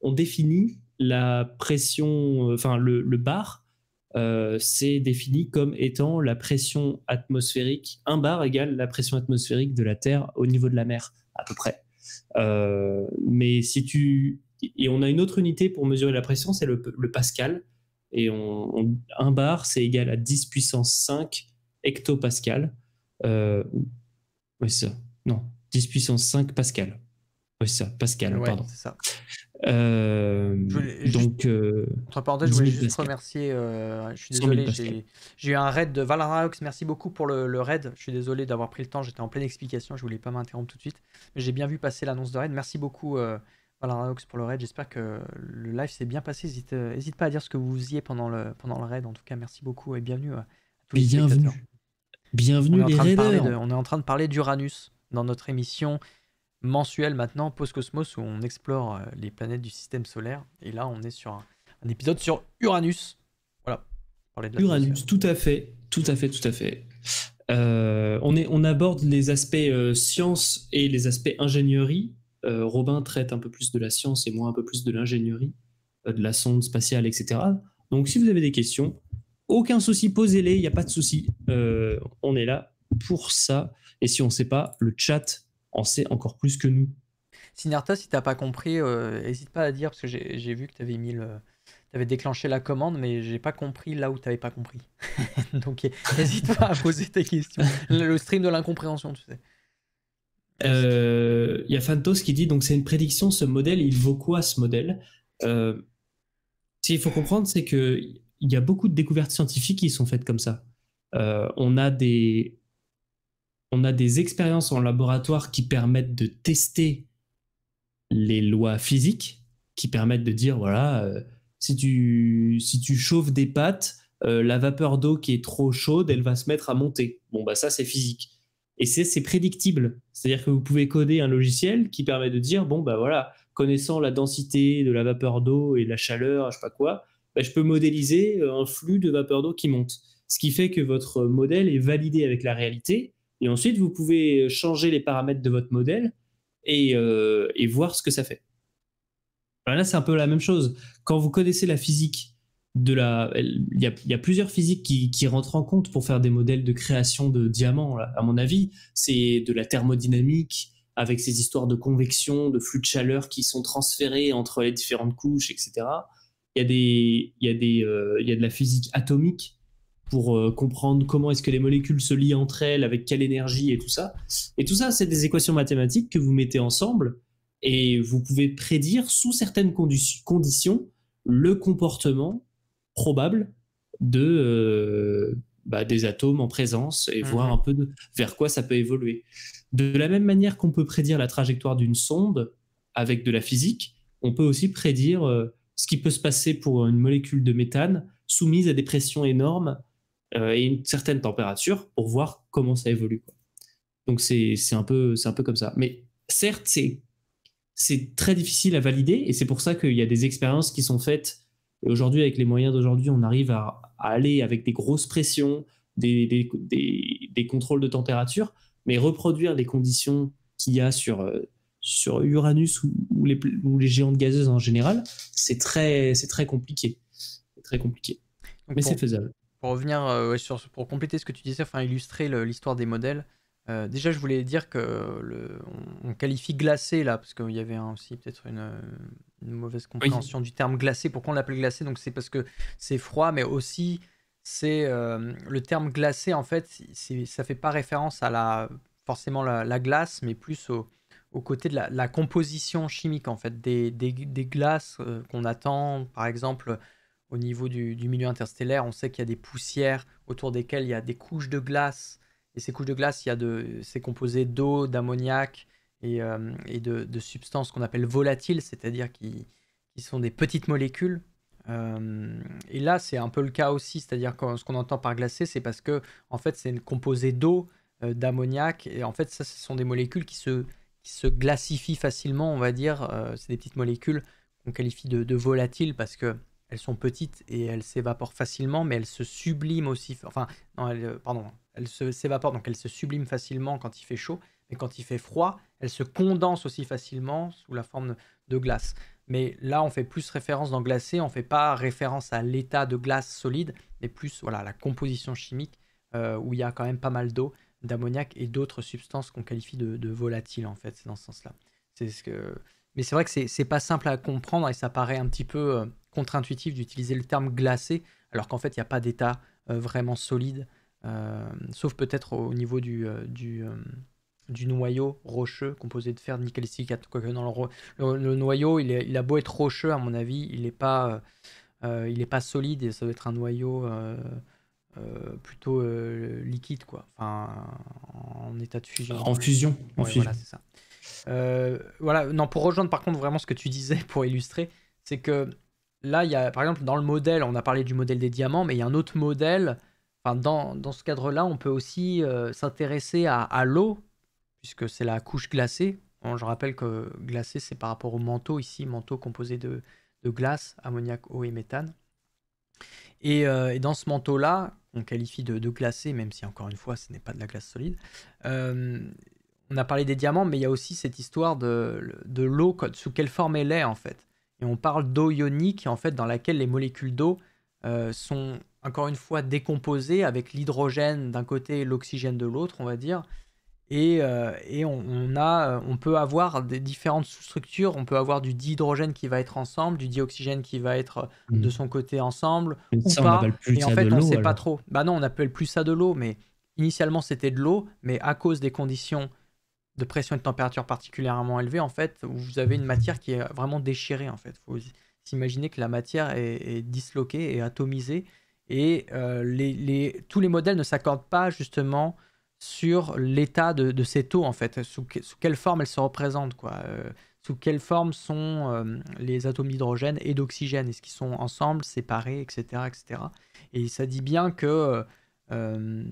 on, définit la pression, euh, enfin, le, le, bar, c'est défini comme étant la pression atmosphérique. Un bar égale la pression atmosphérique de la Terre au niveau de la mer, à peu près. mais si tu et on a une autre unité pour mesurer la pression, c'est le, pascal. Et on, un bar, c'est égal à 10 puissance 5 hectopascal. Euh, oui, ça. Non, 10 puissance 5 pascal. Oui, ça, pascal, pardon. Ça. donc, euh, je voulais juste euh, remercier. Euh, je suis désolé, j'ai eu un raid de Valarax. Merci beaucoup pour le, raid. Je suis désolé d'avoir pris le temps. J'étais en pleine explication. Je voulais pas m'interrompre tout de suite. J'ai bien vu passer l'annonce de raid. Merci beaucoup. Euh, voilà, pour le raid. J'espère que le live s'est bien passé. Euh, n'hésite pas à dire ce que vous faisiez pendant le, pendant le raid. En tout cas, merci beaucoup et bienvenue à tous bienvenue. les Bienvenue on est on est en train de parler d'Uranus dans notre émission mensuelle maintenant, Post-Cosmos, où on explore euh, les planètes du système solaire. Et là, on est sur un, épisode sur Uranus. Voilà. Uranus, tout à fait. Tout à fait, tout à fait. Euh, on, est, on aborde les aspects sciences science et les aspects ingénierie euh, Robin traite un peu plus de la science et moi un peu plus de l'ingénierie, euh, de la sonde spatiale, etc. Donc si vous avez des questions, aucun souci, posez-les, il n'y a pas de souci. Euh, on est là pour ça. Et si on ne sait pas, le chat en sait encore plus que nous. Sinerta, si tu n'as pas compris, n'hésite pas à dire, parce que j'ai vu que tu avais mis le, déclenché la commande, mais j'ai pas compris là où tu n'avais pas compris. Donc, n'hésite pas à poser tes questions. Le stream de l'incompréhension, tu sais. Il euh, y a Fantos qui dit donc c'est une prédiction, ce modèle, il vaut quoi ce modèle euh, Ce qu'il faut comprendre, c'est qu'il y a beaucoup de découvertes scientifiques qui sont faites comme ça. Euh, on a des on a des expériences en laboratoire qui permettent de tester les lois physiques, qui permettent de dire voilà si tu si tu chauffes des pâtes, la vapeur d'eau qui est trop chaude, elle va se mettre à monter. Bon bah ça c'est physique. Et c'est prédictible. C'est-à-dire que vous pouvez coder un logiciel qui permet de dire, bon, bah voilà, connaissant la densité de la vapeur d'eau et la chaleur, je sais pas quoi, bah, je peux modéliser euh, un flux de vapeur d'eau qui monte. Ce qui fait que votre modèle est validé avec la réalité. Et ensuite, vous pouvez changer les paramètres de votre modèle et, euh, et voir ce que ça fait. Là, c'est un peu la même chose. Quand vous connaissez la physique de la, il y, a, plusieurs physiques qui, rentrent en compte pour faire des modèles de création de diamants. À mon avis, c'est de la thermodynamique avec ces histoires de convection, de flux de chaleur qui sont transférés entre les différentes couches, etc. Il y a des, il des, euh, y de la physique atomique pour euh, comprendre comment est-ce que les molécules se lient entre elles, avec quelle énergie et tout ça. Et tout ça, c'est des équations mathématiques que vous mettez ensemble et vous pouvez prédire sous certaines conditions le comportement probable de, euh, bah, des atomes en présence et mhm. voir un peu vers quoi ça peut évoluer. De la même manière qu'on peut prédire la trajectoire d'une sonde avec de la physique, on peut aussi prédire euh, ce qui peut se passer pour une molécule de méthane soumise à des pressions énormes euh, et une certaine température pour voir comment ça évolue. Donc c'est un, peu, un peu comme ça. Mais certes, c'est très difficile à valider et c'est pour ça qu'il y a des expériences qui sont faites et aujourd'hui, avec les moyens d'aujourd'hui, on arrive à, aller avec des grosses pressions, des, des, contrôles de température, mais reproduire les conditions qu'il y a sur, euh, sur Uranus ou, les, les, géantes gazeuses en général, c'est très, très compliqué. Très compliqué. mais c'est faisable. Pour revenir euh, pour compléter ce que tu disais, enfin illustrer l'histoire des modèles. Euh, déjà, je voulais dire que le, on, qualifie glacé là, parce qu'il y avait aussi peut-être une, une mauvaise compréhension du terme glacé. Pourquoi on l'appelle glacé Donc c'est parce que c'est froid, mais aussi c'est euh, le terme glacé en fait, ça fait pas référence à la forcément la, glace, mais plus au, côté de la, composition chimique en fait des, glaces euh, qu'on attend, par exemple. Au niveau du, milieu interstellaire, on sait qu'il y a des poussières autour desquelles il y a des couches de glace. Et ces couches de glace, il y a de, c'est composé d'eau, d'ammoniac, et, euh, de, substances qu'on appelle volatiles, c'est-à-dire qui, sont des petites molécules. Euh, et là, c'est un peu le cas aussi, c'est-à-dire que ce qu'on entend par glacé, c'est parce que en fait, c'est composé d'eau, euh, d'ammoniac, et en fait, ça, ce sont des molécules qui se, qui se glacifient facilement, on va dire. c'est des petites molécules qu'on qualifie de, volatiles parce que elles sont petites et elles s'évaporent facilement, mais elles se subliment aussi. Enfin, non, pardon, elles s'évaporent, donc elles se subliment facilement quand il fait chaud mais quand il fait froid, elle se condense aussi facilement sous la forme de glace. Mais là, on fait plus référence dans glacé, on ne fait pas référence à l'état de glace solide, mais plus voilà, à la composition chimique euh, où il y a quand même pas mal d'eau, d'ammoniac et d'autres substances qu'on qualifie de, volatiles en fait. C'est dans ce sens-là. C'est ce que... Mais c'est vrai que c'est pas simple à comprendre et ça paraît un petit peu euh, contre-intuitif d'utiliser le terme glacé alors qu'en fait il n'y a pas d'état euh, vraiment solide, sauf peut-être au niveau du, du du noyau rocheux composé de fer, de nickel, silicate. Quoique dans le, le noyau, il, a beau être rocheux, à mon avis, il n'est pas, euh, euh, pas solide et ça doit être un noyau euh, plutôt liquide, quoi. en état de fusion. En fusion. Voilà, c'est ça. voilà, non, pour rejoindre par contre vraiment ce que tu disais pour illustrer, c'est que là, il y a, par exemple, dans le modèle, on a parlé du modèle des diamants, mais il y a un autre modèle. Enfin, dans, ce cadre-là, on peut aussi s'intéresser à, à l'eau puisque c'est la couche glacée. je rappelle que glacée, c'est par rapport au manteau ici, manteau composé de, glace, ammoniac, eau et méthane. Euh, et, dans ce manteau-là, on qualifie de, de, glacé, même si encore une fois, ce n'est pas de la glace solide. Euh, on a parlé des diamants, mais il y a aussi cette histoire de, de l'eau, sous quelle forme elle est en fait. Et on parle d'eau ionique, en fait, dans laquelle les molécules d'eau euh, sont encore une fois décomposées avec l'hydrogène d'un côté et l'oxygène de l'autre, on va dire et, euh, euh, on, peut avoir des différentes structures, on peut avoir du dihydrogène qui va être ensemble, du dioxygène qui va être euh, de mhm. son côté ensemble, ou pas. et en fait, on ne sait pas trop. Bah non, on appelle plus ça de l'eau, mais initialement c'était de l'eau, mais à cause des conditions de pression et de température particulièrement élevées, en fait, vous avez une matière qui est vraiment déchirée, en fait. Faut s'imaginer que la matière est, disloquée et atomisée, et tous les modèles ne s'accordent pas justement sur l'état de, de, ces taux, en fait, sous, quelle forme elles se représentent, quoi. Euh, sous quelle forme sont euh, les atomes d'hydrogène et d'oxygène, est-ce qu'ils sont ensemble, séparés, etc., etc. Et ça dit bien que, euh,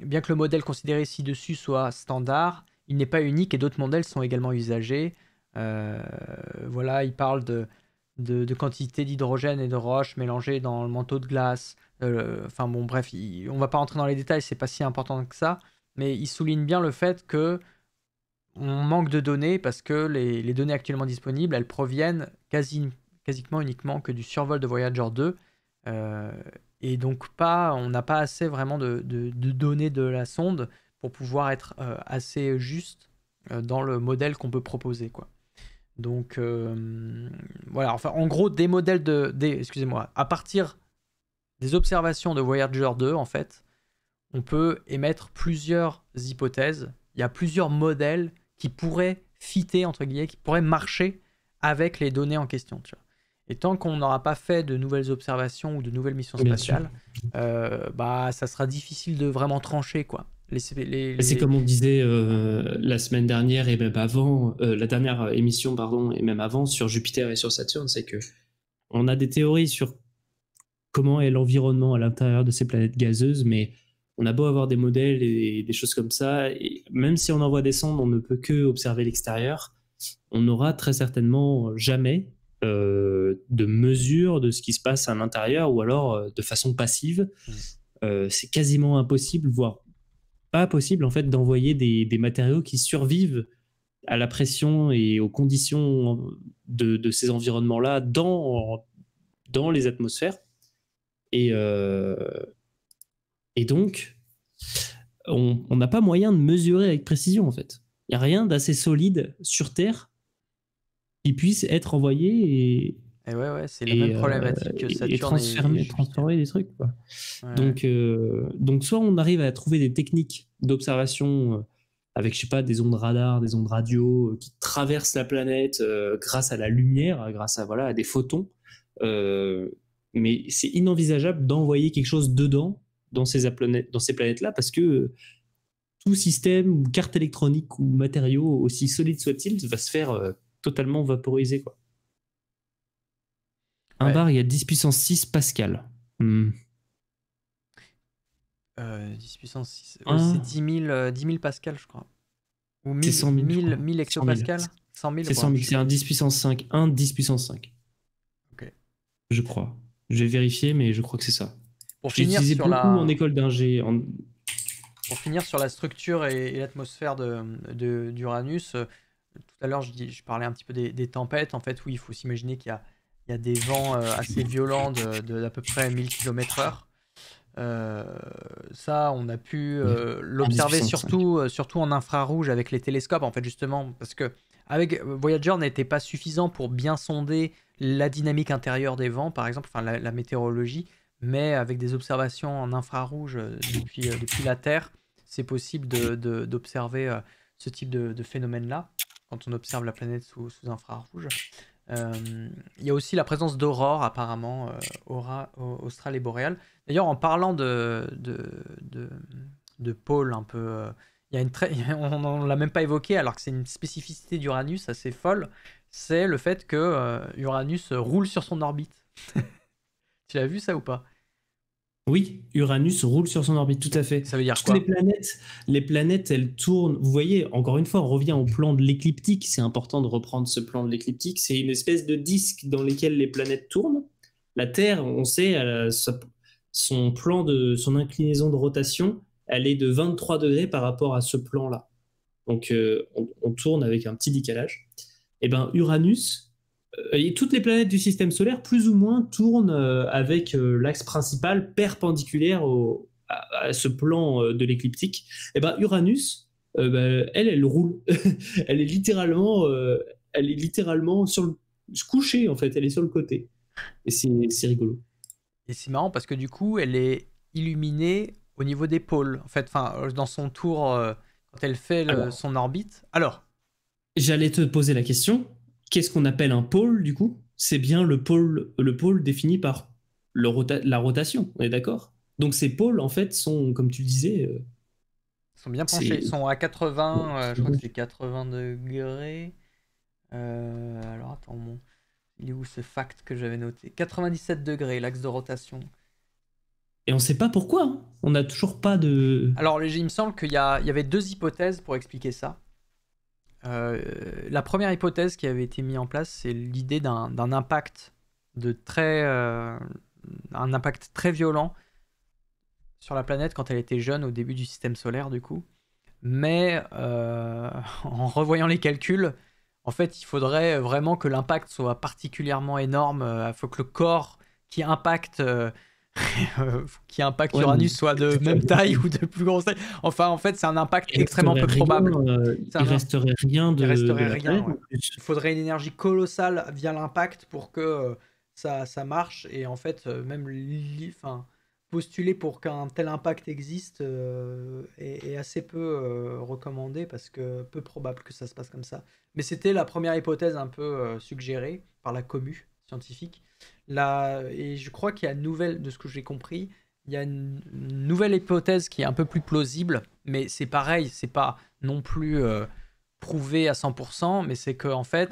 bien que le modèle considéré ci-dessus soit standard, il n'est pas unique et d'autres modèles sont également usagés. voilà, il parle de, de, quantité d'hydrogène et de roches mélangées dans le manteau de glace. Enfin bon, bref, on on va pas rentrer dans les détails, c'est pas si important que ça mais il souligne bien le fait que on manque de données parce que les, données actuellement disponibles, elles proviennent quasi, quasiment uniquement que du survol de Voyager 2. Euh, et donc pas, on n'a pas assez vraiment de, données de la sonde pour pouvoir être euh, assez juste euh, dans le modèle qu'on peut proposer. Quoi. Donc voilà, enfin en gros des modèles de... excusez-moi, à partir des observations de Voyager 2 en fait, on peut émettre plusieurs hypothèses. Il y a plusieurs modèles qui pourraient fitter, entre guillemets, qui pourraient marcher avec les données en question. Et tant qu'on n'aura pas fait de nouvelles observations ou de nouvelles missions spatiales, euh, bah, ça sera difficile de vraiment trancher. quoi. C'est comme on disait euh, la semaine dernière et même avant, euh, la dernière émission, pardon, et même avant sur Jupiter et sur Saturne, c'est que on a des théories sur comment est l'environnement à l'intérieur de ces planètes gazeuses, mais on a beau avoir des modèles et des choses comme ça, et même si on envoie des sondes, on ne peut que observer l'extérieur. On n'aura très certainement jamais euh, de mesure de ce qui se passe à l'intérieur ou alors euh, de façon passive. Mmh. Euh, c'est quasiment impossible, voire pas possible en fait, d'envoyer des, matériaux qui survivent à la pression et aux conditions de, ces environnements-là dans, dans les atmosphères. Et, et donc, on n'a pas moyen de mesurer avec précision, en fait. Il n'y a rien d'assez solide sur Terre qui puisse être envoyé et. transformer, des trucs, Donc, euh, donc, soit on arrive à trouver des techniques d'observation euh, avec, je sais pas, des ondes radar, des ondes radio euh, qui traversent la planète grâce à la lumière, grâce à, voilà, à des photons. mais c'est inenvisageable d'envoyer quelque chose dedans dans ces, planètes-là, parce que euh, tout système, carte électronique ou matériaux, aussi solide soit-il, va se faire euh, totalement vaporiser. Quoi. Un bar, il y a 10 puissance 6 Pascal. 10 hmm. euh, puissance 6. c'est 10 000, Pascal, je crois. Ou 1000, 100 000, 1000, hectopascal 100 000. C'est 100 000, c'est un 10 puissance 5. Un 10 puissance 5. Ok. Je crois. Je vais vérifier, mais je crois que c'est ça. Pour finir sur la... en école d'ingé. Pour finir sur la structure et, l'atmosphère d'Uranus, de, euh, tout à l'heure je, je, parlais un petit peu des, tempêtes, en fait oui, il faut s'imaginer qu'il y, a, des vents euh, assez violents d'à de, peu près 1000 km h ça, on a pu euh, l'observer surtout, surtout en infrarouge avec les télescopes, en fait, justement, parce que avec Voyager n'était pas suffisant pour bien sonder la dynamique intérieure des vents, par exemple, enfin la, la météorologie mais avec des observations en infrarouge euh, depuis, euh, depuis la Terre, c'est possible d'observer de, euh, ce type de, de phénomène-là, quand on observe la planète sous, sous infrarouge. il y a aussi la présence d'aurores, apparemment, euh, aura, australe et Boréal. D'ailleurs, en parlant de, de, de, pôle un peu... il y a une on ne l'a même pas évoqué, alors que c'est une spécificité d'Uranus assez folle, c'est le fait que Uranus roule sur son orbite. tu l'as vu ça ou pas oui, Uranus roule sur son orbite, tout à fait. Ça veut dire Toutes quoi les planètes, les planètes, elles tournent. Vous voyez, encore une fois, on revient au plan de l'écliptique. C'est important de reprendre ce plan de l'écliptique. C'est une espèce de disque dans lequel les planètes tournent. La Terre, on sait, son plan de son inclinaison de rotation, elle est de 23 degrés par rapport à ce plan-là. Donc, euh, on, on, tourne avec un petit décalage. Et eh ben, Uranus, euh, toutes les planètes du système solaire, plus ou moins, tournent euh, avec euh, l'axe principal perpendiculaire à, ce plan de l'écliptique. Et eh ben Uranus, ben, elle, elle roule. elle est littéralement, elle est littéralement sur le couchée en fait. Elle est sur le côté. Et c'est rigolo. Et c'est marrant parce que du coup, elle est illuminée au niveau des pôles. En fait, enfin, dans son tour, quand elle fait son orbite. Alors. J'allais te poser la question. Qu'est-ce qu'on appelle un pôle, du coup C'est bien le pôle, le pôle défini par le la rotation, on est d'accord Donc ces pôles, en fait, sont, comme tu disais... Euh, ils sont bien penchés, ils sont à 80, euh, je crois que c'est 80 degrés. Euh, alors attends, il est où ce fact que j'avais noté 97 degrés, l'axe de rotation. Et on ne sait pas pourquoi. Hein. On n'a toujours pas de. Alors, il me semble qu'il y, y, avait deux hypothèses pour expliquer ça. Euh, la première hypothèse qui avait été mise en place, c'est l'idée d'un impact de très, euh, un impact très violent sur la planète quand elle était jeune au début du système solaire du coup. Mais euh, en revoyant les calculs, en fait, il faudrait vraiment que l'impact soit particulièrement énorme. Il faut que le corps qui impacte qui impact ouais, Uranus soit de même taille ou de plus grosse taille. Enfin, en fait, c'est un impact extrêmement peu probable. Euh, il resterait rien de. Il resterait rien. Il faudrait une énergie colossale via l'impact pour que euh, ça, ça marche. Et en fait, euh, même postuler pour qu'un tel impact existe est, est, assez peu recommandé parce que peu probable que ça se passe comme ça. Mais c'était la première hypothèse un peu suggérée par la commu scientifique et je crois qu'il y a une nouvelle, de ce que j'ai compris, il y a une, nouvelle hypothèse qui est un peu plus plausible, mais c'est pareil, c'est pas non plus euh, prouvé à 100%, mais c'est que en fait,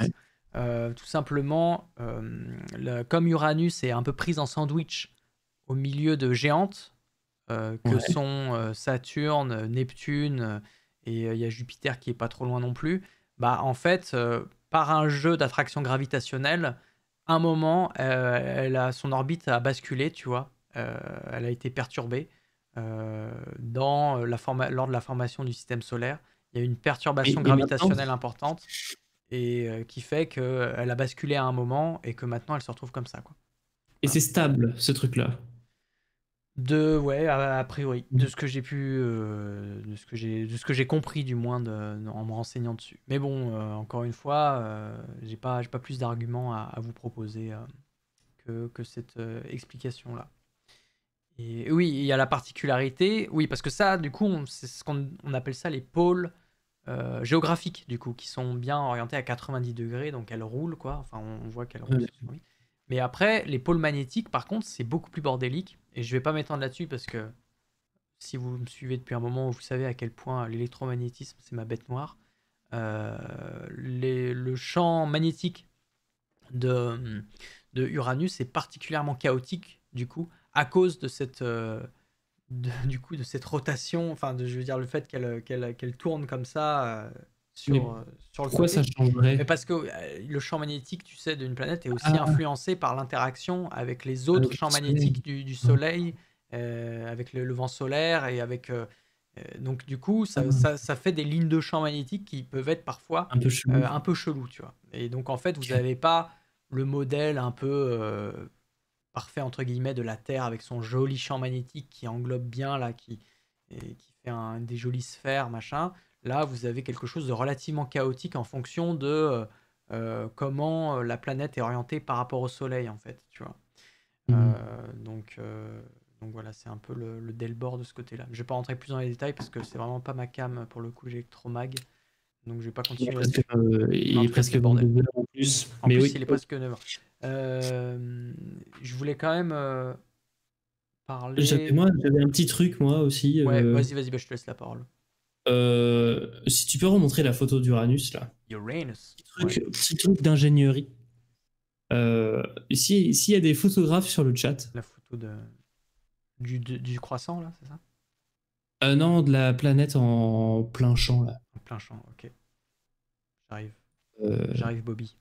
euh, tout simplement, euh, comme Uranus est un peu prise en sandwich au milieu de géantes, que sont Saturne, Neptune, et il y a Jupiter qui est pas trop loin non plus, bah en fait, par un jeu d'attraction gravitationnelle, un moment, euh, elle a, son orbite a basculé, tu vois. Euh, elle a été perturbée euh, dans la lors de la formation du système solaire. Il y a une perturbation gravitationnelle importante et qui fait qu'elle a basculé à un moment et que maintenant elle se retrouve comme ça. Quoi. Et c'est stable ce truc-là de ouais, a, priori, de ce que j'ai pu, euh, de ce que j'ai, de ce que j'ai compris du moins en me renseignant dessus. Mais bon, euh, encore une fois, euh, j'ai pas, j'ai pas plus d'arguments à, vous proposer que, que, cette explication là. Et oui, il y a la particularité, oui, parce que ça, du coup, on c'est ce qu'on appelle ça les pôles géographiques, du coup, qui sont bien orientés à 90 degrés, donc elles roulent quoi. Enfin, on voit qu'elles roulent. Mais après, les pôles magnétiques, par contre, c'est beaucoup plus bordélique. Et je ne vais pas m'étendre là-dessus parce que si vous me suivez depuis un moment, vous savez à quel point l'électromagnétisme, c'est ma bête noire. Euh, le champ magnétique de, Uranus est particulièrement chaotique, du coup, à cause de cette, euh, du coup, de cette rotation, enfin, de, je veux dire, le fait qu'elle tourne comme ça. Euh, euh, sur, le Pourquoi ça changerait Parce que euh, le champ magnétique, tu sais, d'une planète est aussi ah. influencé par l'interaction avec les autres champs magnétiques du, Soleil, euh, avec le, vent solaire et avec. donc, du coup, ah. ça, ça, fait des lignes de champ magnétique qui peuvent être parfois un peu chelou, un peu chelou tu vois. Et donc, en fait, vous n'avez pas le modèle un peu parfait, entre guillemets, de la Terre avec son joli champ magnétique qui englobe bien, là, qui, et qui fait des jolies sphères, machin. Là, vous avez quelque chose de relativement chaotique en fonction de euh, euh, comment euh, la planète est orientée par rapport au Soleil, en fait. Tu vois. Mmh donc, donc voilà, c'est un peu le, Delbord de ce côté-là. Je vais pas rentrer plus dans les détails parce que c'est vraiment pas ma cam pour le coup. J'ai Donc je vais pas continuer. Il est presque, est presque bordel. en plus. mais il est presque 9 euh, je voulais quand même parler. J'avais, un petit truc, moi aussi. Ouais, vas-y, vas-y, bah, je te laisse la parole. Euh, si tu peux remontrer la photo d'Uranus là. Uranus. Petit truc d'ingénierie. Euh, S'il y a des photographes sur le chat. La photo de... du, croissant là, c'est ça euh, Non, de la planète en plein champ là. En plein champ, ok. J'arrive. Euh. J'arrive Bobby.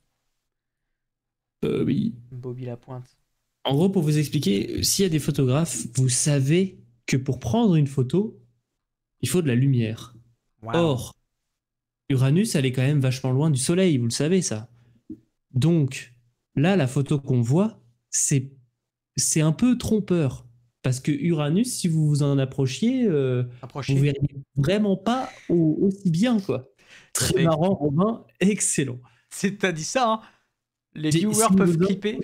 Bobby. Bobby la pointe. En gros, pour vous expliquer, s'il y a des photographes, vous savez que pour prendre une photo, il faut de la lumière. Or, Uranus, elle est quand même vachement loin du Soleil, vous le savez ça. Donc, là, la photo qu'on voit, c'est, c'est un peu trompeur. Parce que Uranus, si vous vous en approchiez, vous euh, vous verriez vraiment pas aussi bien. quoi. Très marrant, Robin. excellent. C'est, as dit ça, hein. les viewers, peuvent clipper,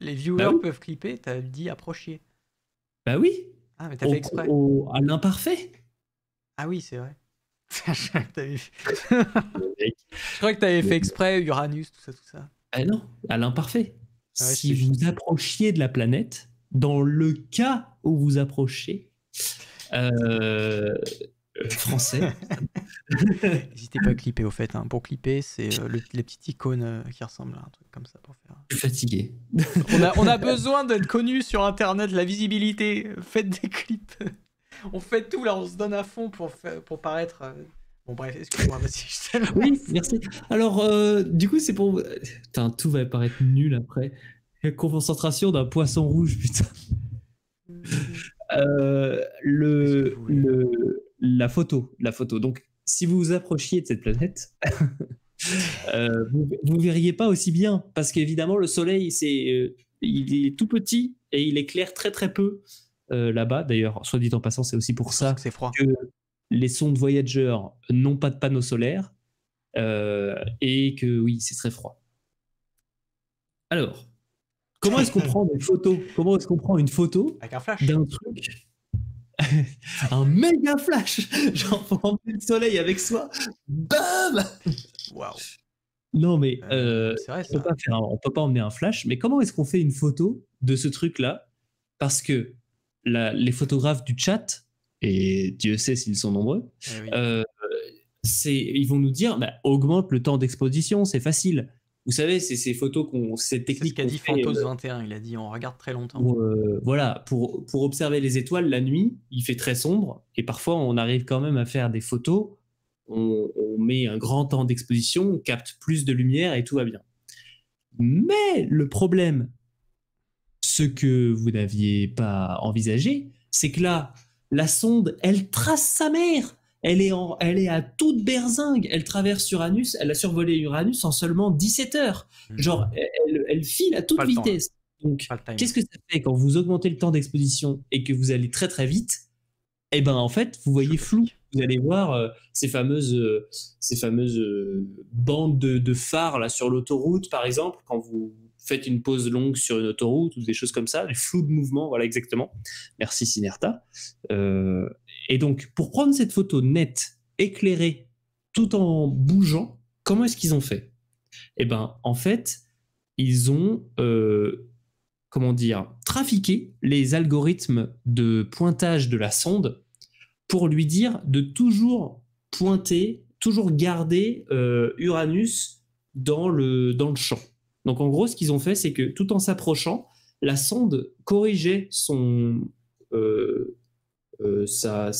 les viewers peuvent clipper, t'as dit approcher. Bah oui. Ah, mais t'as as fait exprès. Au, à l'imparfait. Ah oui, c'est vrai. je crois que tu avais fait exprès Uranus, tout ça, tout ça. Ah non, à l'imparfait. Ah si vous approchiez de la planète, dans le cas où vous approchez, euh, français. N'hésitez pas à clipper au fait. Hein. Pour clipper, c'est euh, les petites icônes euh, qui ressemblent à un truc comme ça pour faire. Je suis fatigué. on, a, on a besoin d'être connu sur Internet, la visibilité. Faites des clips on fait tout là, on se donne à fond pour, paraître. Euh, bon, bref, excuse-moi, Oui, merci. Alors, euh, du coup, c'est pour. Putain, tout va paraître nul après. concentration d'un poisson rouge, putain. Euh, la photo, la photo. Donc, si vous vous approchiez de cette planète, vous, ne verriez pas aussi bien parce qu'évidemment le Soleil, c'est, il est tout petit et il éclaire très très peu. Euh, là-bas. D'ailleurs, soit dit en passant, c'est aussi pour ça que, froid. les sondes Voyager n'ont pas de panneaux solaires euh, et que oui, c'est très froid. Alors, comment est-ce qu'on prend une photo Comment est-ce qu'on prend une photo d'un truc un méga flash Genre, pour emmener le soleil avec soi, bam Waouh Non, mais euh, on ne peut pas emmener un flash, mais comment est-ce qu'on fait une photo de ce truc-là Parce que les photographes du chat, et Dieu sait s'ils sont nombreux, eh euh, ils vont nous dire bah, augmente le temps d'exposition, c'est facile. Vous savez, c'est ces photos qu'on, cette technique ce qu'a dit 21. Euh, il a dit on regarde très longtemps. Euh, voilà, pour pour observer les étoiles la nuit, il fait très sombre et parfois on arrive quand même à faire des photos. On, on met un grand temps d'exposition, on capte plus de lumière et tout va bien. Mais le problème, ce que vous n'aviez pas envisagé, c'est que là, la sonde, elle trace sa mère. Elle est, elle est à toute berzingue. Elle traverse Uranus. Elle a survolé Uranus en seulement 17 heures. Hmm. Genre, elle, file à toute hein. vitesse. Donc, qu'est-ce que ça fait quand vous augmentez le temps d'exposition et que vous allez très très vite Eh ben, en fait, vous voyez flou. Vous allez voir euh, ces fameuses, euh, ces fameuses euh, bandes de, de, phares là sur l'autoroute, par exemple, quand vous faites une pause longue sur une autoroute ou des choses comme ça, des flou de mouvement, voilà exactement. Merci Sinerta. Euh, et donc, pour prendre cette photo nette, éclairée, tout en bougeant, comment est-ce qu'ils ont fait Eh ben, en fait, ils ont euh, comment dire, trafiqué les algorithmes de pointage de la sonde pour lui dire de toujours pointer, toujours garder euh, Uranus dans le, dans le champ. Donc en gros, ce qu'ils ont fait, c'est que tout en s'approchant, la sonde corrigeait son, euh, euh, sa,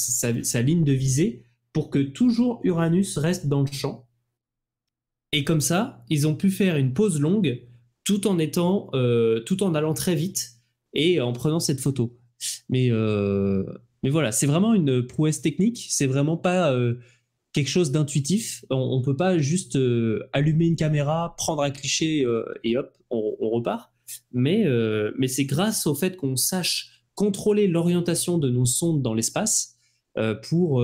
ligne de visée pour que toujours Uranus reste dans le champ. Et comme ça, ils ont pu faire une pause longue tout en, étant, euh, tout en allant très vite et en prenant cette photo. Mais, mais voilà, c'est vraiment une prouesse technique. C'est vraiment pas quelque chose d'intuitif. On, ne peut pas juste euh, allumer une caméra, prendre un cliché euh, et hop, on, repart. Mais, euh, mais c'est grâce au fait qu'on sache contrôler l'orientation de nos sondes dans l'espace pour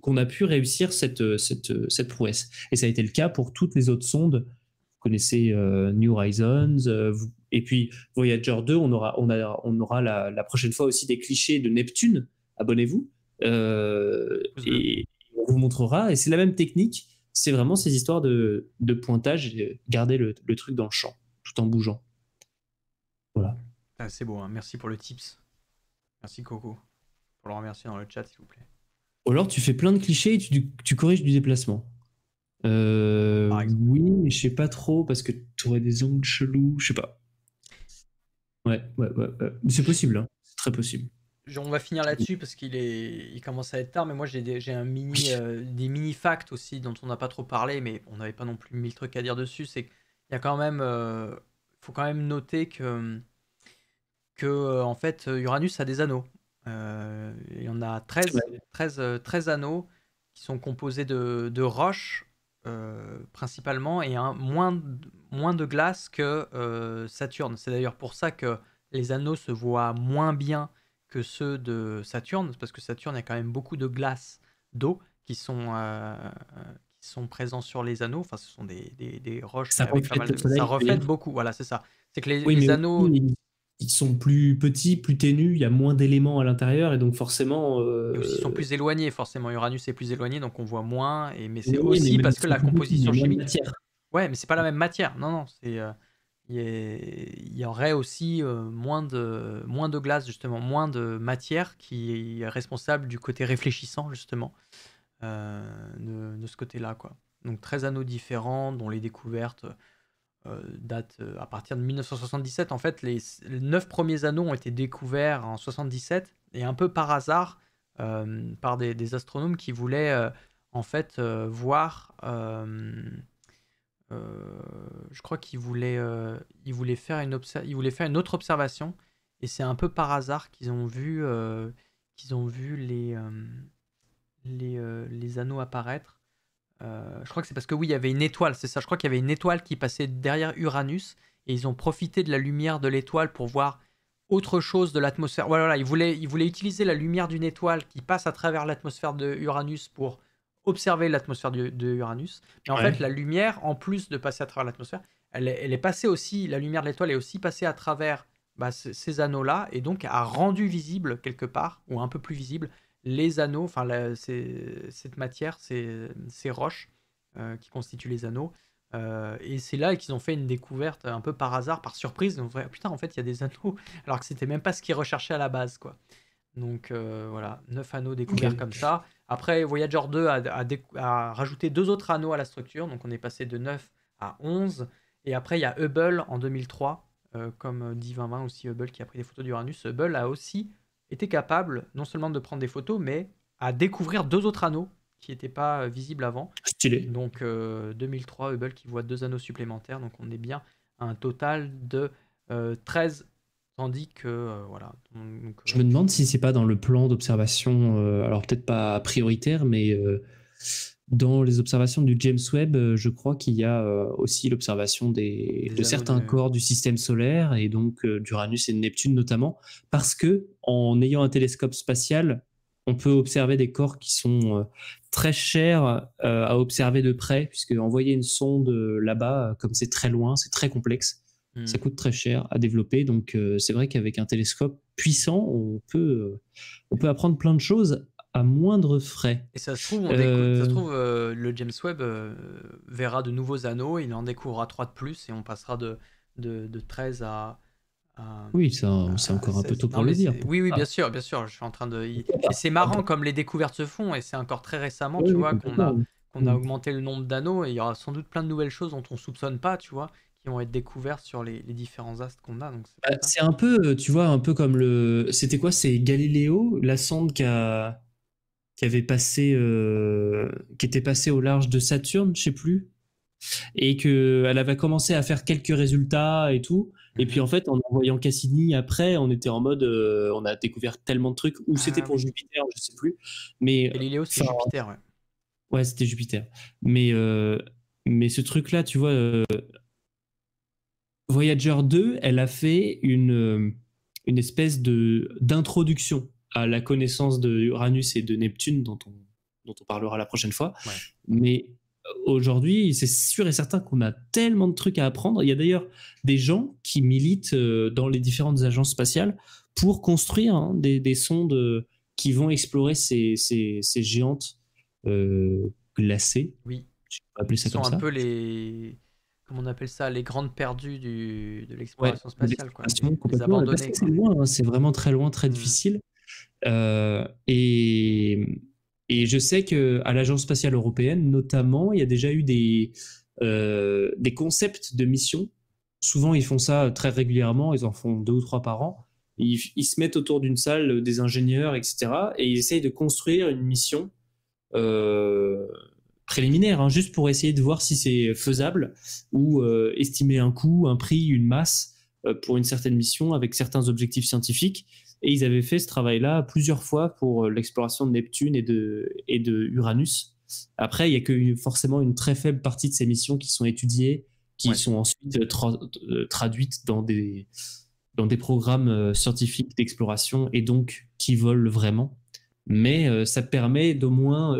qu'on a pu réussir cette, cette, cette, prouesse. Et ça a été le cas pour toutes les autres sondes. Vous connaissez New Horizons, et puis Voyager 2, on aura, on on aura la, prochaine fois aussi des clichés de Neptune, abonnez-vous. et, vous montrera. Et c'est la même technique. C'est vraiment ces histoires de, de pointage et garder le, truc dans le champ tout en bougeant. Voilà. Ah, c'est beau. Hein. Merci pour le tips. Merci Coco. Pour le remercier dans le chat, s'il vous plaît. Ou alors tu fais plein de clichés et tu, corriges du déplacement. Euh, oui, mais je sais pas trop parce que tu aurais des angles chelous, je sais pas. Ouais, ouais, ouais, c'est possible, hein. c'est très possible on va finir là-dessus parce qu'il est, il commence à être tard. Mais moi, j'ai des, un mini, euh, des mini facts aussi dont on n'a pas trop parlé, mais on n'avait pas non plus mille trucs à dire dessus. C'est qu'il y a quand même, euh, faut quand même noter que, que euh, en fait, Uranus a des anneaux. il y en a 13, 13, 13 anneaux qui sont composés de, roches principalement et un, moins, moins de glace que Saturne. C'est d'ailleurs pour ça que les anneaux se voient moins bien que ceux de Saturne, parce que Saturne, il y a quand même beaucoup de glace d'eau qui sont, euh, euh, qui sont présents sur les anneaux. Enfin, ce sont des, des, des roches ça reflète beaucoup, voilà, c'est ça. C'est que les, anneaux... ils sont plus petits, plus ténus, il y a moins d'éléments à l'intérieur, et donc forcément... Euh, ils sont plus éloignés, forcément. Uranus est plus éloigné, donc on voit moins, et... mais c'est aussi parce que la composition chimique... Ouais, mais c'est pas la même matière. Non, non, c'est il y, aurait aussi euh, moins, de, moins de glace, justement, moins de matière qui est responsable du côté réfléchissant, justement, euh, de, ce côté-là. quoi. Donc 13 anneaux différents, dont les découvertes euh, datent à partir de 1977. En fait, les, les 9 premiers anneaux ont été découverts en 77, et un peu par hasard, par des, des, astronomes qui voulaient, en fait, voir... Euh, je crois qu'ils voulaient euh, il voulait, faire une il voulait faire une autre observation. Et c'est un peu par hasard qu'ils ont vu, euh, qu'ils ont vu les, les, anneaux apparaître. je crois que c'est parce que oui, il y avait une étoile, c'est ça. Je crois qu'il y avait une étoile qui passait derrière Uranus et ils ont profité de la lumière de l'étoile pour voir autre chose de l'atmosphère. Voilà, voilà ils, voulaient, ils voulaient utiliser la lumière d'une étoile qui passe à travers l'atmosphère de Uranus pour observer l'atmosphère de, Uranus. Mais en fait, la lumière, en plus de passer à travers l'atmosphère, elle, est passée aussi, la lumière de l'étoile est aussi passée à travers bah, ces anneaux-là, et donc a rendu visible quelque part, ou un peu plus visible, les anneaux, enfin cette matière, ces, roches euh, qui constituent les anneaux. Euh, et c'est là qu'ils ont fait une découverte un peu par hasard, par surprise. Donc putain, en fait, il y a des anneaux, alors que c'était même pas ce qu'ils recherchaient à la base, quoi. Donc euh, voilà, 9 anneaux découverts comme ça. Après, Voyager 2 a, rajouté deux autres anneaux à la structure, donc on est passé de 9 à 11. Et après, il y a Hubble en 2003, euh, comme euh, dit 2020 aussi Hubble qui a pris des photos d'Uranus. Hubble a aussi été capable non seulement de prendre des photos, mais à découvrir deux autres anneaux qui n'étaient pas visibles avant. Stylé. Donc 2003, Hubble qui voit deux anneaux supplémentaires, donc on est bien à un total de 13 Tandis que, euh, voilà. je me euh, demande si c'est pas dans le plan d'observation, euh, alors peut-être pas prioritaire, mais dans les observations du James Webb, je crois qu'il y a aussi l'observation des, de certains corps du système solaire et donc d'Uranus et de Neptune notamment, parce que en ayant un télescope spatial, on peut observer des corps qui sont très chers à observer de près, puisque envoyer une sonde là-bas, comme c'est très loin, c'est très complexe. Ça mmh. coûte très cher à développer. Donc, euh, c'est vrai qu'avec un télescope puissant, on peut, euh, on peut apprendre plein de choses à moindre frais. Et ça se trouve, euh, le James Webb verra de nouveaux anneaux, il en découvrira trois de plus et on passera de, de, 13 à, oui, c'est encore un peu tôt pour le dire. Oui, oui, ah. bien sûr, bien sûr. Je suis en train de. Ah. Et c'est marrant comme les découvertes se font, et c'est encore très récemment, tu vois, qu'on a, qu'on a mmh. augmenté le nombre d'anneaux, et il y aura sans doute plein de nouvelles choses dont on soupçonne pas, tu vois qui vont être découvertes sur les, différents astres qu'on a. Donc c'est, bah, un peu, euh, tu vois, un peu comme le. C'était quoi C'est Galiléo, la sonde qui, a... qui avait passé, euh, qui était passée au large de Saturne, je sais plus, et que elle avait commencé à faire quelques résultats et tout. Et mhm. puis en fait, en envoyant Cassini après, on était en mode, euh, on a découvert tellement de trucs. Ou ah c'était pour Jupiter, je sais plus. Mais Galiléo, c'est Jupiter. Ouais. ouais, c'était Jupiter. Mais mais ce truc-là, tu vois, Voyager 2, elle a fait une, euh, une espèce de d'introduction à la connaissance de Uranus et de Neptune dont on, dont on parlera la prochaine fois. Mais euh, aujourd'hui, c'est sûr et certain qu'on a tellement de trucs à apprendre. Il y a d'ailleurs des gens qui militent euh, dans les différentes agences spatiales pour construire hein, des, sondes qui vont explorer ces, géantes glacées. Oui. Je peux appeler ça un peu les comment on appelle ça, les grandes perdues de l'exploration spatiale. Quoi. Bah, c'est loin, hein, c'est vraiment très loin, très mmh. difficile. Euh, et, je sais qu'à l'Agence spatiale européenne, notamment, il y a déjà eu des, euh, des concepts de missions. Souvent, ils font ça euh, très régulièrement, ils en font deux ou trois par an. Ils, se mettent autour d'une salle des ingénieurs, etc. Et ils essayent de construire une mission. Euh, préliminaire, hein, juste pour essayer de voir si c'est faisable ou euh, estimer un coût, un prix, une masse euh, pour une certaine mission avec certains objectifs scientifiques. Et ils avaient fait ce travail-là plusieurs fois pour euh, l'exploration de Neptune et de, et de Uranus. Après, il n'y a que forcément une très faible partie de ces missions qui sont étudiées, qui sont ensuite traduites dans des, dans des programmes scientifiques d'exploration et donc qui volent vraiment. Mais ça permet d'au moins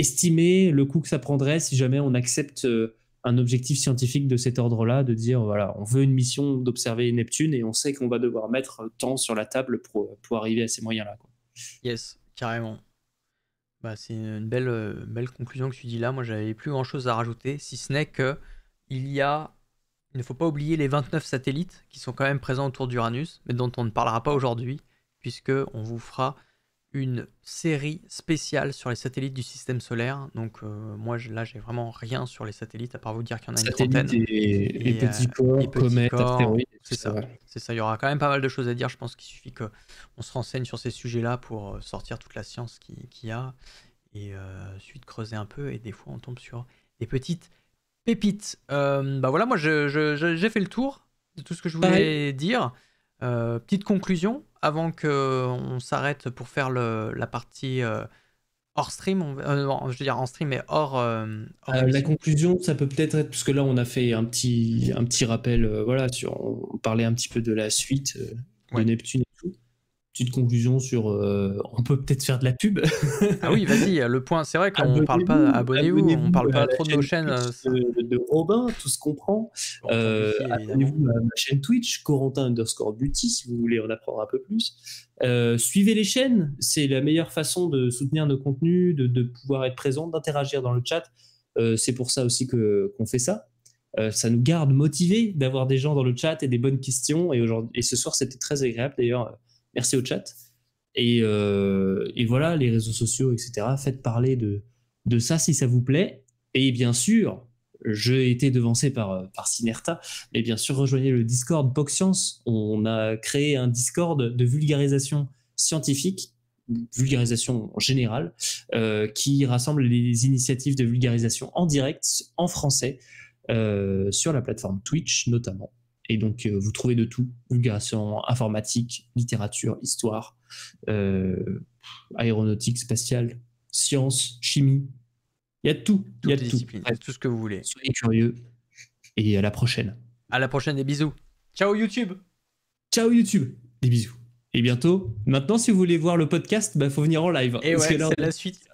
estimer le coût que ça prendrait si jamais on accepte euh, un objectif scientifique de cet ordre-là, de dire voilà, on veut une mission d'observer Neptune et on sait qu'on va devoir mettre temps sur la table pour, pour arriver à ces moyens-là. Yes, carrément. Bah, c'est une belle, euh, belle conclusion que tu dis là. Moi, j'avais plus grand-chose à rajouter, si ce n'est que il y a, il ne faut pas oublier les 29 satellites qui sont quand même présents autour d'Uranus, mais dont on ne parlera pas aujourd'hui, puisque on vous fera une série spéciale sur les satellites du système solaire. Donc euh, moi là j'ai vraiment rien sur les satellites à part vous dire qu'il y en a une trentaine. Et, euh, petits corps, comètes, C'est ça. Il y aura quand même pas mal de choses à dire. Je pense qu'il suffit que on se renseigne sur ces sujets-là pour euh, sortir toute la science qu'il y a et euh, ensuite creuser un peu. Et des fois on tombe sur des petites pépites. bah voilà, moi j'ai fait le tour de tout ce que je voulais dire. Euh, petite conclusion, avant qu'on s'arrête pour faire la partie euh, hors stream, euh, je veux dire en stream, mais hors. la conclusion, ça peut peut-être être, parce que là, on a fait un petit, un petit rappel, voilà, on parlait un petit peu de la suite de Neptune, petite conclusion sur. Euh, on peut peut-être faire de la tube ah oui, vas-y, le point. C'est vrai qu'on ne parle pas. Abonnez-vous, on on parle pas trop de nos chaînes. Euh, de, de, Robin, tout ce qu'on prend. abonnez-vous à ma chaîne Twitch, Corentin underscore Beauty, si vous voulez en apprendre un peu plus. Euh, suivez les chaînes, c'est la meilleure façon de soutenir nos contenus, de, pouvoir être présent, d'interagir dans le chat. c'est pour ça aussi que, qu'on fait ça. ça nous garde motivés d'avoir des gens dans le chat et des bonnes questions. Et, aujourd'hui, et ce soir, c'était très agréable d'ailleurs merci au chat. Euh, et, voilà, les réseaux sociaux, etc. Faites parler de, ça si ça vous plaît. Et bien sûr, j'ai été devancé par, euh, par Sinerta, mais bien sûr, rejoignez le Discord science On a créé un Discord de vulgarisation scientifique, vulgarisation générale, euh, qui rassemble les initiatives de vulgarisation en direct, en français, sur la plateforme Twitch notamment. Et donc, euh, vous trouvez de tout vulgarisation informatique, littérature, histoire, euh, aéronautique, spatiale, science, chimie. Il y a de tout. Il y a tout. tout ce que vous voulez. Soyez curieux. Et à la prochaine. À la prochaine Des bisous. Ciao YouTube. Ciao YouTube. Des bisous. Et bientôt. Maintenant, si vous voulez voir le podcast, il bah, faut venir en live. Et ouais, c'est la suite.